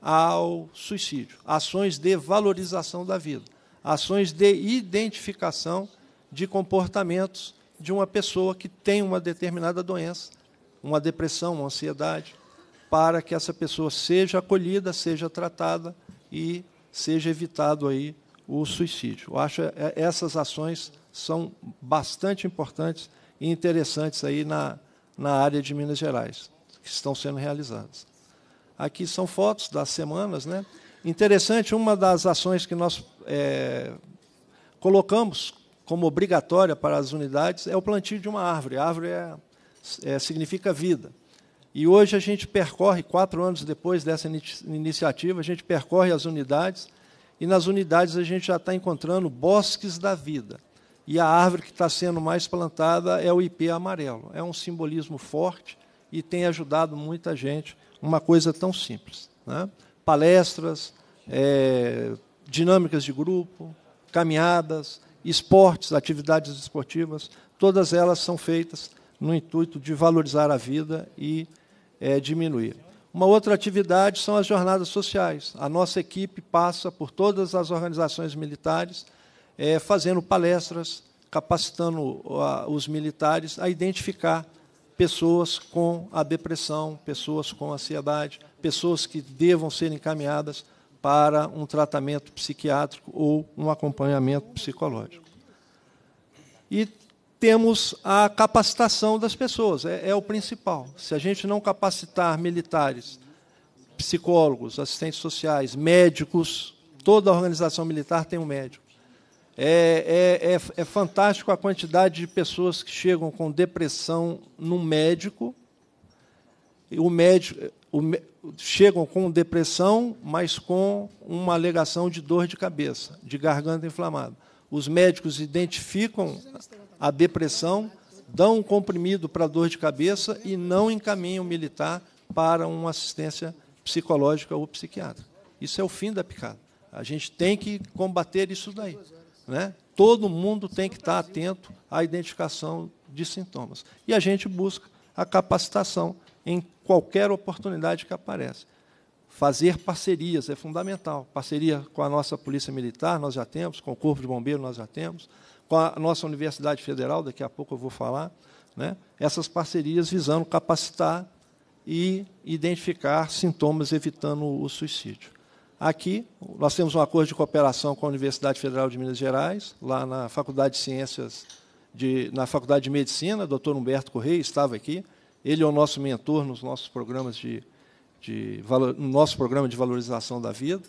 ao suicídio, ações de valorização da vida, ações de identificação de comportamentos de uma pessoa que tem uma determinada doença, uma depressão, uma ansiedade, para que essa pessoa seja acolhida, seja tratada e seja evitado aí o suicídio. Eu acho que é, essas ações são bastante importantes e interessantes aí na, na área de Minas Gerais, que estão sendo realizadas. Aqui são fotos das semanas. Né? Interessante, uma das ações que nós é, colocamos como obrigatória para as unidades é o plantio de uma árvore. A árvore é, é, significa vida. E hoje a gente percorre, quatro anos depois dessa in iniciativa, a gente percorre as unidades e nas unidades a gente já está encontrando bosques da vida. E a árvore que está sendo mais plantada é o IP amarelo. É um simbolismo forte e tem ajudado muita gente uma coisa tão simples. Né? Palestras, é, dinâmicas de grupo, caminhadas, esportes, atividades esportivas, todas elas são feitas no intuito de valorizar a vida e é, diminuir. Uma outra atividade são as jornadas sociais. A nossa equipe passa por todas as organizações militares, é, fazendo palestras, capacitando a, os militares a identificar pessoas com a depressão, pessoas com ansiedade, pessoas que devam ser encaminhadas para um tratamento psiquiátrico ou um acompanhamento psicológico. E temos a capacitação das pessoas, é, é o principal. Se a gente não capacitar militares, psicólogos, assistentes sociais, médicos, toda a organização militar tem um médico. É, é, é, é, fantástico a quantidade de pessoas que chegam com depressão no médico. O médico o, chegam com depressão, mas com uma alegação de dor de cabeça, de garganta inflamada. Os médicos identificam a depressão, dão um comprimido para dor de cabeça e não encaminham o militar para uma assistência psicológica ou psiquiátrica. Isso é o fim da picada. A gente tem que combater isso daí. Né? Todo mundo tem que estar atento à identificação de sintomas. E a gente busca a capacitação em qualquer oportunidade que aparece. Fazer parcerias é fundamental. Parceria com a nossa Polícia Militar, nós já temos, com o Corpo de Bombeiros, nós já temos, com a nossa Universidade Federal, daqui a pouco eu vou falar. Né? Essas parcerias visando capacitar e identificar sintomas evitando o suicídio. Aqui, nós temos um acordo de cooperação com a Universidade Federal de Minas Gerais, lá na Faculdade de Ciências, de, na Faculdade de Medicina, doutor Humberto Correia estava aqui. Ele é o nosso mentor nos nossos programas de, de no nosso programa de valorização da vida.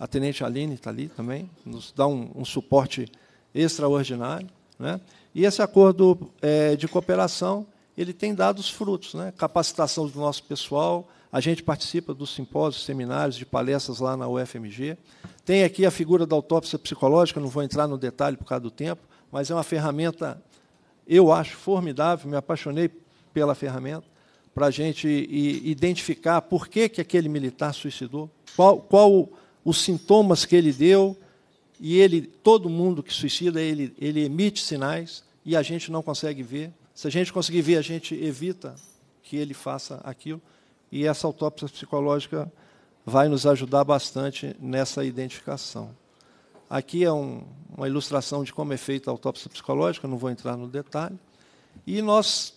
A Tenente Aline está ali também, nos dá um, um suporte extraordinário. Né? E esse acordo é, de cooperação ele tem dado os frutos, né? capacitação do nosso pessoal, a gente participa dos simpósios, seminários, de palestras lá na UFMG. Tem aqui a figura da autópsia psicológica, não vou entrar no detalhe por causa do tempo, mas é uma ferramenta, eu acho, formidável, me apaixonei pela ferramenta, para a gente identificar por que, que aquele militar suicidou, qual, qual os sintomas que ele deu, e ele, todo mundo que suicida, ele, ele emite sinais, e a gente não consegue ver se a gente conseguir ver, a gente evita que ele faça aquilo. E essa autópsia psicológica vai nos ajudar bastante nessa identificação. Aqui é um, uma ilustração de como é feita a autópsia psicológica, não vou entrar no detalhe. E nós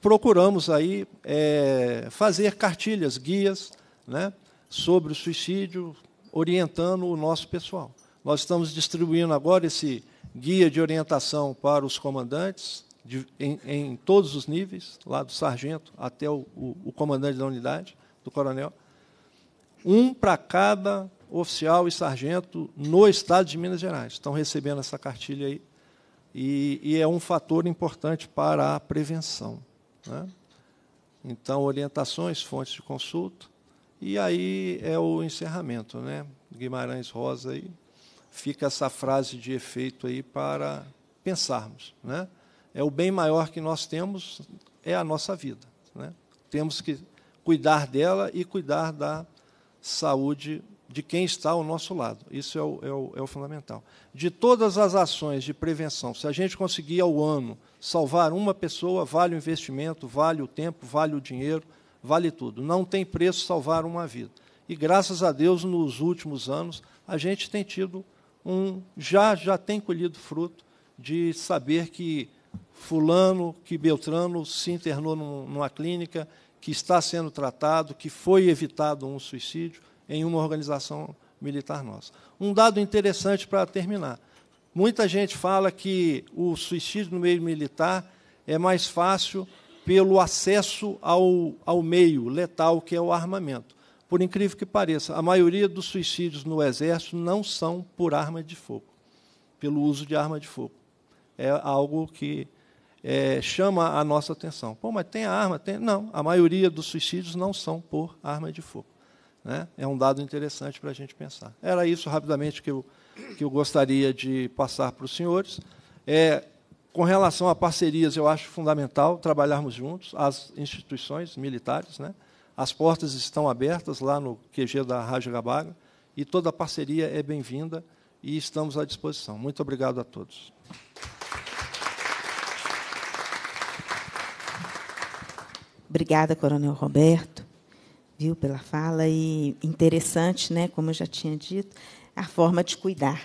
procuramos aí é, fazer cartilhas, guias, né, sobre o suicídio, orientando o nosso pessoal. Nós estamos distribuindo agora esse guia de orientação para os comandantes, de, em, em, todos os níveis, lá do sargento até o, o, o comandante da unidade, do coronel, um para cada oficial e sargento no estado de Minas Gerais. Estão recebendo essa cartilha aí. E, e é um fator importante para a prevenção. Né? Então, orientações, fontes de consulta. E aí é o encerramento, né? Guimarães Rosa aí. Fica essa frase de efeito aí para pensarmos, né? é o bem maior que nós temos, é a nossa vida. Né? Temos que cuidar dela e cuidar da saúde de quem está ao nosso lado. Isso é o, é, o, é o, fundamental. De todas as ações de prevenção, se a gente conseguir ao ano salvar uma pessoa, vale o investimento, vale o tempo, vale o dinheiro, vale tudo. Não tem preço salvar uma vida. E graças a Deus, nos últimos anos, a gente tem tido um já já tem colhido fruto de saber que fulano que Beltrano se internou numa clínica, que está sendo tratado, que foi evitado um suicídio em uma organização militar nossa. Um dado interessante para terminar. Muita gente fala que o suicídio no meio militar é mais fácil pelo acesso ao, ao meio letal, que é o armamento. Por incrível que pareça, a maioria dos suicídios no Exército não são por arma de fogo, pelo uso de arma de fogo. É algo que é, chama a nossa atenção. Pô, mas tem arma? Tem... Não, a maioria dos suicídios não são por arma de fogo. Né? É um dado interessante para a gente pensar. Era isso rapidamente que eu, que eu gostaria de passar para os senhores. É, com relação a parcerias, eu acho fundamental trabalharmos juntos, as instituições militares. Né? As portas estão abertas lá no QG da Rádio Gabaga e toda parceria é bem-vinda e estamos à disposição. Muito obrigado a todos. Obrigada, Coronel Roberto, viu, pela fala e interessante, né, como eu já tinha dito, a forma de cuidar,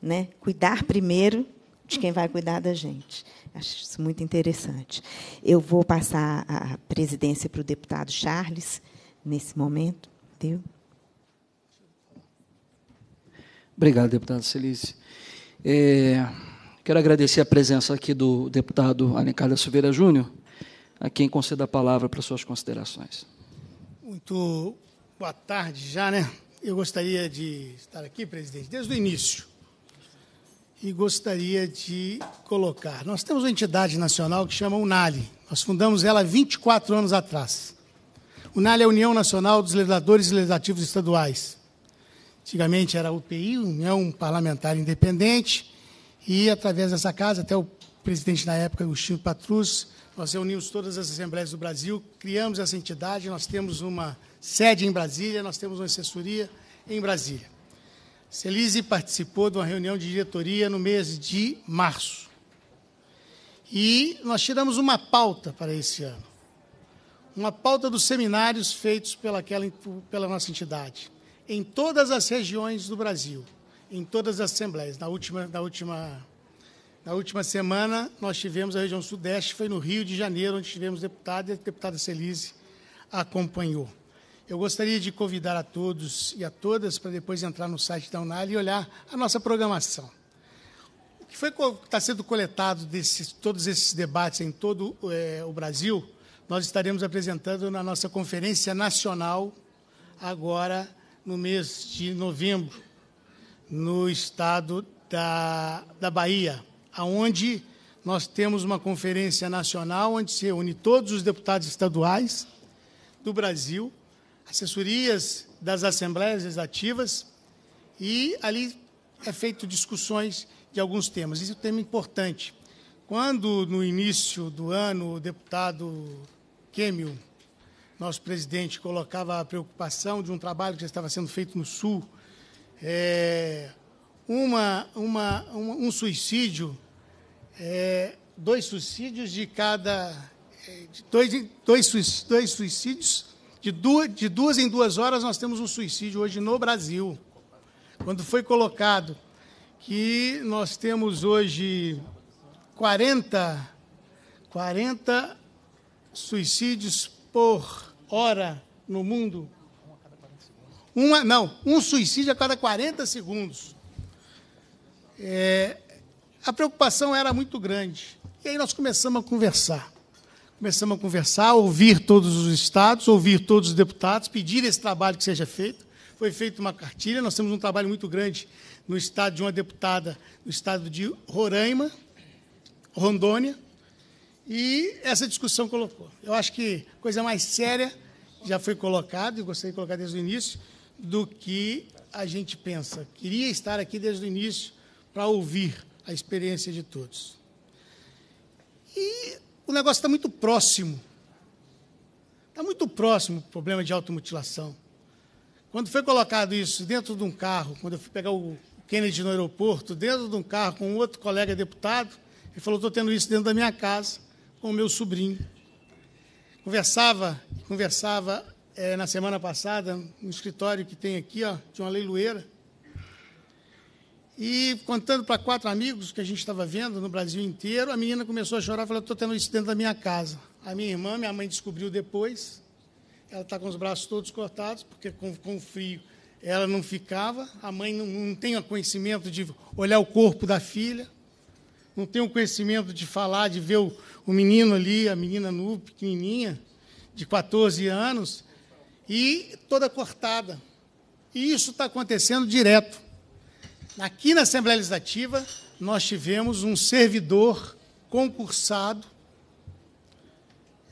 né? Cuidar primeiro de quem vai cuidar da gente. Acho isso muito interessante. Eu vou passar a presidência para o deputado Charles nesse momento, viu? Obrigado, deputado Celise. É, quero agradecer a presença aqui do deputado Alencar da Silveira Júnior a quem conceda a palavra para suas considerações. Muito boa tarde já, né? Eu gostaria de estar aqui, presidente, desde o início. E gostaria de colocar. Nós temos uma entidade nacional que chama UNALI. Nós fundamos ela 24 anos atrás. UNALI é a União Nacional dos Legisladores e Legislativos Estaduais. Antigamente era a UPI, União Parlamentar Independente, e através dessa casa, até o presidente na época, Agostinho Patrus, nós reunimos todas as assembleias do Brasil, criamos essa entidade, nós temos uma sede em Brasília, nós temos uma assessoria em Brasília. Celise participou de uma reunião de diretoria no mês de março. E nós tiramos uma pauta para esse ano. Uma pauta dos seminários feitos pelaquela, pela nossa entidade, em todas as regiões do Brasil, em todas as assembleias. Na última, na última na última semana, nós tivemos a região sudeste, foi no Rio de Janeiro, onde tivemos deputado e a deputada Celise acompanhou. Eu gostaria de convidar a todos e a todas para depois entrar no site da Unal e olhar a nossa programação. O que foi, está sendo coletado desses todos esses debates em todo é, o Brasil, nós estaremos apresentando na nossa conferência nacional, agora no mês de novembro, no estado da, da Bahia aonde nós temos uma conferência nacional onde se reúne todos os deputados estaduais do Brasil, assessorias das assembleias legislativas e ali é feito discussões de alguns temas. Isso é um tema importante. Quando no início do ano o deputado Kemil, nosso presidente, colocava a preocupação de um trabalho que já estava sendo feito no Sul, é, uma, uma, um suicídio é, dois suicídios de cada. É, dois, dois, dois suicídios, de duas, de duas em duas horas nós temos um suicídio hoje no Brasil. Quando foi colocado que nós temos hoje 40, 40 suicídios por hora no mundo. Uma, não, um suicídio a cada 40 segundos. É, a preocupação era muito grande. E aí nós começamos a conversar. Começamos a conversar, ouvir todos os estados, ouvir todos os deputados, pedir esse trabalho que seja feito. Foi feita uma cartilha, nós temos um trabalho muito grande no estado de uma deputada, no estado de Roraima, Rondônia, e essa discussão colocou. Eu acho que a coisa mais séria já foi colocada, e gostaria de colocar desde o início, do que a gente pensa. Queria estar aqui desde o início para ouvir a experiência de todos. E o negócio está muito próximo. Está muito próximo o problema de automutilação. Quando foi colocado isso dentro de um carro, quando eu fui pegar o Kennedy no aeroporto, dentro de um carro com outro colega deputado, ele falou: estou tendo isso dentro da minha casa, com o meu sobrinho. Conversava, conversava é, na semana passada, no escritório que tem aqui, ó, de uma leiloeira, e contando para quatro amigos que a gente estava vendo no Brasil inteiro, a menina começou a chorar e falou: Estou tendo isso dentro da minha casa. A minha irmã, minha mãe descobriu depois. Ela está com os braços todos cortados, porque com, com frio ela não ficava. A mãe não, não tem o conhecimento de olhar o corpo da filha, não tem o conhecimento de falar, de ver o, o menino ali, a menina nu, pequenininha, de 14 anos, e toda cortada. E isso está acontecendo direto. Aqui na Assembleia Legislativa, nós tivemos um servidor concursado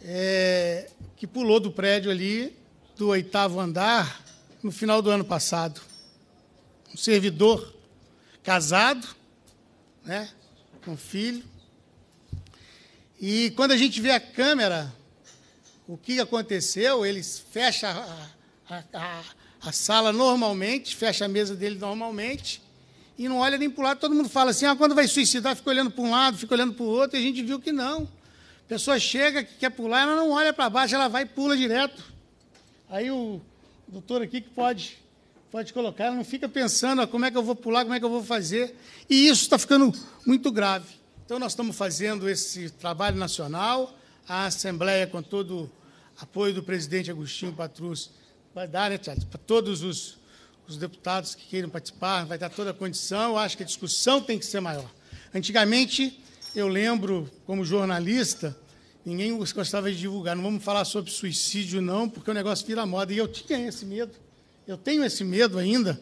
é, que pulou do prédio ali, do oitavo andar, no final do ano passado. Um servidor casado, né, com filho. E quando a gente vê a câmera, o que aconteceu? Eles fecha a, a, a, a sala normalmente, fecha a mesa dele normalmente e não olha nem para o lado. Todo mundo fala assim, ah, quando vai suicidar, fica olhando para um lado, fica olhando para o outro, e a gente viu que não. A pessoa chega, que quer pular, ela não olha para baixo, ela vai e pula direto. Aí o doutor aqui que pode, pode colocar, ela não fica pensando ah, como é que eu vou pular, como é que eu vou fazer. E isso está ficando muito grave. Então, nós estamos fazendo esse trabalho nacional, a Assembleia, com todo o apoio do presidente Agostinho Patrus, vai dar, né, para todos os os deputados que queiram participar, vai dar toda a condição. Eu acho que a discussão tem que ser maior. Antigamente, eu lembro, como jornalista, ninguém gostava de divulgar. Não vamos falar sobre suicídio, não, porque o negócio vira moda. E eu tinha esse medo. Eu tenho esse medo ainda,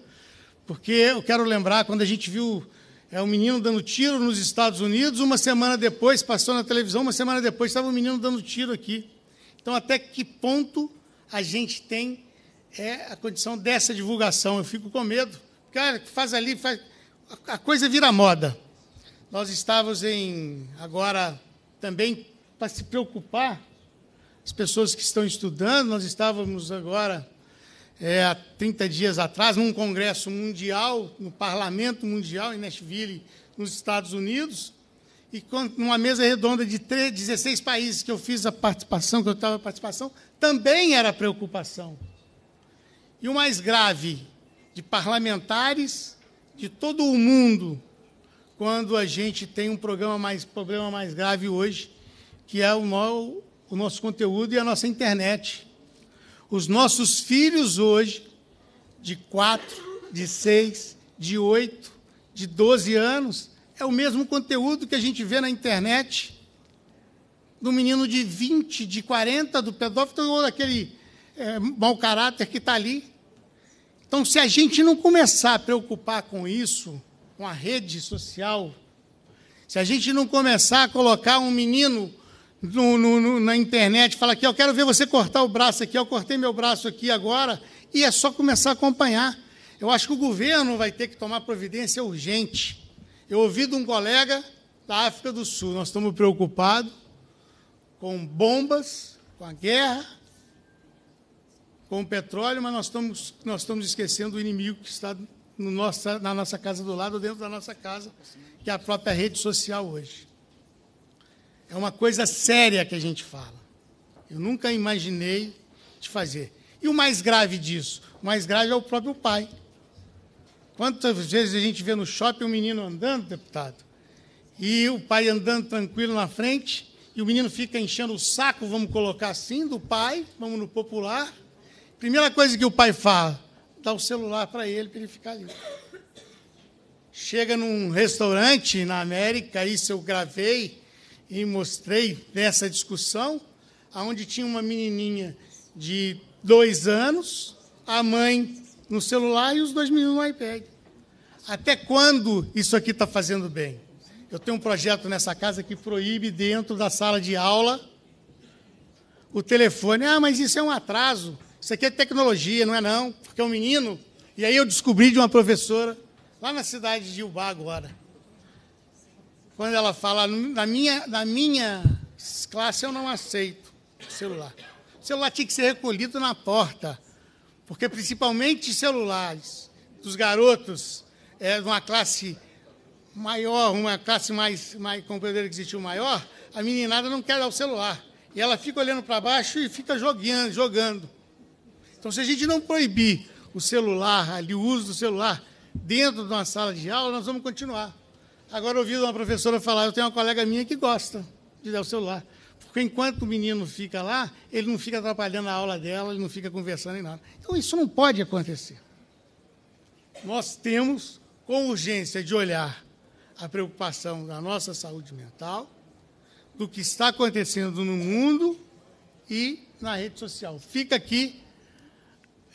porque eu quero lembrar quando a gente viu é um menino dando tiro nos Estados Unidos, uma semana depois passou na televisão, uma semana depois estava um menino dando tiro aqui. Então, até que ponto a gente tem é a condição dessa divulgação. Eu fico com medo. Cara, faz ali, faz... a coisa vira moda. Nós estávamos em agora também para se preocupar as pessoas que estão estudando. Nós estávamos agora é, há 30 dias atrás num congresso mundial no Parlamento Mundial em Nashville, nos Estados Unidos, e numa mesa redonda de 3, 16 países que eu fiz a participação, que eu estava a participação, também era preocupação e o mais grave, de parlamentares de todo o mundo, quando a gente tem um programa mais, problema mais grave hoje, que é o, no, o nosso conteúdo e a nossa internet. Os nossos filhos hoje, de 4, de 6, de 8, de 12 anos, é o mesmo conteúdo que a gente vê na internet do menino de 20, de 40, do pedófilo, ou daquele é, mau caráter que está ali. Então, se a gente não começar a preocupar com isso, com a rede social, se a gente não começar a colocar um menino no, no, no, na internet, falar aqui, eu quero ver você cortar o braço aqui, eu cortei meu braço aqui agora, e é só começar a acompanhar. Eu acho que o governo vai ter que tomar providência urgente. Eu ouvi de um colega da África do Sul, nós estamos preocupados com bombas, com a guerra, com o petróleo, mas nós estamos, nós estamos esquecendo o inimigo que está no nossa, na nossa casa do lado, dentro da nossa casa, que é a própria rede social hoje. É uma coisa séria que a gente fala. Eu nunca imaginei de fazer. E o mais grave disso? O mais grave é o próprio pai. Quantas vezes a gente vê no shopping um menino andando, deputado, e o pai andando tranquilo na frente, e o menino fica enchendo o saco, vamos colocar assim, do pai, vamos no popular, Primeira coisa que o pai faz, dá o celular para ele, para ele ficar ali. Chega num restaurante na América, isso eu gravei e mostrei nessa discussão, aonde tinha uma menininha de dois anos, a mãe no celular e os dois meninos no iPad. Até quando isso aqui está fazendo bem? Eu tenho um projeto nessa casa que proíbe dentro da sala de aula o telefone. Ah, mas isso é um atraso. Isso aqui é tecnologia, não é não? Porque é um menino. E aí eu descobri de uma professora, lá na cidade de Ubá agora. Quando ela fala, na minha, na minha classe eu não aceito celular. O celular tinha que ser recolhido na porta. Porque principalmente celulares dos garotos é, de uma classe maior, uma classe mais, mais companheira que existiu maior, a meninada não quer dar o celular. E ela fica olhando para baixo e fica jogando, jogando. Então, se a gente não proibir o celular, ali, o uso do celular, dentro de uma sala de aula, nós vamos continuar. Agora, ouvi uma professora falar, eu tenho uma colega minha que gosta de dar o celular. Porque enquanto o menino fica lá, ele não fica atrapalhando a aula dela, ele não fica conversando em nada. Então, isso não pode acontecer. Nós temos, com urgência, de olhar a preocupação da nossa saúde mental, do que está acontecendo no mundo e na rede social. Fica aqui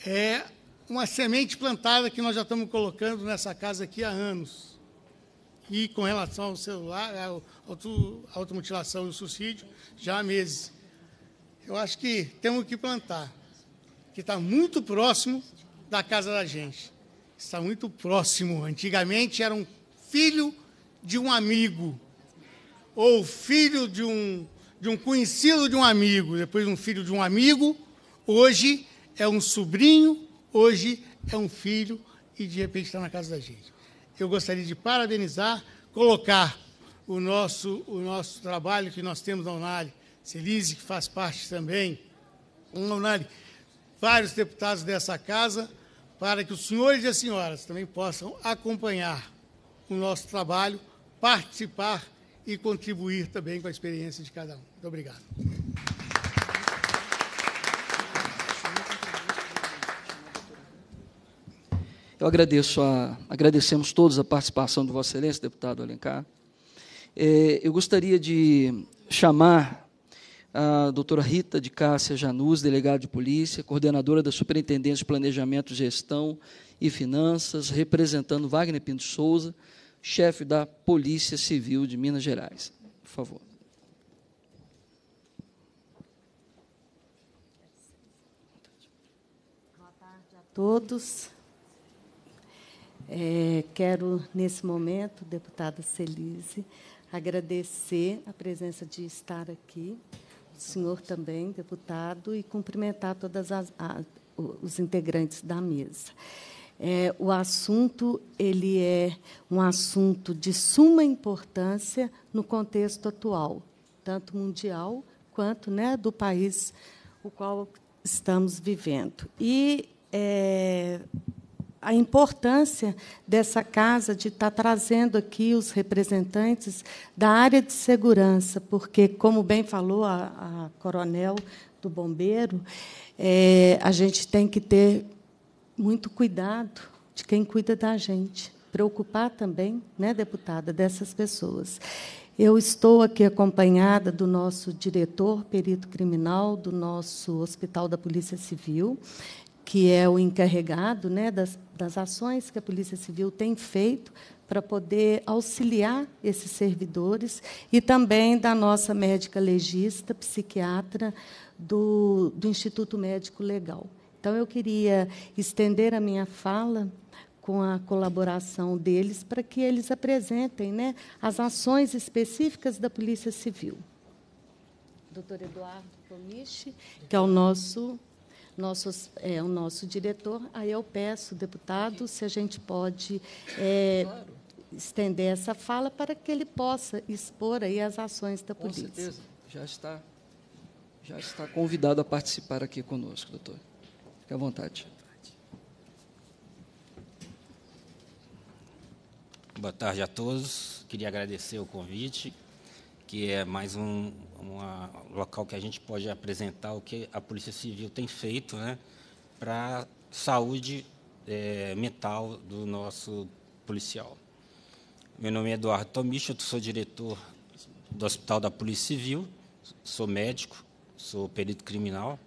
é uma semente plantada que nós já estamos colocando nessa casa aqui há anos. E com relação ao celular, é, à auto, automutilação e ao suicídio, já há meses. Eu acho que temos que plantar, que está muito próximo da casa da gente. Está muito próximo. Antigamente era um filho de um amigo, ou filho de um, de um conhecido de um amigo, depois um filho de um amigo. Hoje é um sobrinho, hoje é um filho e de repente está na casa da gente. Eu gostaria de parabenizar, colocar o nosso, o nosso trabalho que nós temos na Unali, Celise, que faz parte também, na Unali, vários deputados dessa casa, para que os senhores e as senhoras também possam acompanhar o nosso trabalho, participar e contribuir também com a experiência de cada um. Muito obrigado. Eu agradeço a, agradecemos todos a participação de Vossa Excelência, deputado Alencar. É, eu gostaria de chamar a doutora Rita de Cássia Janus, delegada de polícia, coordenadora da Superintendência de Planejamento, Gestão e Finanças, representando Wagner Pinto Souza, chefe da Polícia Civil de Minas Gerais. Por favor. Boa tarde a todos. É, quero, nesse momento, deputada Celise, agradecer a presença de estar aqui, o senhor também, deputado, e cumprimentar todos os integrantes da mesa. É, o assunto ele é um assunto de suma importância no contexto atual, tanto mundial quanto né, do país o qual estamos vivendo. E é, a importância dessa casa de estar tá trazendo aqui os representantes da área de segurança, porque, como bem falou a, a coronel do bombeiro, é, a gente tem que ter muito cuidado de quem cuida da gente, preocupar também, né, deputada, dessas pessoas. Eu estou aqui acompanhada do nosso diretor perito criminal do nosso Hospital da Polícia Civil que é o encarregado né, das, das ações que a Polícia Civil tem feito para poder auxiliar esses servidores, e também da nossa médica legista, psiquiatra do, do Instituto Médico Legal. Então, eu queria estender a minha fala com a colaboração deles para que eles apresentem né, as ações específicas da Polícia Civil. Doutor Eduardo Comiche, que é o nosso nossos, é, o nosso diretor. Aí eu peço, deputado, se a gente pode é, claro. estender essa fala para que ele possa expor aí as ações da polícia. Com certeza, já está, já está convidado a participar aqui conosco, doutor. Fique à vontade. Boa tarde a todos. Queria agradecer o convite que é mais um uma, local que a gente pode apresentar o que a Polícia Civil tem feito né, para a saúde é, mental do nosso policial. Meu nome é Eduardo Tomich, eu sou diretor do Hospital da Polícia Civil, sou médico, sou perito criminal.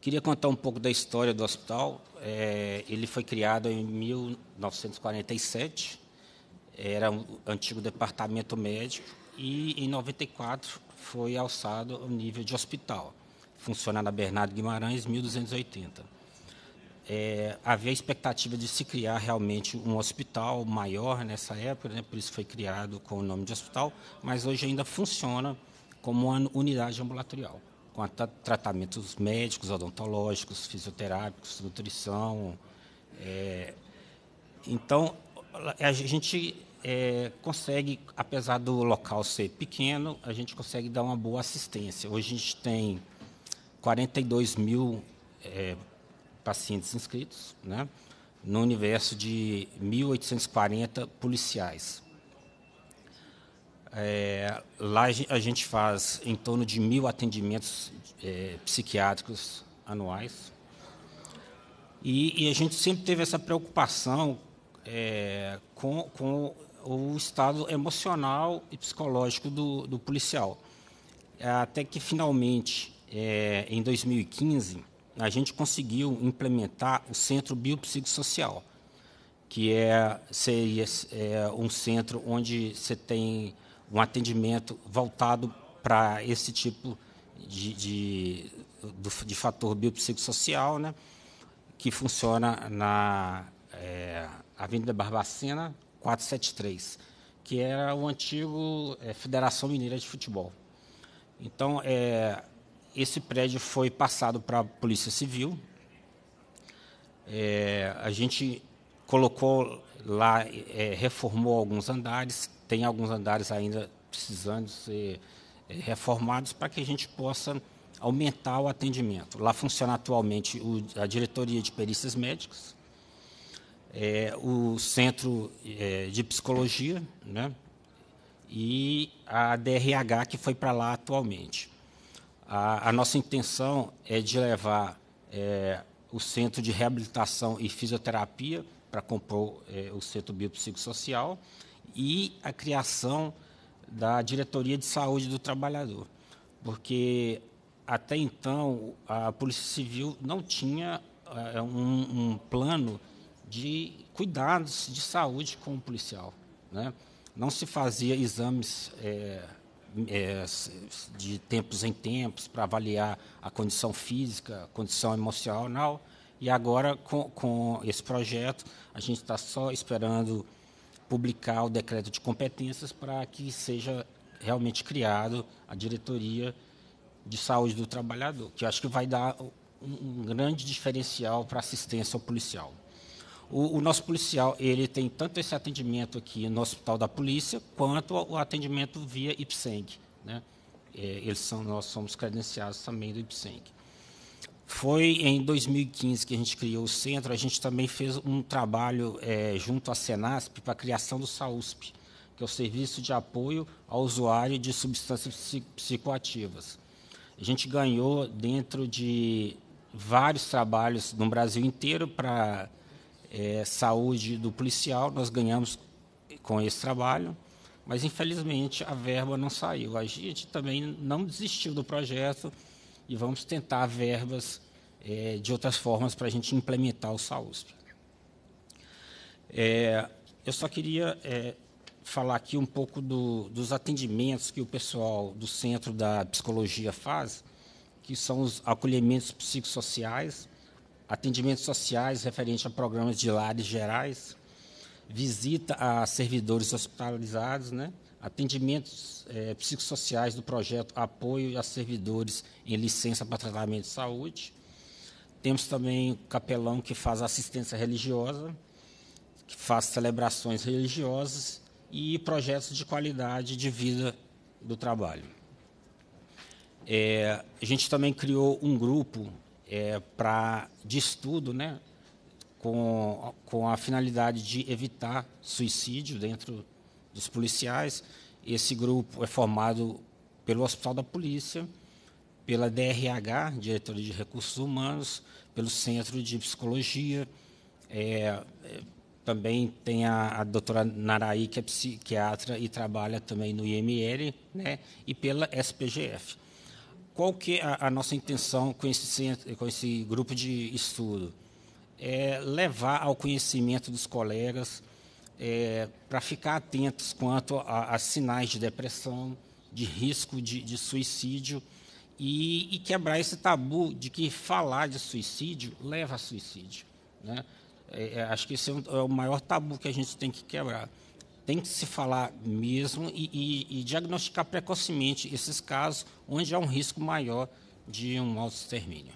Queria contar um pouco da história do hospital. É, ele foi criado em 1947 era o um antigo departamento médico, e em 94 foi alçado ao nível de hospital, Funciona na Bernardo Guimarães, 1280. É, havia a expectativa de se criar realmente um hospital maior nessa época, né, por isso foi criado com o nome de hospital, mas hoje ainda funciona como uma unidade ambulatorial, com tratamentos médicos, odontológicos, fisioterápicos, nutrição. É, então, a gente é, consegue, apesar do local ser pequeno, a gente consegue dar uma boa assistência. Hoje a gente tem 42 mil é, pacientes inscritos, né? no universo de 1.840 policiais. É, lá a gente faz em torno de mil atendimentos é, psiquiátricos anuais. E, e, a gente sempre teve essa preocupação é, com, com o estado emocional e psicológico do, do policial. Até que, finalmente, é, em 2015, a gente conseguiu implementar o Centro Biopsicossocial, que é, seria é, um centro onde você tem um atendimento voltado para esse tipo de, de, de fator biopsicossocial, né, que funciona na é, Avenida Barbacena, 473, que era é o antigo é, Federação Mineira de Futebol. Então, é, esse prédio foi passado para a Polícia Civil. É, a gente colocou lá, é, reformou alguns andares, tem alguns andares ainda precisando ser é, reformados para que a gente possa aumentar o atendimento. Lá funciona atualmente a diretoria de perícias médicas, é, o Centro é, de Psicologia né, e a DRH, que foi para lá atualmente. A, a, nossa intenção é de levar é, o Centro de Reabilitação e Fisioterapia para compor é, o Centro Biopsicossocial e a criação da Diretoria de Saúde do Trabalhador, porque até então a Polícia Civil não tinha é, um, um plano de cuidados de saúde com o policial. Né? Não se fazia exames é, é, de tempos em tempos para avaliar a condição física, a condição emocional, e agora, com, com esse projeto, a gente está só esperando publicar o decreto de competências para que seja realmente criado a diretoria de saúde do trabalhador, que eu acho que vai dar um grande diferencial para assistência ao policial o, o, nosso policial ele tem tanto esse atendimento aqui no hospital da polícia quanto o atendimento via IPSENG. Né? É, eles são, nós somos credenciados também do IPSENG. Foi em 2015 que a gente criou o centro. A gente também fez um trabalho é, junto à Senasp para a criação do SAUSP, que é o Serviço de Apoio ao Usuário de Substâncias Psicoativas. A gente ganhou dentro de vários trabalhos no Brasil inteiro para é, saúde do policial, nós ganhamos com esse trabalho, mas infelizmente a verba não saiu. A gente também não desistiu do projeto e vamos tentar verbas é, de outras formas para a gente implementar o SAUSP. É, eu só queria é, falar aqui um pouco do, dos atendimentos que o pessoal do Centro da Psicologia faz, que são os acolhimentos psicossociais atendimentos sociais referente a programas de lares gerais, visita a servidores hospitalizados, né? atendimentos é, psicossociais do projeto Apoio a Servidores em Licença para Tratamento de Saúde. Temos também o capelão que faz assistência religiosa, que faz celebrações religiosas e projetos de qualidade de vida do trabalho. É, a gente também criou um grupo é, pra, de estudo, né, com, com a finalidade de evitar suicídio dentro dos policiais. Esse grupo é formado pelo Hospital da Polícia, pela DRH, Diretoria de Recursos Humanos, pelo Centro de Psicologia. É, é também tem a, a doutora Naraí, que é psiquiatra é e trabalha também no IML, né, e pela SPGF qual que é a, a nossa intenção com esse, centro, com esse grupo de estudo? É levar ao conhecimento dos colegas é, para ficar atentos quanto a, a, sinais de depressão, de risco de, de suicídio e, e, quebrar esse tabu de que falar de suicídio leva a suicídio. Né? É, é acho que esse é, um, é o maior tabu que a gente tem que quebrar tem que se falar mesmo e, e, e, diagnosticar precocemente esses casos onde há um risco maior de um auto-extermínio.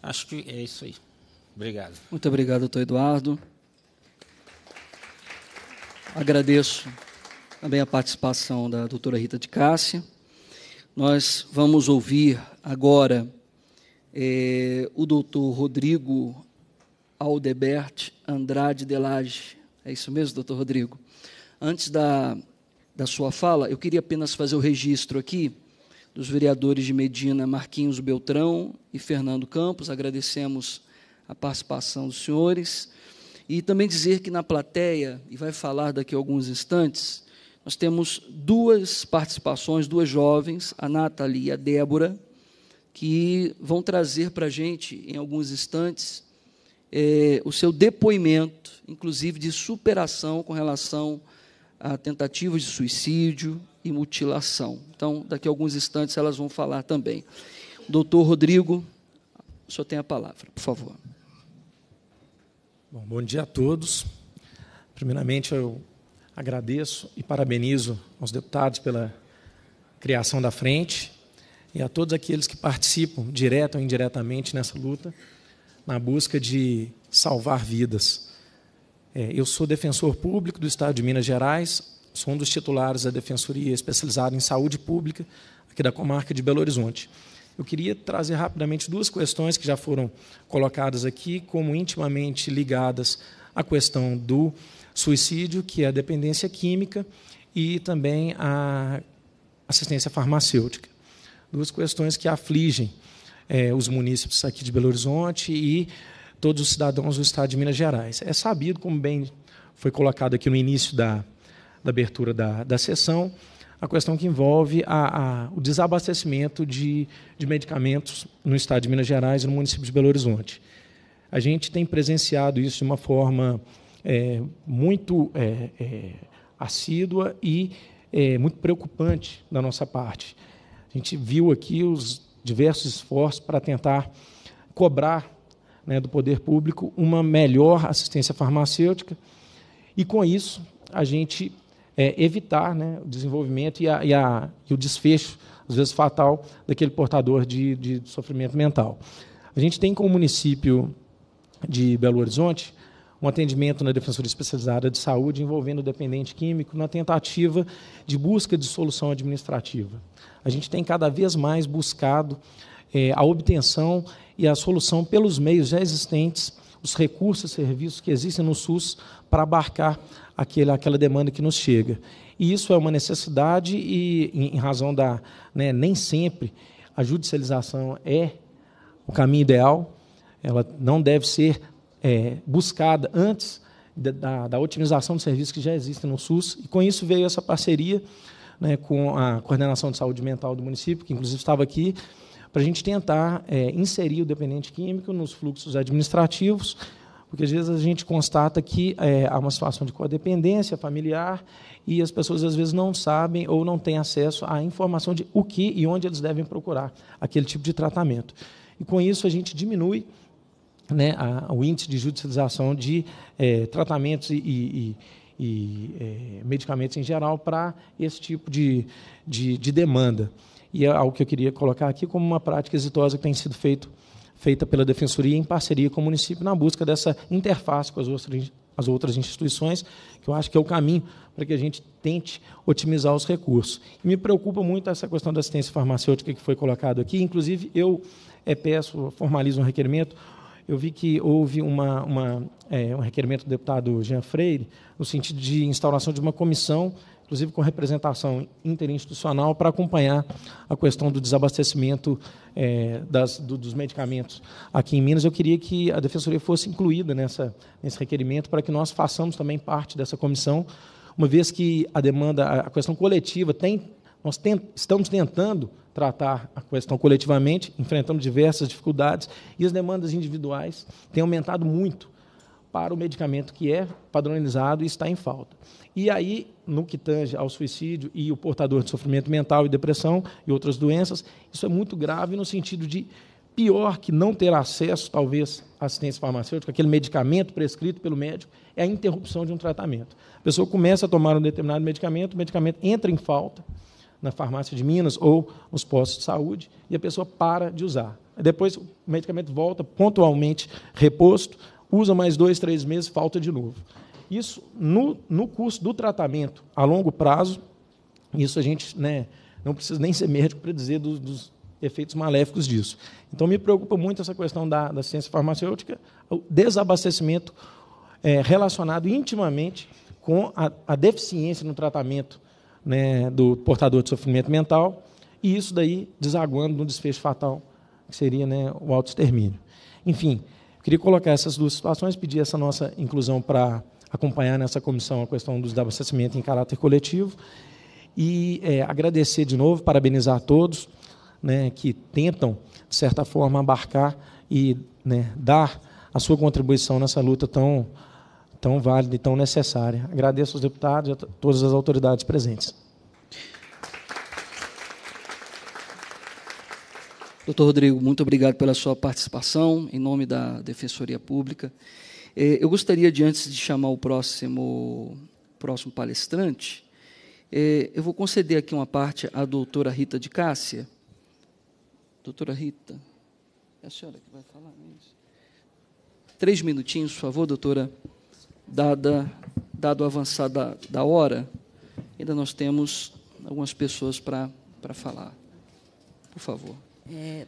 Acho que é isso aí. Obrigado. Muito obrigado, doutor Eduardo. Agradeço também a participação da doutora Rita de Cássia. Nós vamos ouvir agora é, o doutor Rodrigo Aldebert Andrade Delage é isso mesmo, doutor Rodrigo? Antes da, da sua fala, eu queria apenas fazer o registro aqui dos vereadores de Medina, Marquinhos Beltrão e Fernando Campos. Agradecemos a participação dos senhores. E também dizer que na plateia, e vai falar daqui a alguns instantes, nós temos duas participações, duas jovens, a Nathalie e a Débora, que vão trazer para a gente, em alguns instantes, é, o seu depoimento, inclusive de superação com relação a tentativas de suicídio e mutilação. Então, daqui a alguns instantes elas vão falar também. Doutor Rodrigo, o senhor tem a palavra, por favor. Bom, bom dia a todos. Primeiramente, eu agradeço e parabenizo aos deputados pela criação da frente e a todos aqueles que participam, direto ou indiretamente, nessa luta na busca de salvar vidas. É, eu sou defensor público do Estado de Minas Gerais, sou um dos titulares da Defensoria Especializada em Saúde Pública, aqui da comarca de Belo Horizonte. Eu queria trazer rapidamente duas questões que já foram colocadas aqui, como intimamente ligadas à questão do suicídio, que é a dependência química, e também a assistência farmacêutica. Duas questões que afligem é, os munícipes aqui de Belo Horizonte e todos os cidadãos do Estado de Minas Gerais. É sabido, como bem foi colocado aqui no início da, da abertura da, da sessão, a questão que envolve a, a, o desabastecimento de, de medicamentos no Estado de Minas Gerais e no município de Belo Horizonte. A gente tem presenciado isso de uma forma é, muito é, é, assídua e é, muito preocupante da nossa parte. A gente viu aqui os diversos esforços para tentar cobrar né, do poder público uma melhor assistência farmacêutica e, com isso, a gente é, evitar né, o desenvolvimento e, a, e, a, e, o desfecho, às vezes fatal, daquele portador de, de sofrimento mental. A gente tem com o município de Belo Horizonte um atendimento na Defensoria Especializada de Saúde envolvendo o dependente químico na tentativa de busca de solução administrativa a gente tem cada vez mais buscado é, a obtenção e a solução pelos meios já existentes, os recursos e serviços que existem no SUS para abarcar aquele, aquela demanda que nos chega. E isso é uma necessidade e, em razão da, né, nem sempre a judicialização é o caminho ideal, ela não deve ser é, buscada antes da, da, otimização dos serviços que já existem no SUS, e com isso veio essa parceria né, com a coordenação de saúde mental do município, que inclusive estava aqui, para a gente tentar é, inserir o dependente químico nos fluxos administrativos, porque às vezes a gente constata que é, há uma situação de codependência familiar e as pessoas às vezes não sabem ou não têm acesso à informação de o que e onde eles devem procurar aquele tipo de tratamento. E com isso a gente diminui né, a, o índice de judicialização de é, tratamentos e, e, e é, medicamentos em geral para esse tipo de, de, de, demanda. E é algo que eu queria colocar aqui como uma prática exitosa que tem sido feito, feita pela Defensoria em parceria com o município na busca dessa interface com as outras, as outras instituições, que eu acho que é o caminho para que a gente tente otimizar os recursos. E me preocupa muito essa questão da assistência farmacêutica que foi colocado aqui, inclusive eu é, peço, formalizo um requerimento eu vi que houve uma, uma, é, um requerimento do deputado Jean Freire, no sentido de instauração de uma comissão, inclusive com representação interinstitucional, para acompanhar a questão do desabastecimento é, das, do, dos medicamentos aqui em Minas. Eu queria que a Defensoria fosse incluída nessa, nesse requerimento, para que nós façamos também parte dessa comissão, uma vez que a demanda, a questão coletiva, tem, nós estamos tentando tratar a questão coletivamente, enfrentamos diversas dificuldades e as demandas individuais têm aumentado muito para o medicamento que é padronizado e está em falta. E aí, no que tange ao suicídio e o portador de sofrimento mental e depressão e outras doenças, isso é muito grave no sentido de pior que não ter acesso, talvez, à assistência farmacêutica, aquele medicamento prescrito pelo médico, é a interrupção de um tratamento. A pessoa começa a tomar um determinado medicamento, o medicamento entra em falta, na farmácia de Minas ou nos postos de saúde e a pessoa para de usar. Depois o medicamento volta pontualmente reposto, usa mais dois, três meses, falta de novo. Isso no, no curso do tratamento a longo prazo, isso a gente né, não precisa nem ser médico para dizer dos, dos, efeitos maléficos disso. Então me preocupa muito essa questão da, da ciência farmacêutica, o desabastecimento é, relacionado intimamente com a, a deficiência no tratamento né, do portador de sofrimento mental, e isso daí desaguando no desfecho fatal, que seria né, o auto-extermínio. Enfim, queria colocar essas duas situações, pedir essa nossa inclusão para acompanhar nessa comissão a questão dos abastecimento em caráter coletivo, e é, agradecer de novo, parabenizar a todos né, que tentam, de certa forma, abarcar e né, dar a sua contribuição nessa luta tão tão válida e tão necessária. Agradeço aos deputados e a todas as autoridades presentes. Doutor Rodrigo, muito obrigado pela sua participação em nome da Defensoria Pública. É, eu gostaria de, antes de chamar o próximo, próximo palestrante, é, eu vou conceder aqui uma parte à doutora Rita de Cássia. Doutora Rita, é a senhora que vai falar é Três minutinhos, por favor, doutora dada, dado o avançar da, da hora, ainda nós temos algumas pessoas para falar. Por favor. É...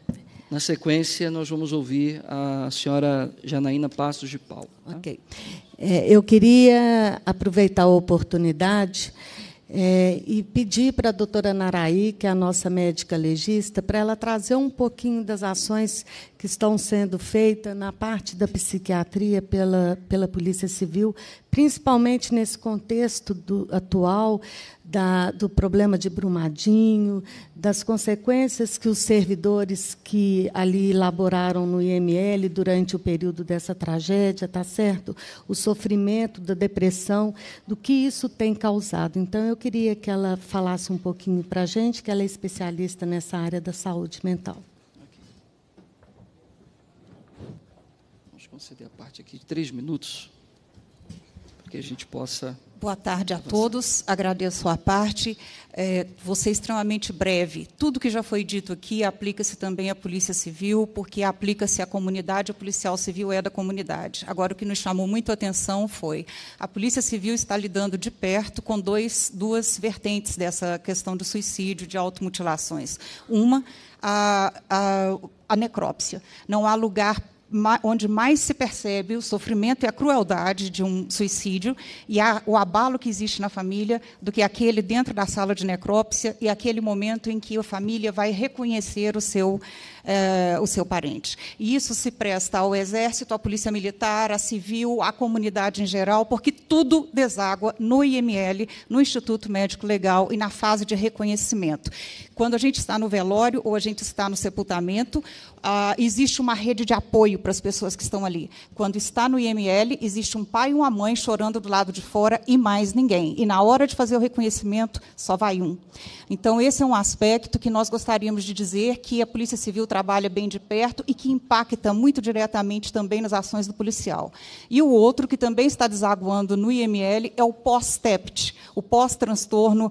Na sequência, nós vamos ouvir a senhora Janaína Passos de Paulo. Tá? Ok. É, eu queria aproveitar a oportunidade é, e pedir para a doutora Naraí, que é a nossa médica legista, para ela trazer um pouquinho das ações que estão sendo feitas na parte da psiquiatria pela, pela Polícia Civil, principalmente nesse contexto do, atual da, do problema de Brumadinho, das consequências que os servidores que ali laboraram no IML durante o período dessa tragédia, tá certo? O sofrimento da depressão, do que isso tem causado. Então, eu queria que ela falasse um pouquinho para a gente, que ela é especialista nessa área da saúde mental. Vamos conceder a parte aqui de três minutos, para que a gente possa Boa tarde a todos. Agradeço a parte. É, você é extremamente breve. Tudo que já foi dito aqui aplica-se também à Polícia Civil, porque aplica-se à comunidade, o policial civil é da comunidade. Agora, o que nos chamou muito a atenção foi a Polícia Civil está lidando de perto com dois, duas vertentes dessa questão do suicídio, de automutilações. Uma, a, a, a necrópsia. Não há lugar onde mais se percebe o sofrimento e a crueldade de um suicídio e a, o abalo que existe na família do que aquele dentro da sala de necrópsia e aquele momento em que a família vai reconhecer o seu eh, o seu parente. E isso se presta ao Exército, à Polícia Militar, à Civil, à comunidade em geral, porque tudo deságua no IML, no Instituto Médico Legal e na fase de reconhecimento. Quando a gente está no velório ou a gente está no sepultamento, ah, existe uma rede de apoio para as pessoas que estão ali. Quando está no IML, existe um pai e uma mãe chorando do lado de fora e mais ninguém. E na hora de fazer o reconhecimento, só vai um. Então, esse é um aspecto que nós gostaríamos de dizer que a Polícia Civil trabalha bem de perto e que impacta muito diretamente também nas ações do policial. E o outro, que também está desaguando no IML, é o pós-TEPT, o pós-transtorno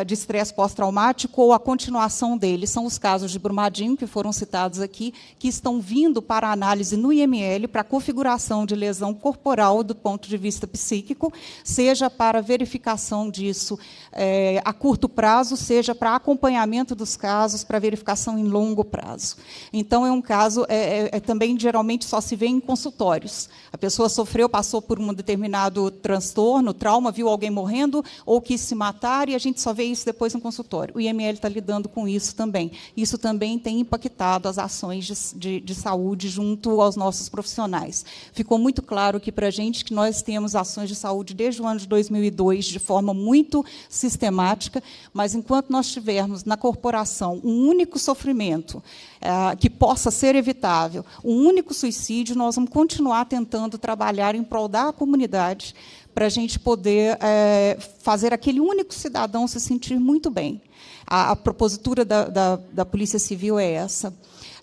uh, de estresse pós-traumático ou a continuação dele. São os casos de Brumadinho, que foram citados aqui, que estão vindo para análise no IML para configuração de lesão corporal do ponto de vista psíquico, seja para verificação disso eh, a curto prazo, seja para acompanhamento dos casos, para verificação em longo prazo. Então, é um caso, é, é, é, também geralmente só se vê em consultórios. A pessoa sofreu, passou por um determinado transtorno, trauma, viu alguém morrendo ou quis se matar, e a gente só vê isso depois no consultório. O IML está lidando com isso também. Isso também tem impactado as ações de, de, de saúde junto aos nossos profissionais. Ficou muito claro aqui para a gente que nós temos ações de saúde desde o ano de 2002 de forma muito sistemática, mas enquanto nós tivermos na corporação um único sofrimento, eh, ah, que possa ser evitável, um único suicídio, nós vamos continuar tentando trabalhar em prol da comunidade para a gente poder é, fazer aquele único cidadão se sentir muito bem. A, a propositura da, da, da Polícia Civil é essa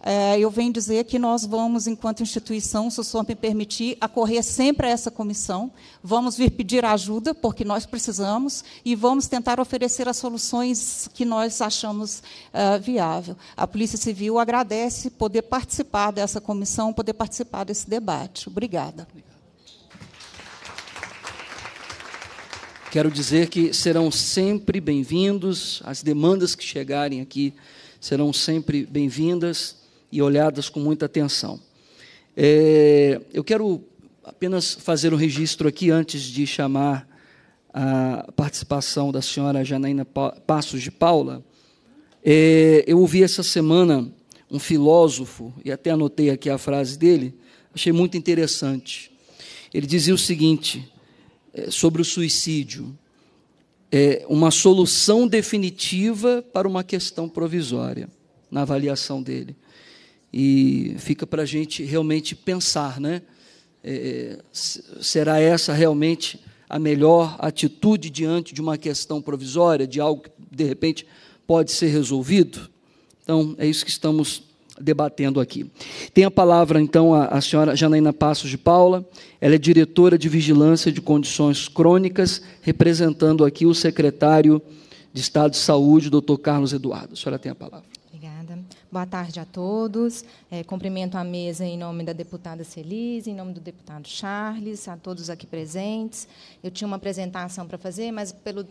é, eu venho dizer que nós vamos, enquanto instituição, se o senhor me permitir, acorrer sempre a essa comissão, vamos vir pedir ajuda, porque nós precisamos, e vamos tentar oferecer as soluções que nós achamos é, viável. A Polícia Civil agradece poder participar dessa comissão, poder participar desse debate. Obrigada. quero dizer que serão sempre bem-vindos, as demandas que chegarem aqui serão sempre bem-vindas e olhadas com muita atenção. É, eu quero apenas fazer um registro aqui antes de chamar a participação da senhora Janaína Passos de Paula. É, eu ouvi essa semana um filósofo, e até anotei aqui a frase dele, achei muito interessante. Ele dizia o seguinte é, sobre o suicídio: é uma solução definitiva para uma questão provisória, na avaliação dele e fica para a gente realmente pensar, né? É, é será essa realmente a melhor atitude diante de uma questão provisória, de algo que de repente pode ser resolvido? Então, é isso que estamos debatendo aqui. Tem a palavra, então, a, a senhora Janaína Passos de Paula, ela é diretora de Vigilância de Condições Crônicas, representando aqui o secretário de Estado de Saúde, doutor Carlos Eduardo. A senhora tem a palavra. Boa tarde a todos. É, cumprimento a mesa em nome da deputada Celise, em nome do deputado Charles, a todos aqui presentes. Eu tinha uma apresentação para fazer, mas pelo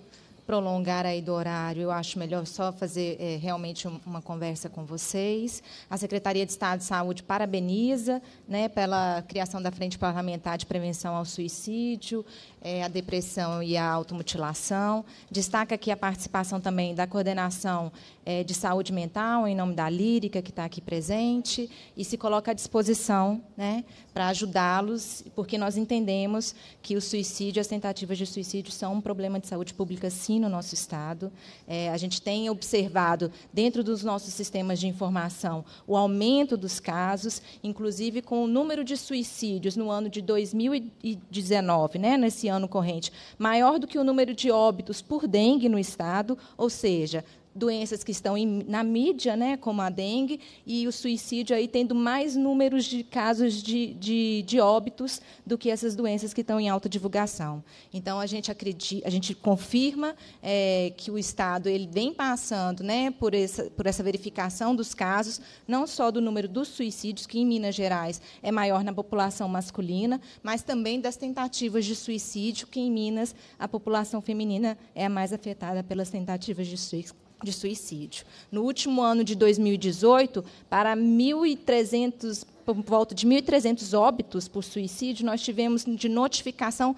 prolongar aí do horário, eu acho melhor só fazer é, realmente uma conversa com vocês. A Secretaria de Estado de Saúde parabeniza né, pela criação da Frente Parlamentar de Prevenção ao Suicídio, é, à Depressão e à Automutilação. Destaca aqui a participação também da Coordenação é, de Saúde Mental, em nome da Lírica, que está aqui presente, e se coloca à disposição né, para ajudá-los, porque nós entendemos que o suicídio, as tentativas de suicídio são um problema de saúde pública, sim, no nosso Estado. É, a gente tem observado, dentro dos nossos sistemas de informação, o aumento dos casos, inclusive com o número de suicídios no ano de 2019, né, nesse ano corrente, maior do que o número de óbitos por dengue no Estado, ou seja, doenças que estão em, na mídia, né, como a dengue, e o suicídio aí tendo mais números de casos de, de, de óbitos do que essas doenças que estão em alta divulgação. Então a gente acredita, a gente confirma é, que o Estado ele vem passando, né, por essa por essa verificação dos casos, não só do número dos suicídios que em Minas Gerais é maior na população masculina, mas também das tentativas de suicídio que em Minas a população feminina é a mais afetada pelas tentativas de suicídio de suicídio. No último ano de 2018, para 1.300, por volta de 1.300 óbitos por suicídio, nós tivemos de notificação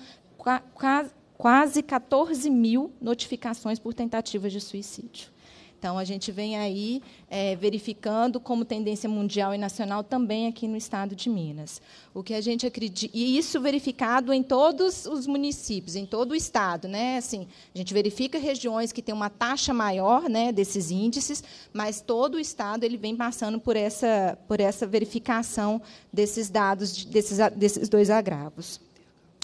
quase 14 mil notificações por tentativas de suicídio. Então, a gente vem aí é, verificando como tendência mundial e nacional também aqui no estado de Minas. O que a gente acredita, e isso verificado em todos os municípios, em todo o estado. Né? Assim, a gente verifica regiões que têm uma taxa maior né, desses índices, mas todo o estado ele vem passando por essa, por essa verificação desses dados, desses, desses dois agravos.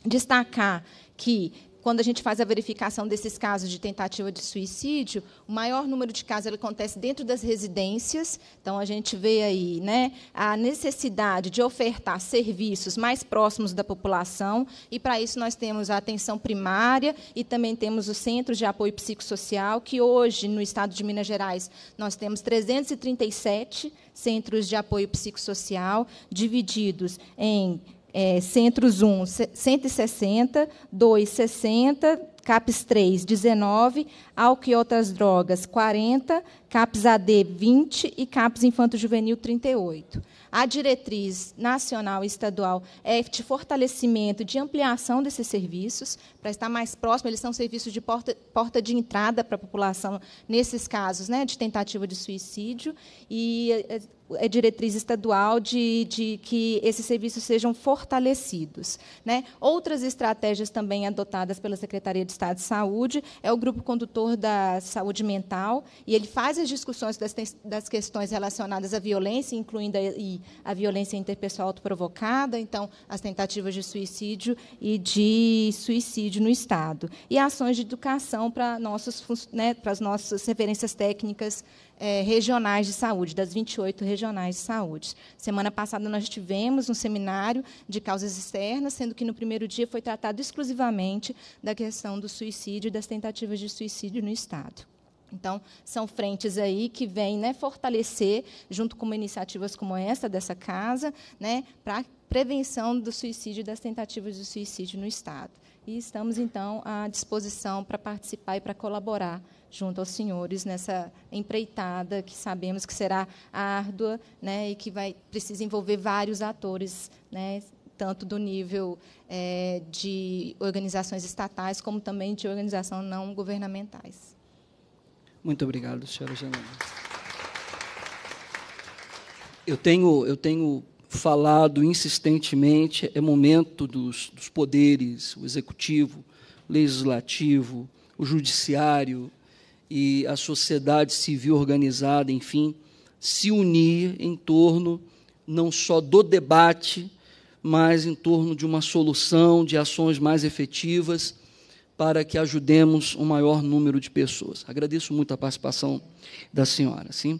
Destacar que quando a gente faz a verificação desses casos de tentativa de suicídio, o maior número de casos ele acontece dentro das residências. Então, a gente vê aí né, a necessidade de ofertar serviços mais próximos da população, e para isso nós temos a atenção primária e também temos os centros de apoio psicossocial, que hoje, no estado de Minas Gerais, nós temos 337 centros de apoio psicossocial, divididos em é, Centros 1, 160, 2, 60, CAPS 3, 19, álcool e outras drogas, 40, CAPES AD 20 e CAPS Infanto Juvenil 38. A diretriz nacional e estadual é de fortalecimento, de ampliação desses serviços, para estar mais próximo, eles são serviços de porta, porta de entrada para a população, nesses casos né, de tentativa de suicídio, e eh, é diretriz estadual de, de, que esses serviços sejam fortalecidos. Né? Outras estratégias também adotadas pela Secretaria de Estado de Saúde é o grupo condutor da saúde mental, e ele faz discussões das, das questões relacionadas à violência, incluindo a, a violência interpessoal autoprovocada, então, as tentativas de suicídio e de suicídio no Estado. E ações de educação para, nossos, né, para as nossas referências técnicas eh, regionais de saúde, das 28 regionais de saúde. Semana passada, nós tivemos um seminário de causas externas, sendo que no primeiro dia foi tratado exclusivamente da questão do suicídio e das tentativas de suicídio no Estado. Então, são frentes aí que vêm né, fortalecer, junto com iniciativas como essa dessa casa, né, para prevenção do suicídio e das tentativas de suicídio no Estado. E estamos, então, à disposição para participar e para colaborar junto aos senhores nessa empreitada que sabemos que será árdua né, e que vai precisa envolver vários atores, né, tanto do nível é, de organizações estatais como também de organizações não governamentais. Muito obrigado, senhora Janela. Eu tenho, eu tenho falado insistentemente, é momento dos, dos poderes, o executivo, o legislativo, o judiciário e a sociedade civil organizada, enfim, se unir em torno não só do debate, mas em torno de uma solução de ações mais efetivas para que ajudemos um maior número de pessoas. Agradeço muito a participação da senhora. Sim?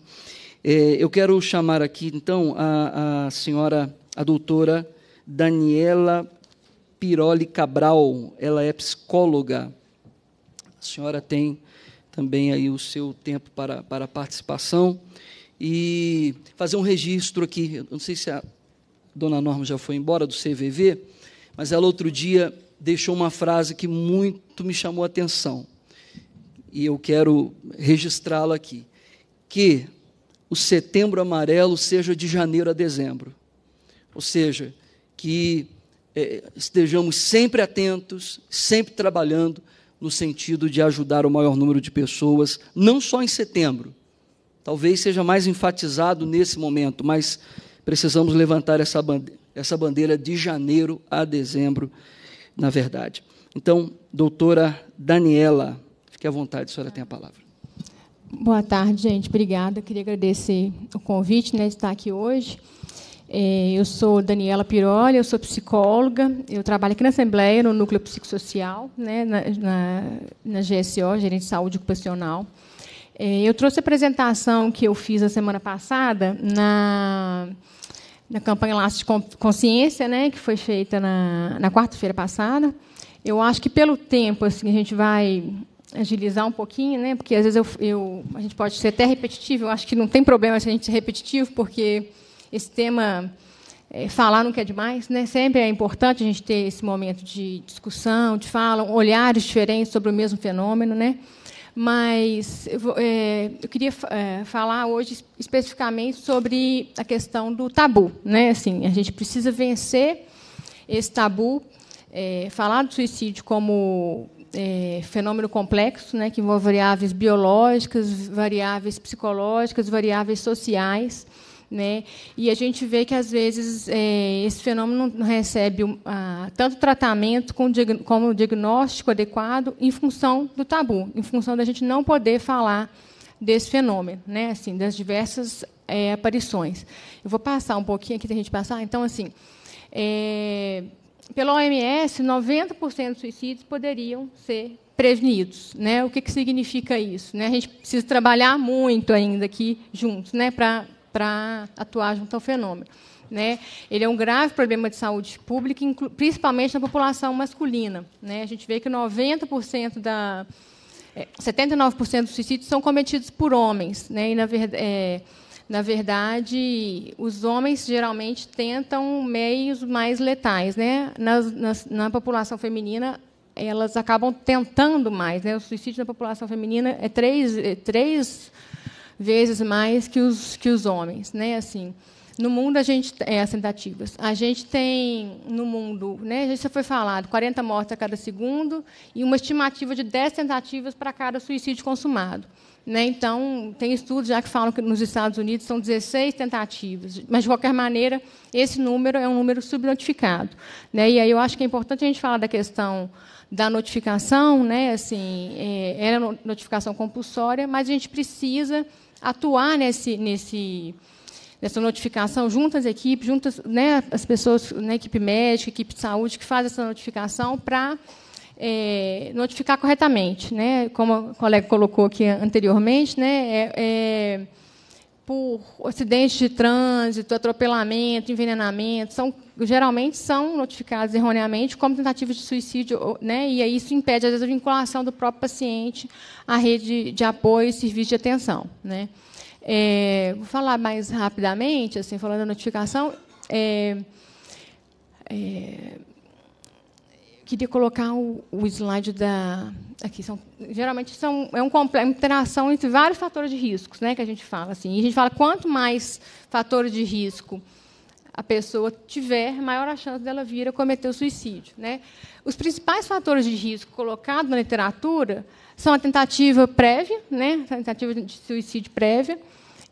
É, eu quero chamar aqui, então, a, a senhora, a doutora Daniela Piroli Cabral. Ela é psicóloga. A senhora tem também aí o seu tempo para, para participação. E fazer um registro aqui. Eu não sei se a dona Norma já foi embora do CVV, mas ela outro dia deixou uma frase que muito me chamou a atenção. E eu quero registrá-la aqui. Que o setembro amarelo seja de janeiro a dezembro. Ou seja, que é, estejamos sempre atentos, sempre trabalhando no sentido de ajudar o maior número de pessoas, não só em setembro. Talvez seja mais enfatizado nesse momento, mas precisamos levantar essa bandeira, essa bandeira de janeiro a dezembro na verdade. Então, doutora Daniela, fique à vontade, a senhora tem a palavra. Boa tarde, gente. Obrigada. Queria agradecer o convite né, de estar aqui hoje. É, eu sou Daniela Piroli, eu sou psicóloga, eu trabalho aqui na Assembleia, no Núcleo Psicossocial, né, na, na, na GSO, Gerente de Saúde Ocupacional. É, eu trouxe a apresentação que eu fiz a semana passada na da campanha Laços de Consciência, né, que foi feita na, na quarta-feira passada. Eu acho que pelo tempo assim a gente vai agilizar um pouquinho, né, porque às vezes eu, eu a gente pode ser até repetitivo. Eu acho que não tem problema se a gente ser repetitivo, porque esse tema é, falar nunca é demais, né? Sempre é importante a gente ter esse momento de discussão, de fala, olhares diferentes sobre o mesmo fenômeno, né? Mas eu, vou, é, eu queria é, falar hoje especificamente sobre a questão do tabu. Né? Assim, a gente precisa vencer esse tabu, é, falar do suicídio como é, fenômeno complexo, né, que envolve variáveis biológicas, variáveis psicológicas, variáveis sociais. Né? E a gente vê que, às vezes, é, esse fenômeno não recebe uh, tanto tratamento como, diag diagnóstico adequado em função do tabu, em função da gente não poder falar desse fenômeno, né? assim, das diversas é, aparições. Eu vou passar um pouquinho aqui, a gente passar. Então, assim, é, pela OMS, 90% dos suicídios poderiam ser prevenidos. Né? O que, que significa isso? Né? A gente precisa trabalhar muito ainda aqui juntos né? para para atuar junto ao fenômeno. Né? Ele é um grave problema de saúde pública, principalmente na população masculina. Né? A gente vê que 90% da. É, 79% dos suicídios são cometidos por homens. Né? E, na, ver, é, na verdade, os homens geralmente tentam meios mais letais. Né? Na, na população feminina, elas acabam tentando mais. Né? O suicídio na população feminina é três, é três vezes mais que os, que os homens. Né? Assim, no mundo, a gente é, as tentativas. A gente tem, no mundo, né, já foi falado, 40 mortes a cada segundo e uma estimativa de 10 tentativas para cada suicídio consumado. Né? Então, tem estudos já que falam que nos Estados Unidos são 16 tentativas, mas, de qualquer maneira, esse número é um número subnotificado. Né? E aí eu acho que é importante a gente falar da questão da notificação, né? Assim, é, era notificação compulsória, mas a gente precisa atuar nesse, nesse notificação junto às equipes, junto às, né, as pessoas, né, equipe médica, equipe de saúde, que faz essa notificação para é, notificar corretamente. Né? Como a colega colocou aqui anteriormente, né, é, é por acidentes de trânsito, atropelamento, envenenamento, são, geralmente são notificados erroneamente como tentativa de suicídio, né? e isso impede, às vezes, a vinculação do próprio paciente à rede de apoio e serviço de atenção. Né? É, vou falar mais rapidamente, assim, falando da notificação. É, é, queria colocar o, o slide da. Aqui são, geralmente são, é um, é uma interação entre vários fatores de riscos, né, que a gente fala assim. E a gente fala quanto mais fatores de risco a pessoa tiver, maior a chance dela vir a cometer o suicídio. Né? Os principais fatores de risco colocados na literatura são a tentativa prévia, né? a tentativa de suicídio prévia,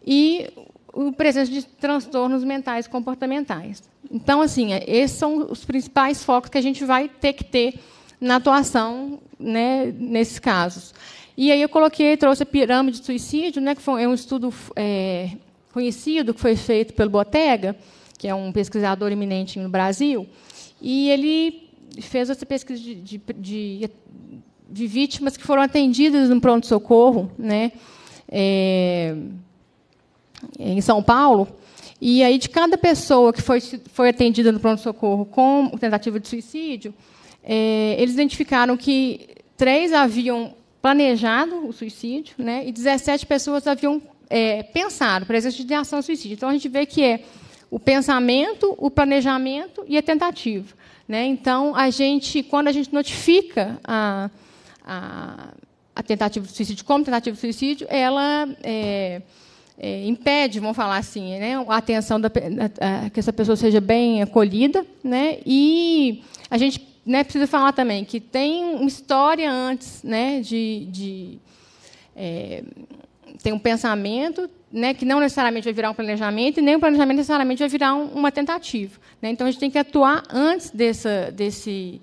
e o presença de transtornos mentais comportamentais. Então, assim, é, esses são os principais focos que a gente vai ter que ter na atuação né, nesses casos. E aí eu coloquei, trouxe a pirâmide de suicídio, né, que foi é um estudo é, conhecido que foi feito pelo Botega, que é um pesquisador eminente no Brasil, e ele fez essa pesquisa de, de, de, de vítimas que foram atendidas no pronto-socorro, né, é, em São Paulo. E aí, de cada pessoa que foi, foi atendida no pronto-socorro com tentativa de suicídio, é, eles identificaram que três haviam planejado o suicídio né, e 17 pessoas haviam é, pensado, presença de ação suicídio. Então, a gente vê que é o pensamento, o planejamento e a tentativa. Né? Então, a gente, quando a gente notifica a, a, a tentativa de suicídio como tentativa de suicídio, ela... É, é, impede, vamos falar assim, né, a atenção da, a, a, que essa pessoa seja bem acolhida, né, e a gente né, precisa falar também que tem uma história antes, né, de, de é, tem um pensamento, né, que não necessariamente vai virar um planejamento e nem o um planejamento necessariamente vai virar um, uma tentativa. Né? Então a gente tem que atuar antes dessa, desse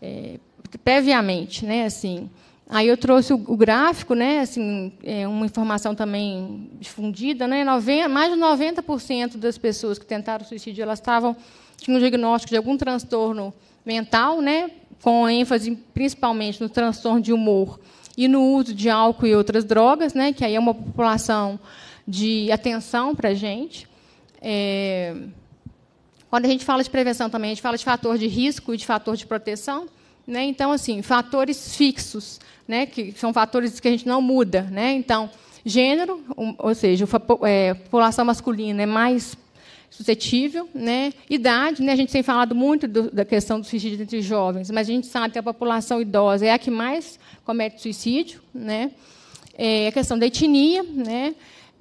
é, previamente, né, assim. Aí eu trouxe o, o gráfico, né, assim, é uma informação também difundida, né, mais de 90% das pessoas que tentaram suicídio, elas estavam tinham um diagnóstico de algum transtorno mental, né, com ênfase principalmente no transtorno de humor e no uso de álcool e outras drogas, né, que aí é uma população de atenção para a gente. É... Quando a gente fala de prevenção também, a gente fala de fator de risco e de fator de proteção. Né? Então, assim, fatores fixos né, que são fatores que a gente não muda. Né? Então, gênero, ou seja, a é, população masculina é mais suscetível, né? Idade, né? A gente tem falado muito do, da questão do suicídio entre jovens, mas a gente sabe que a população idosa é a que mais comete suicídio, né? É a questão da etnia, né?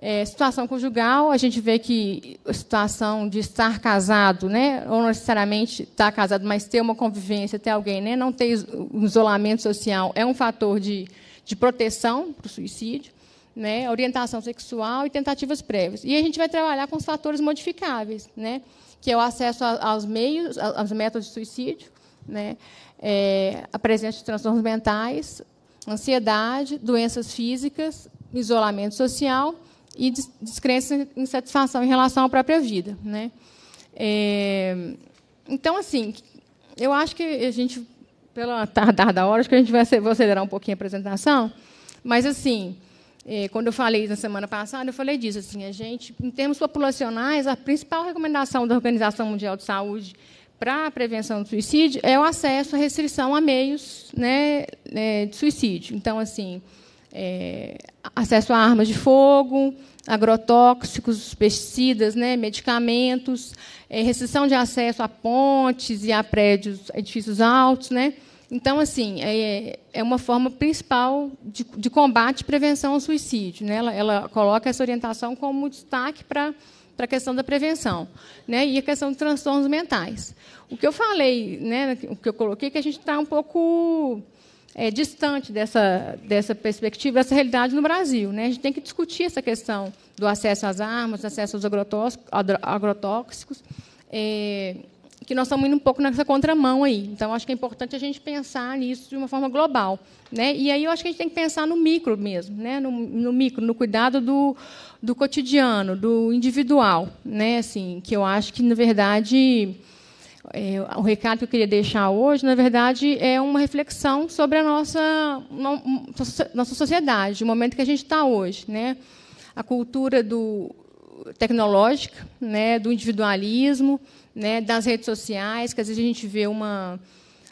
É, situação conjugal, a gente vê que a situação de estar casado, né, ou não necessariamente estar casado, mas ter uma convivência, ter alguém, né, não ter isolamento social, é um fator de, de proteção para o suicídio, né, orientação sexual e tentativas prévias. E a gente vai trabalhar com os fatores modificáveis, né, que é o acesso aos meios, aos métodos de suicídio, né, é, a presença de transtornos mentais, ansiedade, doenças físicas, isolamento social e descrença e insatisfação em relação à própria vida. Né? É, então, assim, eu acho que a gente, pela tardar da hora, acho que a gente vai acelerar um pouquinho a apresentação, mas, assim, é, quando eu falei na semana passada, eu falei disso, assim, a gente, em termos populacionais, a principal recomendação da Organização Mundial de Saúde para a prevenção do suicídio é o acesso à restrição a meios né, é, de suicídio. Então, assim, é, acesso a armas de fogo, agrotóxicos, pesticidas, né, medicamentos, é, restrição de acesso a pontes e a prédios, edifícios altos, né. Então, assim, é, é uma forma principal de, de, combate e prevenção ao suicídio. Né? Ela, ela coloca essa orientação como destaque para para a questão da prevenção, né? E a questão de transtornos mentais. O que eu falei, né? O que eu coloquei é que a gente está um pouco é, distante dessa, dessa perspectiva, dessa realidade no Brasil. Né? A gente tem que discutir essa questão do acesso às armas, acesso aos agrotóxicos, é, que nós estamos indo um pouco nessa contramão aí. Então, acho que é importante a gente pensar nisso de uma forma global. Né? E aí eu acho que a gente tem que pensar no micro mesmo, né? no, no micro, no cuidado do, do cotidiano, do individual, né? assim, que eu acho que, na verdade... É, o recado que eu queria deixar hoje, na verdade, é uma reflexão sobre a nossa, nossa sociedade, o momento que a gente está hoje. Né? A cultura do, tecnológica, né? do individualismo, né? das redes sociais, que às vezes a gente vê uma,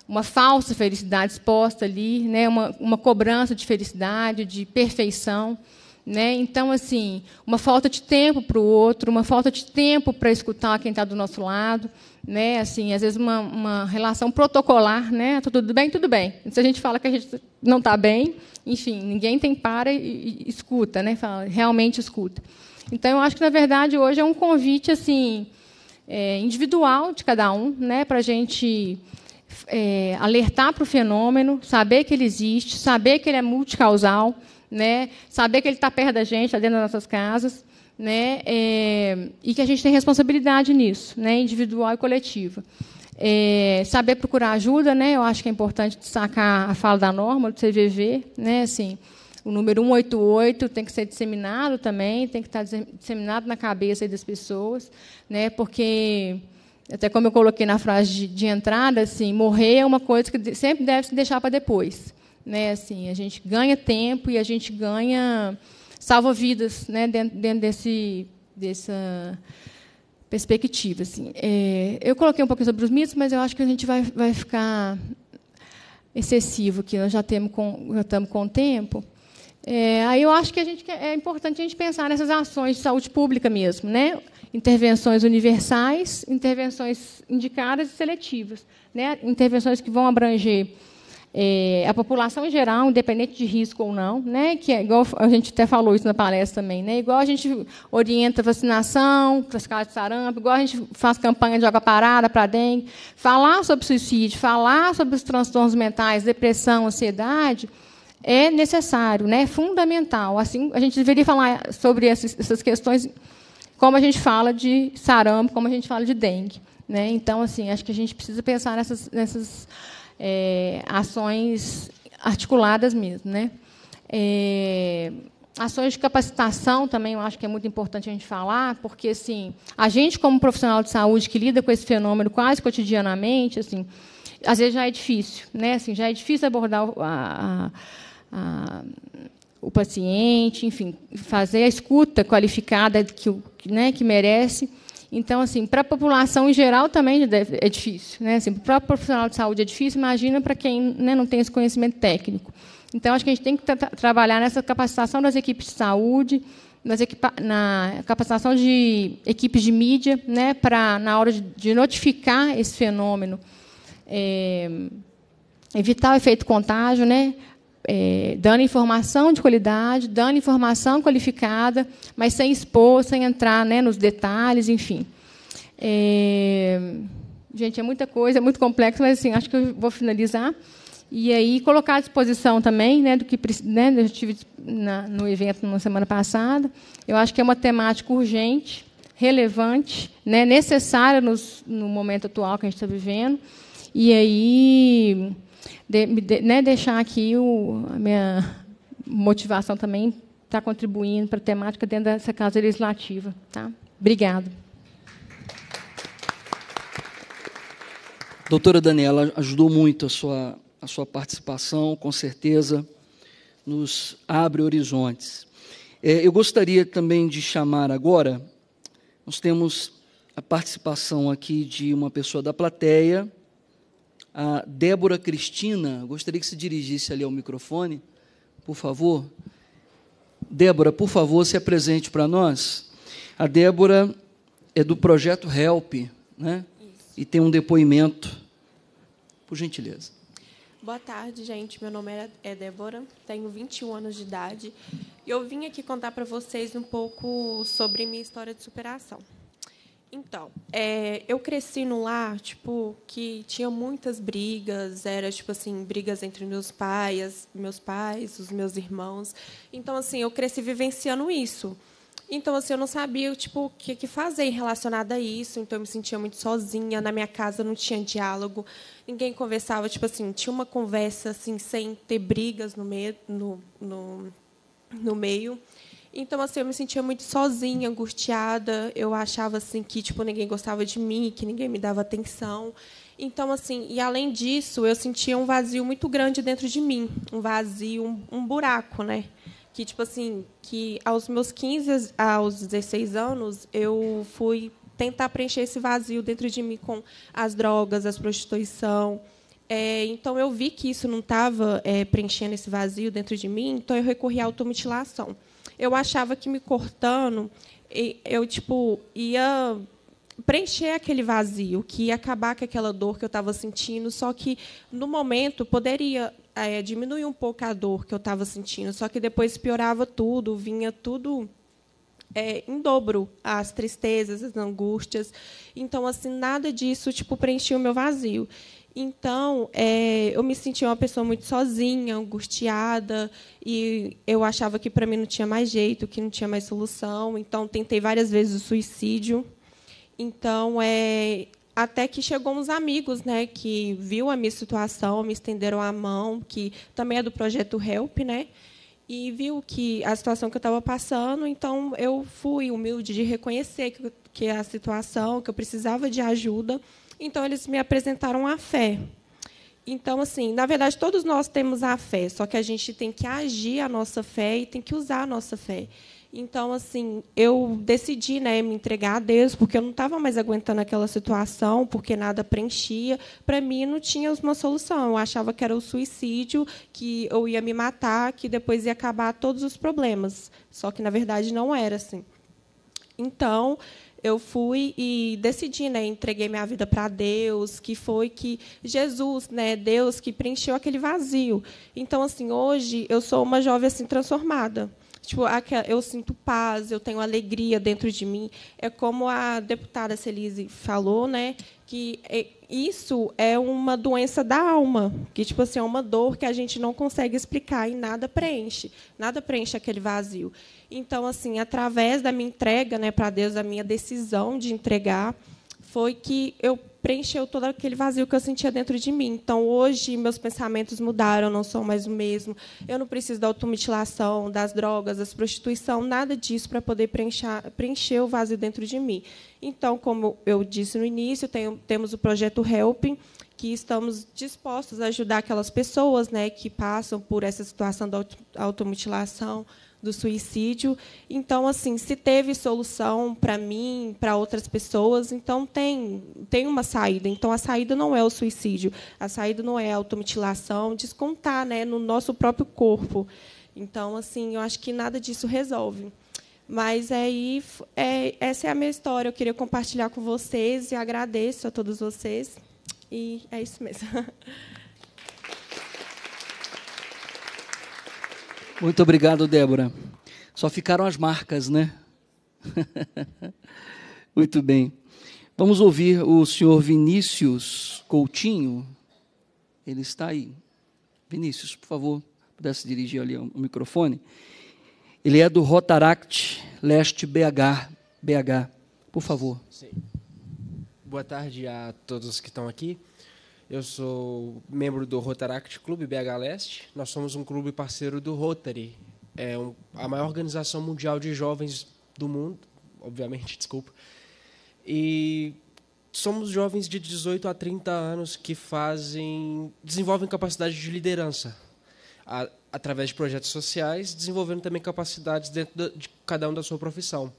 uma falsa felicidade exposta ali, né? uma, uma cobrança de felicidade, de perfeição. Né? Então, assim, uma falta de tempo para o outro, uma falta de tempo para escutar quem está do nosso lado, né? Assim, às vezes uma, uma relação protocolar, né? Tá tudo bem, tudo bem. Se a gente fala que a gente não está bem, enfim, ninguém tem para e, e escuta, né? Fala, realmente escuta. Então, eu acho que na verdade hoje é um convite assim é, individual de cada um, né? Para a gente é, alertar para o fenômeno, saber que ele existe, saber que ele é multicausal né? saber que ele está perto da gente, está dentro das nossas casas, né? É, e que a gente tem responsabilidade nisso, né? individual e coletiva. É, saber procurar ajuda, né? eu acho que é importante sacar a fala da norma do CVV, né? assim, o número 188 tem que ser disseminado também, tem que tá estar disseminado na cabeça das pessoas, né? porque até como eu coloquei na frase de, de, entrada, assim, morrer é uma coisa que sempre deve se deixar para depois. Né? Assim, a gente ganha tempo e a gente ganha salva vidas, né? Dentro, dentro desse dessa perspectiva. Assim. É, eu coloquei um pouquinho sobre os mitos, mas eu acho que a gente vai, vai ficar excessivo, que nós já, temos com, já estamos com o tempo. É, aí eu acho que a gente, é importante a gente pensar nessas ações de saúde pública mesmo, né? intervenções universais, intervenções indicadas e seletivas, né? intervenções que vão abranger é, a população em geral, independente de risco ou não, né, que é igual a gente até falou isso na palestra também, né, igual a gente orienta vacinação, classificado de sarampo, igual a gente faz campanha de água parada para dengue, falar sobre suicídio, falar sobre os transtornos mentais, depressão, ansiedade, é necessário, né, é fundamental. Assim, a gente deveria falar sobre essas questões como a gente fala de sarampo, como a gente fala de dengue. Né? Então, assim, acho que a gente precisa pensar nessas, nessas é, ações articuladas mesmo. Né? É, ações de capacitação também eu acho que é muito importante a gente falar, porque assim, a gente, como profissional de saúde que lida com esse fenômeno quase cotidianamente, assim, às vezes já é difícil, né? Assim, já é difícil abordar a, a, a, o paciente, enfim, fazer a escuta qualificada que, né, que merece. Então, assim, para a população em geral também é, é difícil. Né? Assim, para o profissional de saúde é difícil, imagina para quem né, não tem esse conhecimento técnico. Então, acho que a gente tem que trabalhar nessa capacitação das equipes de saúde, na capacitação de equipes de mídia, né, para na hora de, de notificar esse fenômeno, é, evitar o efeito contágio, né, é, dando informação de qualidade, dando informação qualificada, mas sem expor, sem entrar né, nos detalhes, enfim. É, gente, é muita coisa, é muito complexo, mas assim, acho que eu vou finalizar. E aí colocar à disposição também, né, do que né, eu tive na, no evento na semana passada. Eu acho que é uma temática urgente, relevante, né, necessária nos, no momento atual que a gente está vivendo. E aí de, de, né, deixar aqui o, a minha motivação também está contribuindo para a temática dentro dessa casa legislativa. Tá? Obrigado. Doutora Daniela, ajudou muito a sua, a sua participação, com certeza nos abre horizontes. É, eu gostaria também de chamar agora, nós temos a participação aqui de uma pessoa da plateia, a Débora Cristina, gostaria que se dirigisse ali ao microfone, por favor. Débora, por favor, se apresente para nós. A Débora é do projeto Help, né? Isso. E tem um depoimento. Por gentileza. Boa tarde, gente. Meu nome é, é Débora, tenho 21 anos de idade e eu vim aqui contar para vocês um pouco sobre minha história de superação. Então, é, eu cresci num lar, tipo, que tinha muitas brigas, era tipo assim, brigas entre meus pais, meus pais, os meus irmãos. Então, assim, eu cresci vivenciando isso. Então, assim, eu não sabia tipo, o que, que fazer relacionado a isso. Então, eu me sentia muito sozinha. Na minha casa não tinha diálogo. Ninguém conversava. Tipo assim, tinha uma conversa assim, sem ter brigas no meio. No, no, no meio. Então, assim, eu me sentia muito sozinha, angustiada. Eu achava, assim, que tipo, ninguém gostava de mim, que ninguém me dava atenção. Então, assim, e além disso, eu sentia um vazio muito grande dentro de mim. Um vazio, um, um buraco, né? Que, tipo assim, que aos meus 15 aos 16 anos, eu fui tentar preencher esse vazio dentro de mim com as drogas, as prostituição, é, então, eu vi que isso não estava é, preenchendo esse vazio dentro de mim, então eu recorri à automutilação eu achava que me cortando, eu tipo ia preencher aquele vazio, que ia acabar com aquela dor que eu estava sentindo, só que no momento poderia é, diminuir um pouco a dor que eu estava sentindo, só que depois piorava tudo, vinha tudo é, em dobro as tristezas, as angústias. Então, assim, nada disso tipo preenchia o meu vazio. Então, é, eu me sentia uma pessoa muito sozinha, angustiada, e eu achava que para mim não tinha mais jeito, que não tinha mais solução. Então, tentei várias vezes o suicídio. Então, é, até que chegou uns amigos, né, que viu a minha situação, me estenderam a mão, que também é do projeto Help, né? E viu que a situação que eu estava passando, então eu fui humilde de reconhecer que, que a situação, que eu precisava de ajuda. Então, eles me apresentaram a fé. Então, assim, na verdade, todos nós temos a fé, só que a gente tem que agir a nossa fé e tem que usar a nossa fé. Então, assim, eu decidi né, me entregar a Deus, porque eu não estava mais aguentando aquela situação, porque nada preenchia. Para mim, não tinha uma solução. Eu achava que era o suicídio, que eu ia me matar, que depois ia acabar todos os problemas. Só que, na verdade, não era assim. Então, eu fui e decidi, né, entreguei minha vida para Deus, que foi que Jesus, né, Deus que preencheu aquele vazio. Então assim, hoje eu sou uma jovem assim transformada. Tipo, eu sinto paz, eu tenho alegria dentro de mim. É como a deputada Celise falou, né? que é, isso é uma doença da alma, que tipo assim é uma dor que a gente não consegue explicar e nada preenche, nada preenche aquele vazio. Então assim, através da minha entrega, né, para Deus, da minha decisão de entregar, foi que eu preencheu todo aquele vazio que eu sentia dentro de mim. Então, hoje, meus pensamentos mudaram, não são mais o mesmo. Eu não preciso da automutilação, das drogas, das prostituição, nada disso para poder preencher, preencher o vazio dentro de mim. Então, como eu disse no início, temos o projeto Helping, que estamos dispostos a ajudar aquelas pessoas né, que passam por essa situação da automutilação, do suicídio. Então, assim, se teve solução para mim, para outras pessoas, então tem, tem uma saída. Então, a saída não é o suicídio, a saída não é a automutilação, descontar né, no nosso próprio corpo. Então, assim, eu acho que nada disso resolve. Mas é aí, é, essa é a minha história. Eu queria compartilhar com vocês e agradeço a todos vocês. E é isso mesmo. Muito obrigado, Débora. Só ficaram as marcas, né? Muito bem. Vamos ouvir o senhor Vinícius Coutinho. Ele está aí. Vinícius, por favor, pudesse dirigir ali o microfone. Ele é do Rotaract Leste BH. BH, por favor. Sim. Boa tarde a todos que estão aqui. Eu sou membro do Rotaract Clube BH Leste. Nós somos um clube parceiro do Rotary, é um, a maior organização mundial de jovens do mundo, obviamente, desculpa. E somos jovens de 18 a 30 anos que fazem desenvolvem capacidade de liderança a, através de projetos sociais, desenvolvendo também capacidades dentro de cada um da sua profissão.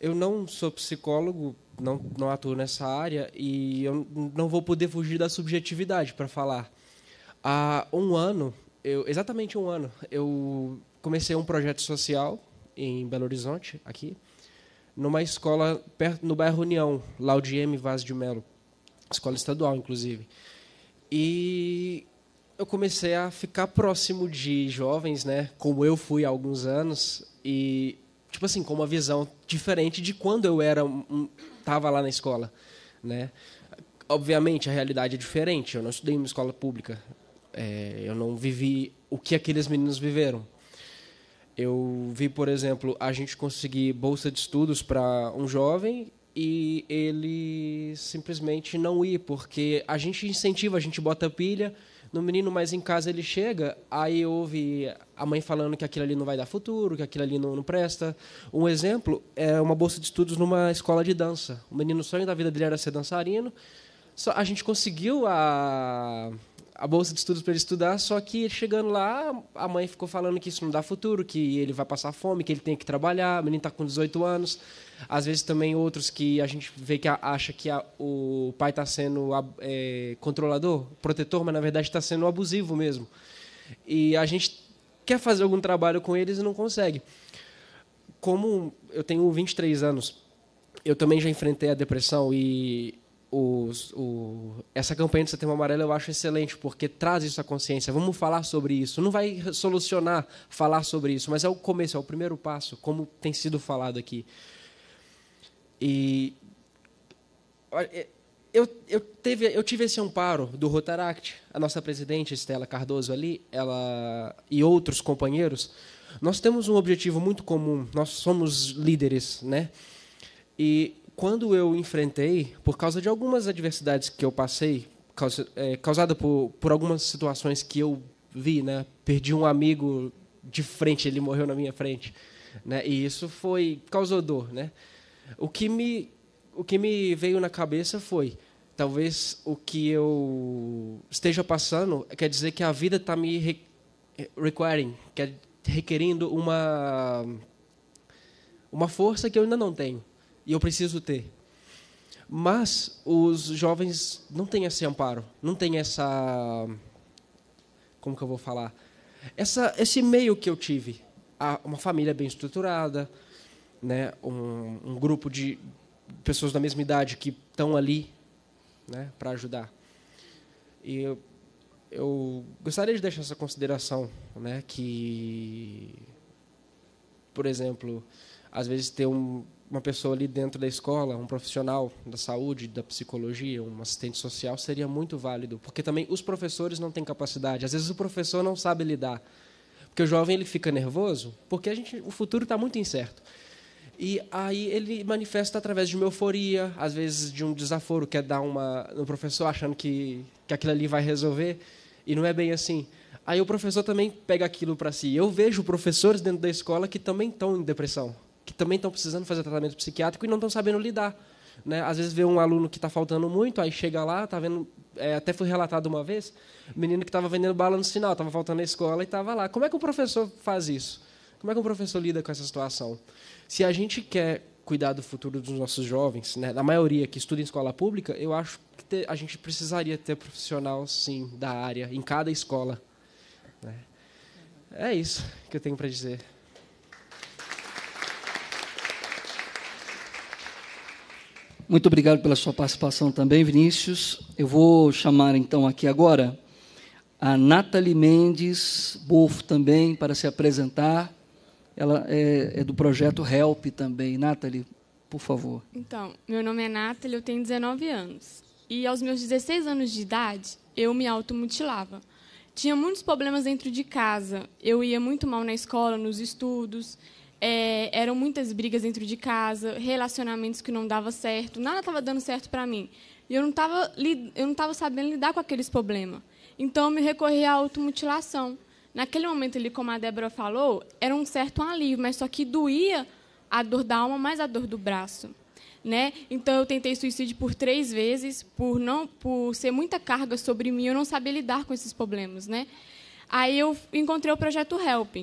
Eu não sou psicólogo, não, não atuo nessa área e eu não vou poder fugir da subjetividade para falar. Há um ano, eu, exatamente um ano, eu comecei um projeto social em Belo Horizonte, aqui, numa escola perto, no bairro União, M. Vaz de Melo, escola estadual, inclusive. E eu comecei a ficar próximo de jovens, né, como eu fui há alguns anos, e tipo assim, com uma visão diferente de quando eu era um, tava lá na escola, né? Obviamente a realidade é diferente. Eu não estudei em uma escola pública. É, eu não vivi o que aqueles meninos viveram. Eu vi, por exemplo, a gente conseguir bolsa de estudos para um jovem e ele simplesmente não ir, porque a gente incentiva, a gente bota pilha, no menino mais em casa ele chega, aí ouve a mãe falando que aquilo ali não vai dar futuro, que aquilo ali não, não presta. Um exemplo é uma bolsa de estudos numa escola de dança. O menino, o sonho da vida dele era ser dançarino. Só, a gente conseguiu a, a bolsa de estudos para ele estudar, só que chegando lá, a mãe ficou falando que isso não dá futuro, que ele vai passar fome, que ele tem que trabalhar, o menino está com 18 anos. Às vezes também outros que a gente vê que acha que a, o pai está sendo é, controlador, protetor, mas na verdade está sendo abusivo mesmo. E a gente quer fazer algum trabalho com eles e não consegue. Como eu tenho 23 anos, eu também já enfrentei a depressão e os, o, essa campanha do Setembro Amarelo eu acho excelente, porque traz isso à consciência. Vamos falar sobre isso. Não vai solucionar falar sobre isso, mas é o começo, é o primeiro passo, como tem sido falado aqui. E é, eu, eu, teve, eu tive esse amparo do Rotaract, a nossa presidente Estela Cardoso ali, ela e outros companheiros. Nós temos um objetivo muito comum, nós somos líderes, né? E quando eu enfrentei, por causa de algumas adversidades que eu passei, causa, é, causada por, por algumas situações que eu vi, né? Perdi um amigo de frente, ele morreu na minha frente, né? E isso foi causou dor, né? O que me, o que me veio na cabeça foi, talvez o que eu esteja passando quer dizer que a vida está me re eh, requiring, quer, é requerendo uma uma força que eu ainda não tenho e eu preciso ter. Mas os jovens não têm esse amparo, não têm essa como que eu vou falar? Essa esse meio que eu tive, uma família bem estruturada, né, um, um grupo de pessoas da mesma idade que estão ali né, para ajudar. E eu, eu gostaria de deixar essa consideração, né, que, por exemplo, às vezes ter um, uma pessoa ali dentro da escola, um profissional da saúde, da psicologia, um assistente social, seria muito válido, porque também os professores não têm capacidade. Às vezes o professor não sabe lidar, porque o jovem ele fica nervoso, porque a gente, o futuro está muito incerto. E aí ele manifesta através de uma euforia, às vezes de um desaforo, quer é dar uma no professor achando que, que aquilo ali vai resolver, e não é bem assim. Aí o professor também pega aquilo para si. Eu vejo professores dentro da escola que também estão em depressão, que também estão precisando fazer tratamento psiquiátrico e não estão sabendo lidar. Né? Às vezes vê um aluno que está faltando muito, aí chega lá, tá vendo, é, até foi relatado uma vez, um menino que estava vendendo bala no sinal, estava faltando na escola e estava lá. Como é que o professor faz isso? Como é que o professor lida com essa situação? Se a gente quer cuidar do futuro dos nossos jovens, né, da maioria que estuda em escola pública, eu acho que ter, a gente precisaria ter profissional, sim, da área, em cada escola. Né? É isso que eu tenho para dizer. Muito obrigado pela sua participação também, Vinícius. Eu vou chamar então aqui agora a Nathalie Mendes Bolfo também para se apresentar. Ela é, é do projeto HELP também. Nathalie, por favor. Então, meu nome é Nathalie, eu tenho 19 anos. E aos meus 16 anos de idade, eu me automutilava. Tinha muitos problemas dentro de casa. Eu ia muito mal na escola, nos estudos. É, eram muitas brigas dentro de casa, relacionamentos que não dava certo. Nada estava dando certo para mim. E eu não estava eu não sabendo lidar com aqueles problemas. Então, eu me recorri à automutilação. Naquele momento ali, como a Débora falou, era um certo alívio, mas só que doía a dor da alma mais a dor do braço. Né? Então eu tentei suicídio por três vezes, por não, por ser muita carga sobre mim, eu não sabia lidar com esses problemas, né? Aí eu encontrei o projeto Help.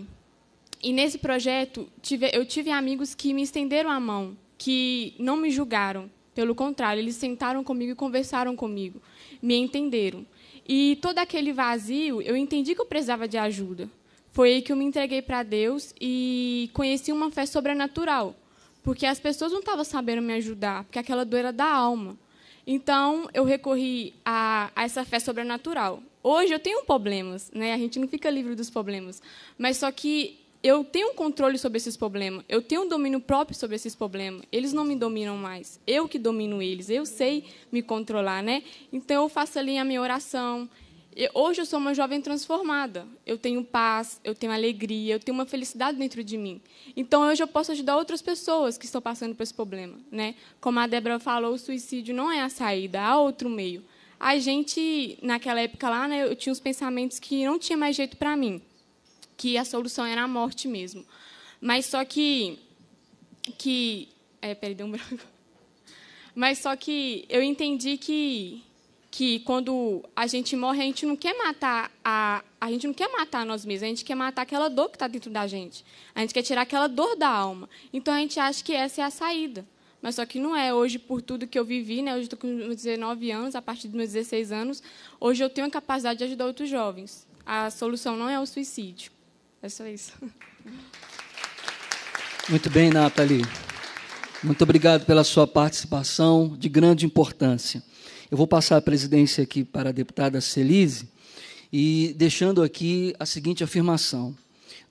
E nesse projeto tive, eu tive amigos que me estenderam a mão, que não me julgaram, pelo contrário, eles sentaram comigo e conversaram comigo, me entenderam. E todo aquele vazio, eu entendi que eu precisava de ajuda. Foi aí que eu me entreguei para Deus e conheci uma fé sobrenatural, porque as pessoas não estavam sabendo me ajudar, porque aquela dor era da alma. Então, eu recorri a, a, essa fé sobrenatural. Hoje eu tenho problemas, né? A gente não fica livre dos problemas. Mas só que eu tenho um controle sobre esses problemas, eu tenho um domínio próprio sobre esses problemas. Eles não me dominam mais, eu que domino eles, eu sei me controlar, né? Então eu faço ali a minha oração. Hoje eu sou uma jovem transformada. Eu tenho paz, eu tenho alegria, eu tenho uma felicidade dentro de mim. Então hoje eu posso ajudar outras pessoas que estão passando por esse problema, né? Como a Débora falou, o suicídio não é a saída, há outro meio. A gente naquela época lá, né, eu tinha uns pensamentos que não tinha mais jeito para mim que a solução era a morte mesmo. Mas só que. que é, peraí, deu um branco. Mas só que eu entendi que, que quando a gente morre, a gente não quer matar a, a gente não quer matar nós mesmos, a gente quer matar aquela dor que está dentro da gente. A gente quer tirar aquela dor da alma. Então a gente acha que essa é a saída. Mas só que não é. Hoje, por tudo que eu vivi, né, hoje estou com 19 anos, a partir dos meus 16 anos, hoje eu tenho a capacidade de ajudar outros jovens. A solução não é o suicídio. É só isso. Muito bem, Nathalie. Muito obrigado pela sua participação de grande importância. Eu vou passar a presidência aqui para a deputada Celise e deixando aqui a seguinte afirmação: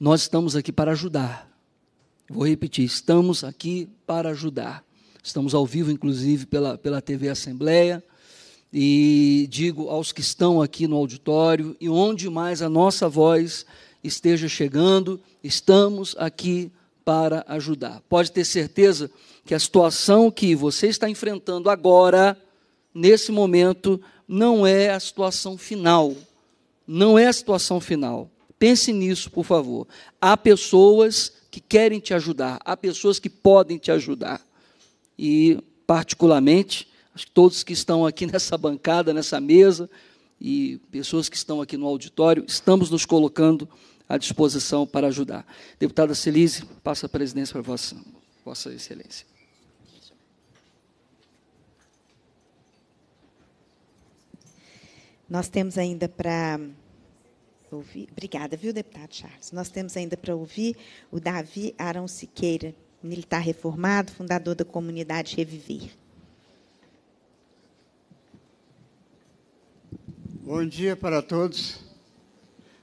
nós estamos aqui para ajudar. Vou repetir, estamos aqui para ajudar. Estamos ao vivo, inclusive, pela, pela TV Assembleia. E digo aos que estão aqui no auditório e onde mais a nossa voz esteja chegando, estamos aqui para ajudar. Pode ter certeza que a situação que você está enfrentando agora, nesse momento, não é a situação final. Não é a situação final. Pense nisso, por favor. Há pessoas que querem te ajudar, há pessoas que podem te ajudar. E, particularmente, acho que todos que estão aqui nessa bancada, nessa mesa, e pessoas que estão aqui no auditório, estamos nos colocando à disposição para ajudar. Deputada Celise, passo a presidência para Vossa, vossa Excelência. Nós temos ainda para ouvir. Obrigada, viu, deputado Charles? Nós temos ainda para ouvir o Davi Arão Siqueira, militar reformado, fundador da comunidade Reviver. Bom dia para todos.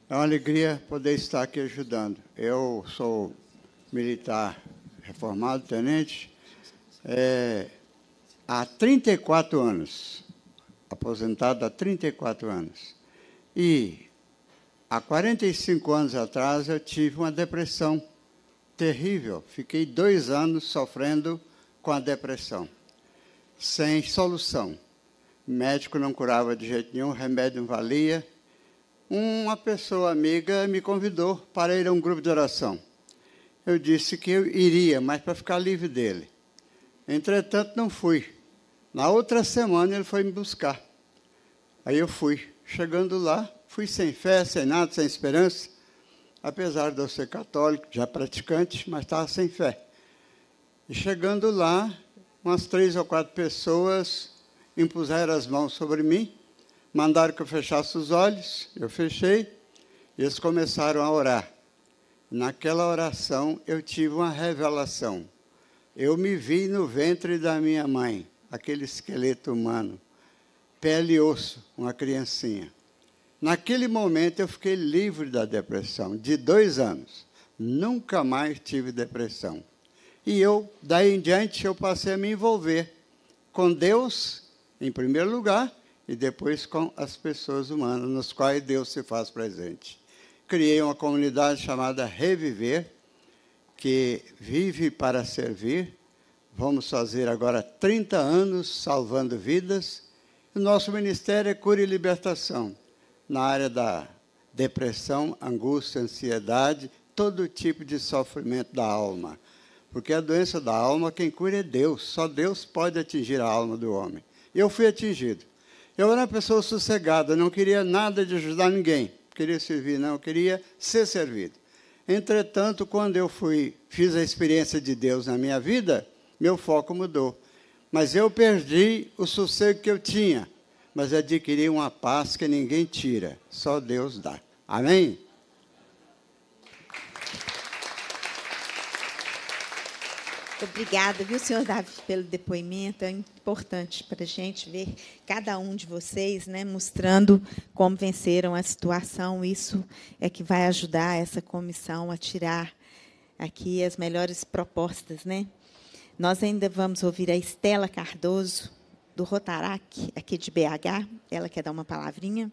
É uma alegria poder estar aqui ajudando. Eu sou militar reformado, tenente, é, há 34 anos, aposentado há 34 anos. E há 45 anos atrás eu tive uma depressão terrível. Fiquei dois anos sofrendo com a depressão, sem solução. O médico não curava de jeito nenhum, remédio não valia uma pessoa amiga me convidou para ir a um grupo de oração. Eu disse que eu iria, mas para ficar livre dele. Entretanto, não fui. Na outra semana ele foi me buscar. Aí eu fui. Chegando lá, fui sem fé, sem nada, sem esperança. Apesar de eu ser católico, já praticante, mas estava sem fé. E chegando lá, umas três ou quatro pessoas impuseram as mãos sobre mim Mandaram que eu fechasse os olhos, eu fechei, eles começaram a orar. Naquela oração eu tive uma revelação. Eu me vi no ventre da minha mãe, aquele esqueleto humano, pele e osso, uma criancinha. Naquele momento eu fiquei livre da depressão, de dois anos. Nunca mais tive depressão. E eu, daí em diante, eu passei a me envolver com Deus, em primeiro lugar, e depois com as pessoas humanas, nos quais Deus se faz presente. Criei uma comunidade chamada Reviver, que vive para servir. Vamos fazer agora 30 anos salvando vidas. O nosso ministério é cura e libertação na área da depressão, angústia, ansiedade, todo tipo de sofrimento da alma. Porque a doença da alma, quem cura é Deus. Só Deus pode atingir a alma do homem. Eu fui atingido. Eu era uma pessoa sossegada, não queria nada de ajudar ninguém, queria servir, não, queria ser servido. Entretanto, quando eu fui, fiz a experiência de Deus na minha vida, meu foco mudou. Mas eu perdi o sossego que eu tinha, mas adquiri uma paz que ninguém tira, só Deus dá. Amém? Obrigada, viu, senhor Davi, pelo depoimento. É importante para a gente ver cada um de vocês né, mostrando como venceram a situação. Isso é que vai ajudar essa comissão a tirar aqui as melhores propostas. Né? Nós ainda vamos ouvir a Estela Cardoso, do Rotarac, aqui de BH. Ela quer dar uma palavrinha.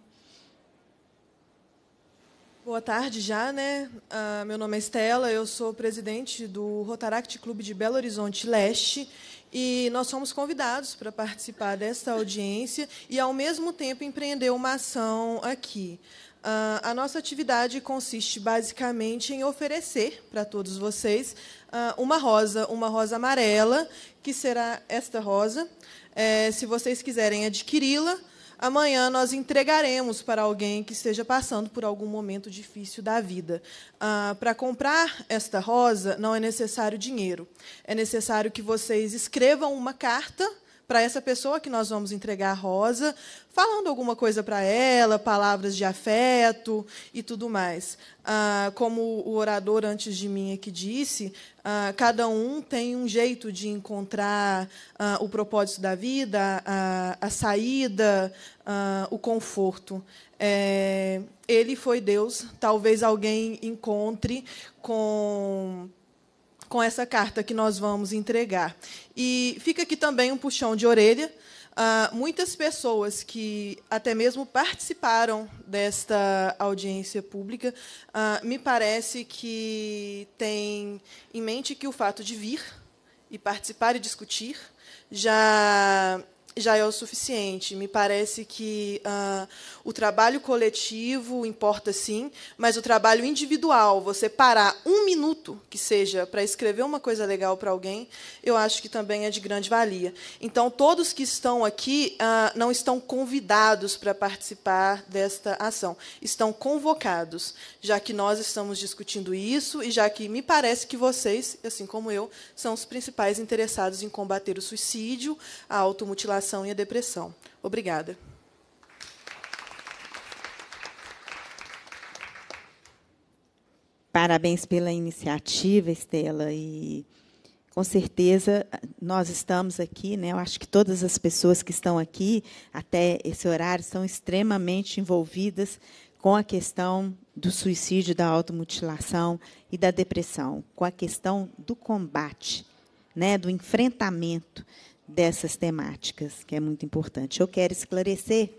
Boa tarde já, né? Uh, meu nome é Estela, eu sou presidente do Rotaract Clube de Belo Horizonte Leste e nós somos convidados para participar desta audiência e, ao mesmo tempo, empreender uma ação aqui. Uh, a nossa atividade consiste basicamente em oferecer para todos vocês uh, uma rosa, uma rosa amarela, que será esta rosa. É, se vocês quiserem adquiri-la, amanhã nós entregaremos para alguém que esteja passando por algum momento difícil da vida. Ah, para comprar esta rosa, não é necessário dinheiro. É necessário que vocês escrevam uma carta para essa pessoa que nós vamos entregar a rosa, falando alguma coisa para ela, palavras de afeto e tudo mais. Ah, como o orador antes de mim aqui é disse, ah, cada um tem um jeito de encontrar ah, o propósito da vida, a, a saída, ah, o conforto. É, ele foi Deus. Talvez alguém encontre com com essa carta que nós vamos entregar. E fica aqui também um puxão de orelha. Uh, muitas pessoas que até mesmo participaram desta audiência pública, uh, me parece que têm em mente que o fato de vir e participar e discutir já já é o suficiente. Me parece que uh, o trabalho coletivo importa sim, mas o trabalho individual, você parar um minuto que seja para escrever uma coisa legal para alguém, eu acho que também é de grande valia. Então, todos que estão aqui uh, não estão convidados para participar desta ação, estão convocados, já que nós estamos discutindo isso e já que me parece que vocês, assim como eu, são os principais interessados em combater o suicídio, a automutilação e a depressão. Obrigada. Parabéns pela iniciativa, Estela, e com certeza nós estamos aqui, né? Eu acho que todas as pessoas que estão aqui até esse horário são extremamente envolvidas com a questão do suicídio, da automutilação e da depressão, com a questão do combate, né, do enfrentamento, dessas temáticas, que é muito importante. Eu quero esclarecer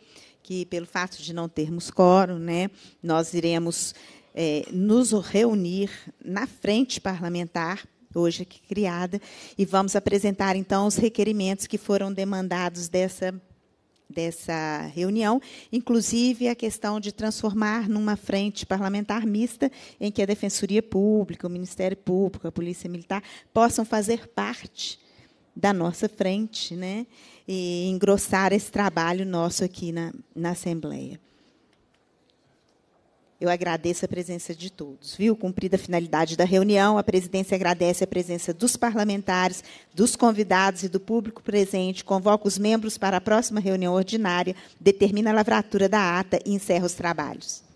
que, pelo fato de não termos quórum, né, nós iremos é, nos reunir na frente parlamentar, hoje aqui criada, e vamos apresentar, então, os requerimentos que foram demandados dessa dessa reunião, inclusive a questão de transformar numa frente parlamentar mista em que a Defensoria Pública, o Ministério Público, a Polícia Militar possam fazer parte da nossa frente, né? E engrossar esse trabalho nosso aqui na, na Assembleia. Eu agradeço a presença de todos, viu? Cumprida a finalidade da reunião, a presidência agradece a presença dos parlamentares, dos convidados e do público presente, convoca os membros para a próxima reunião ordinária, determina a lavratura da ata e encerra os trabalhos.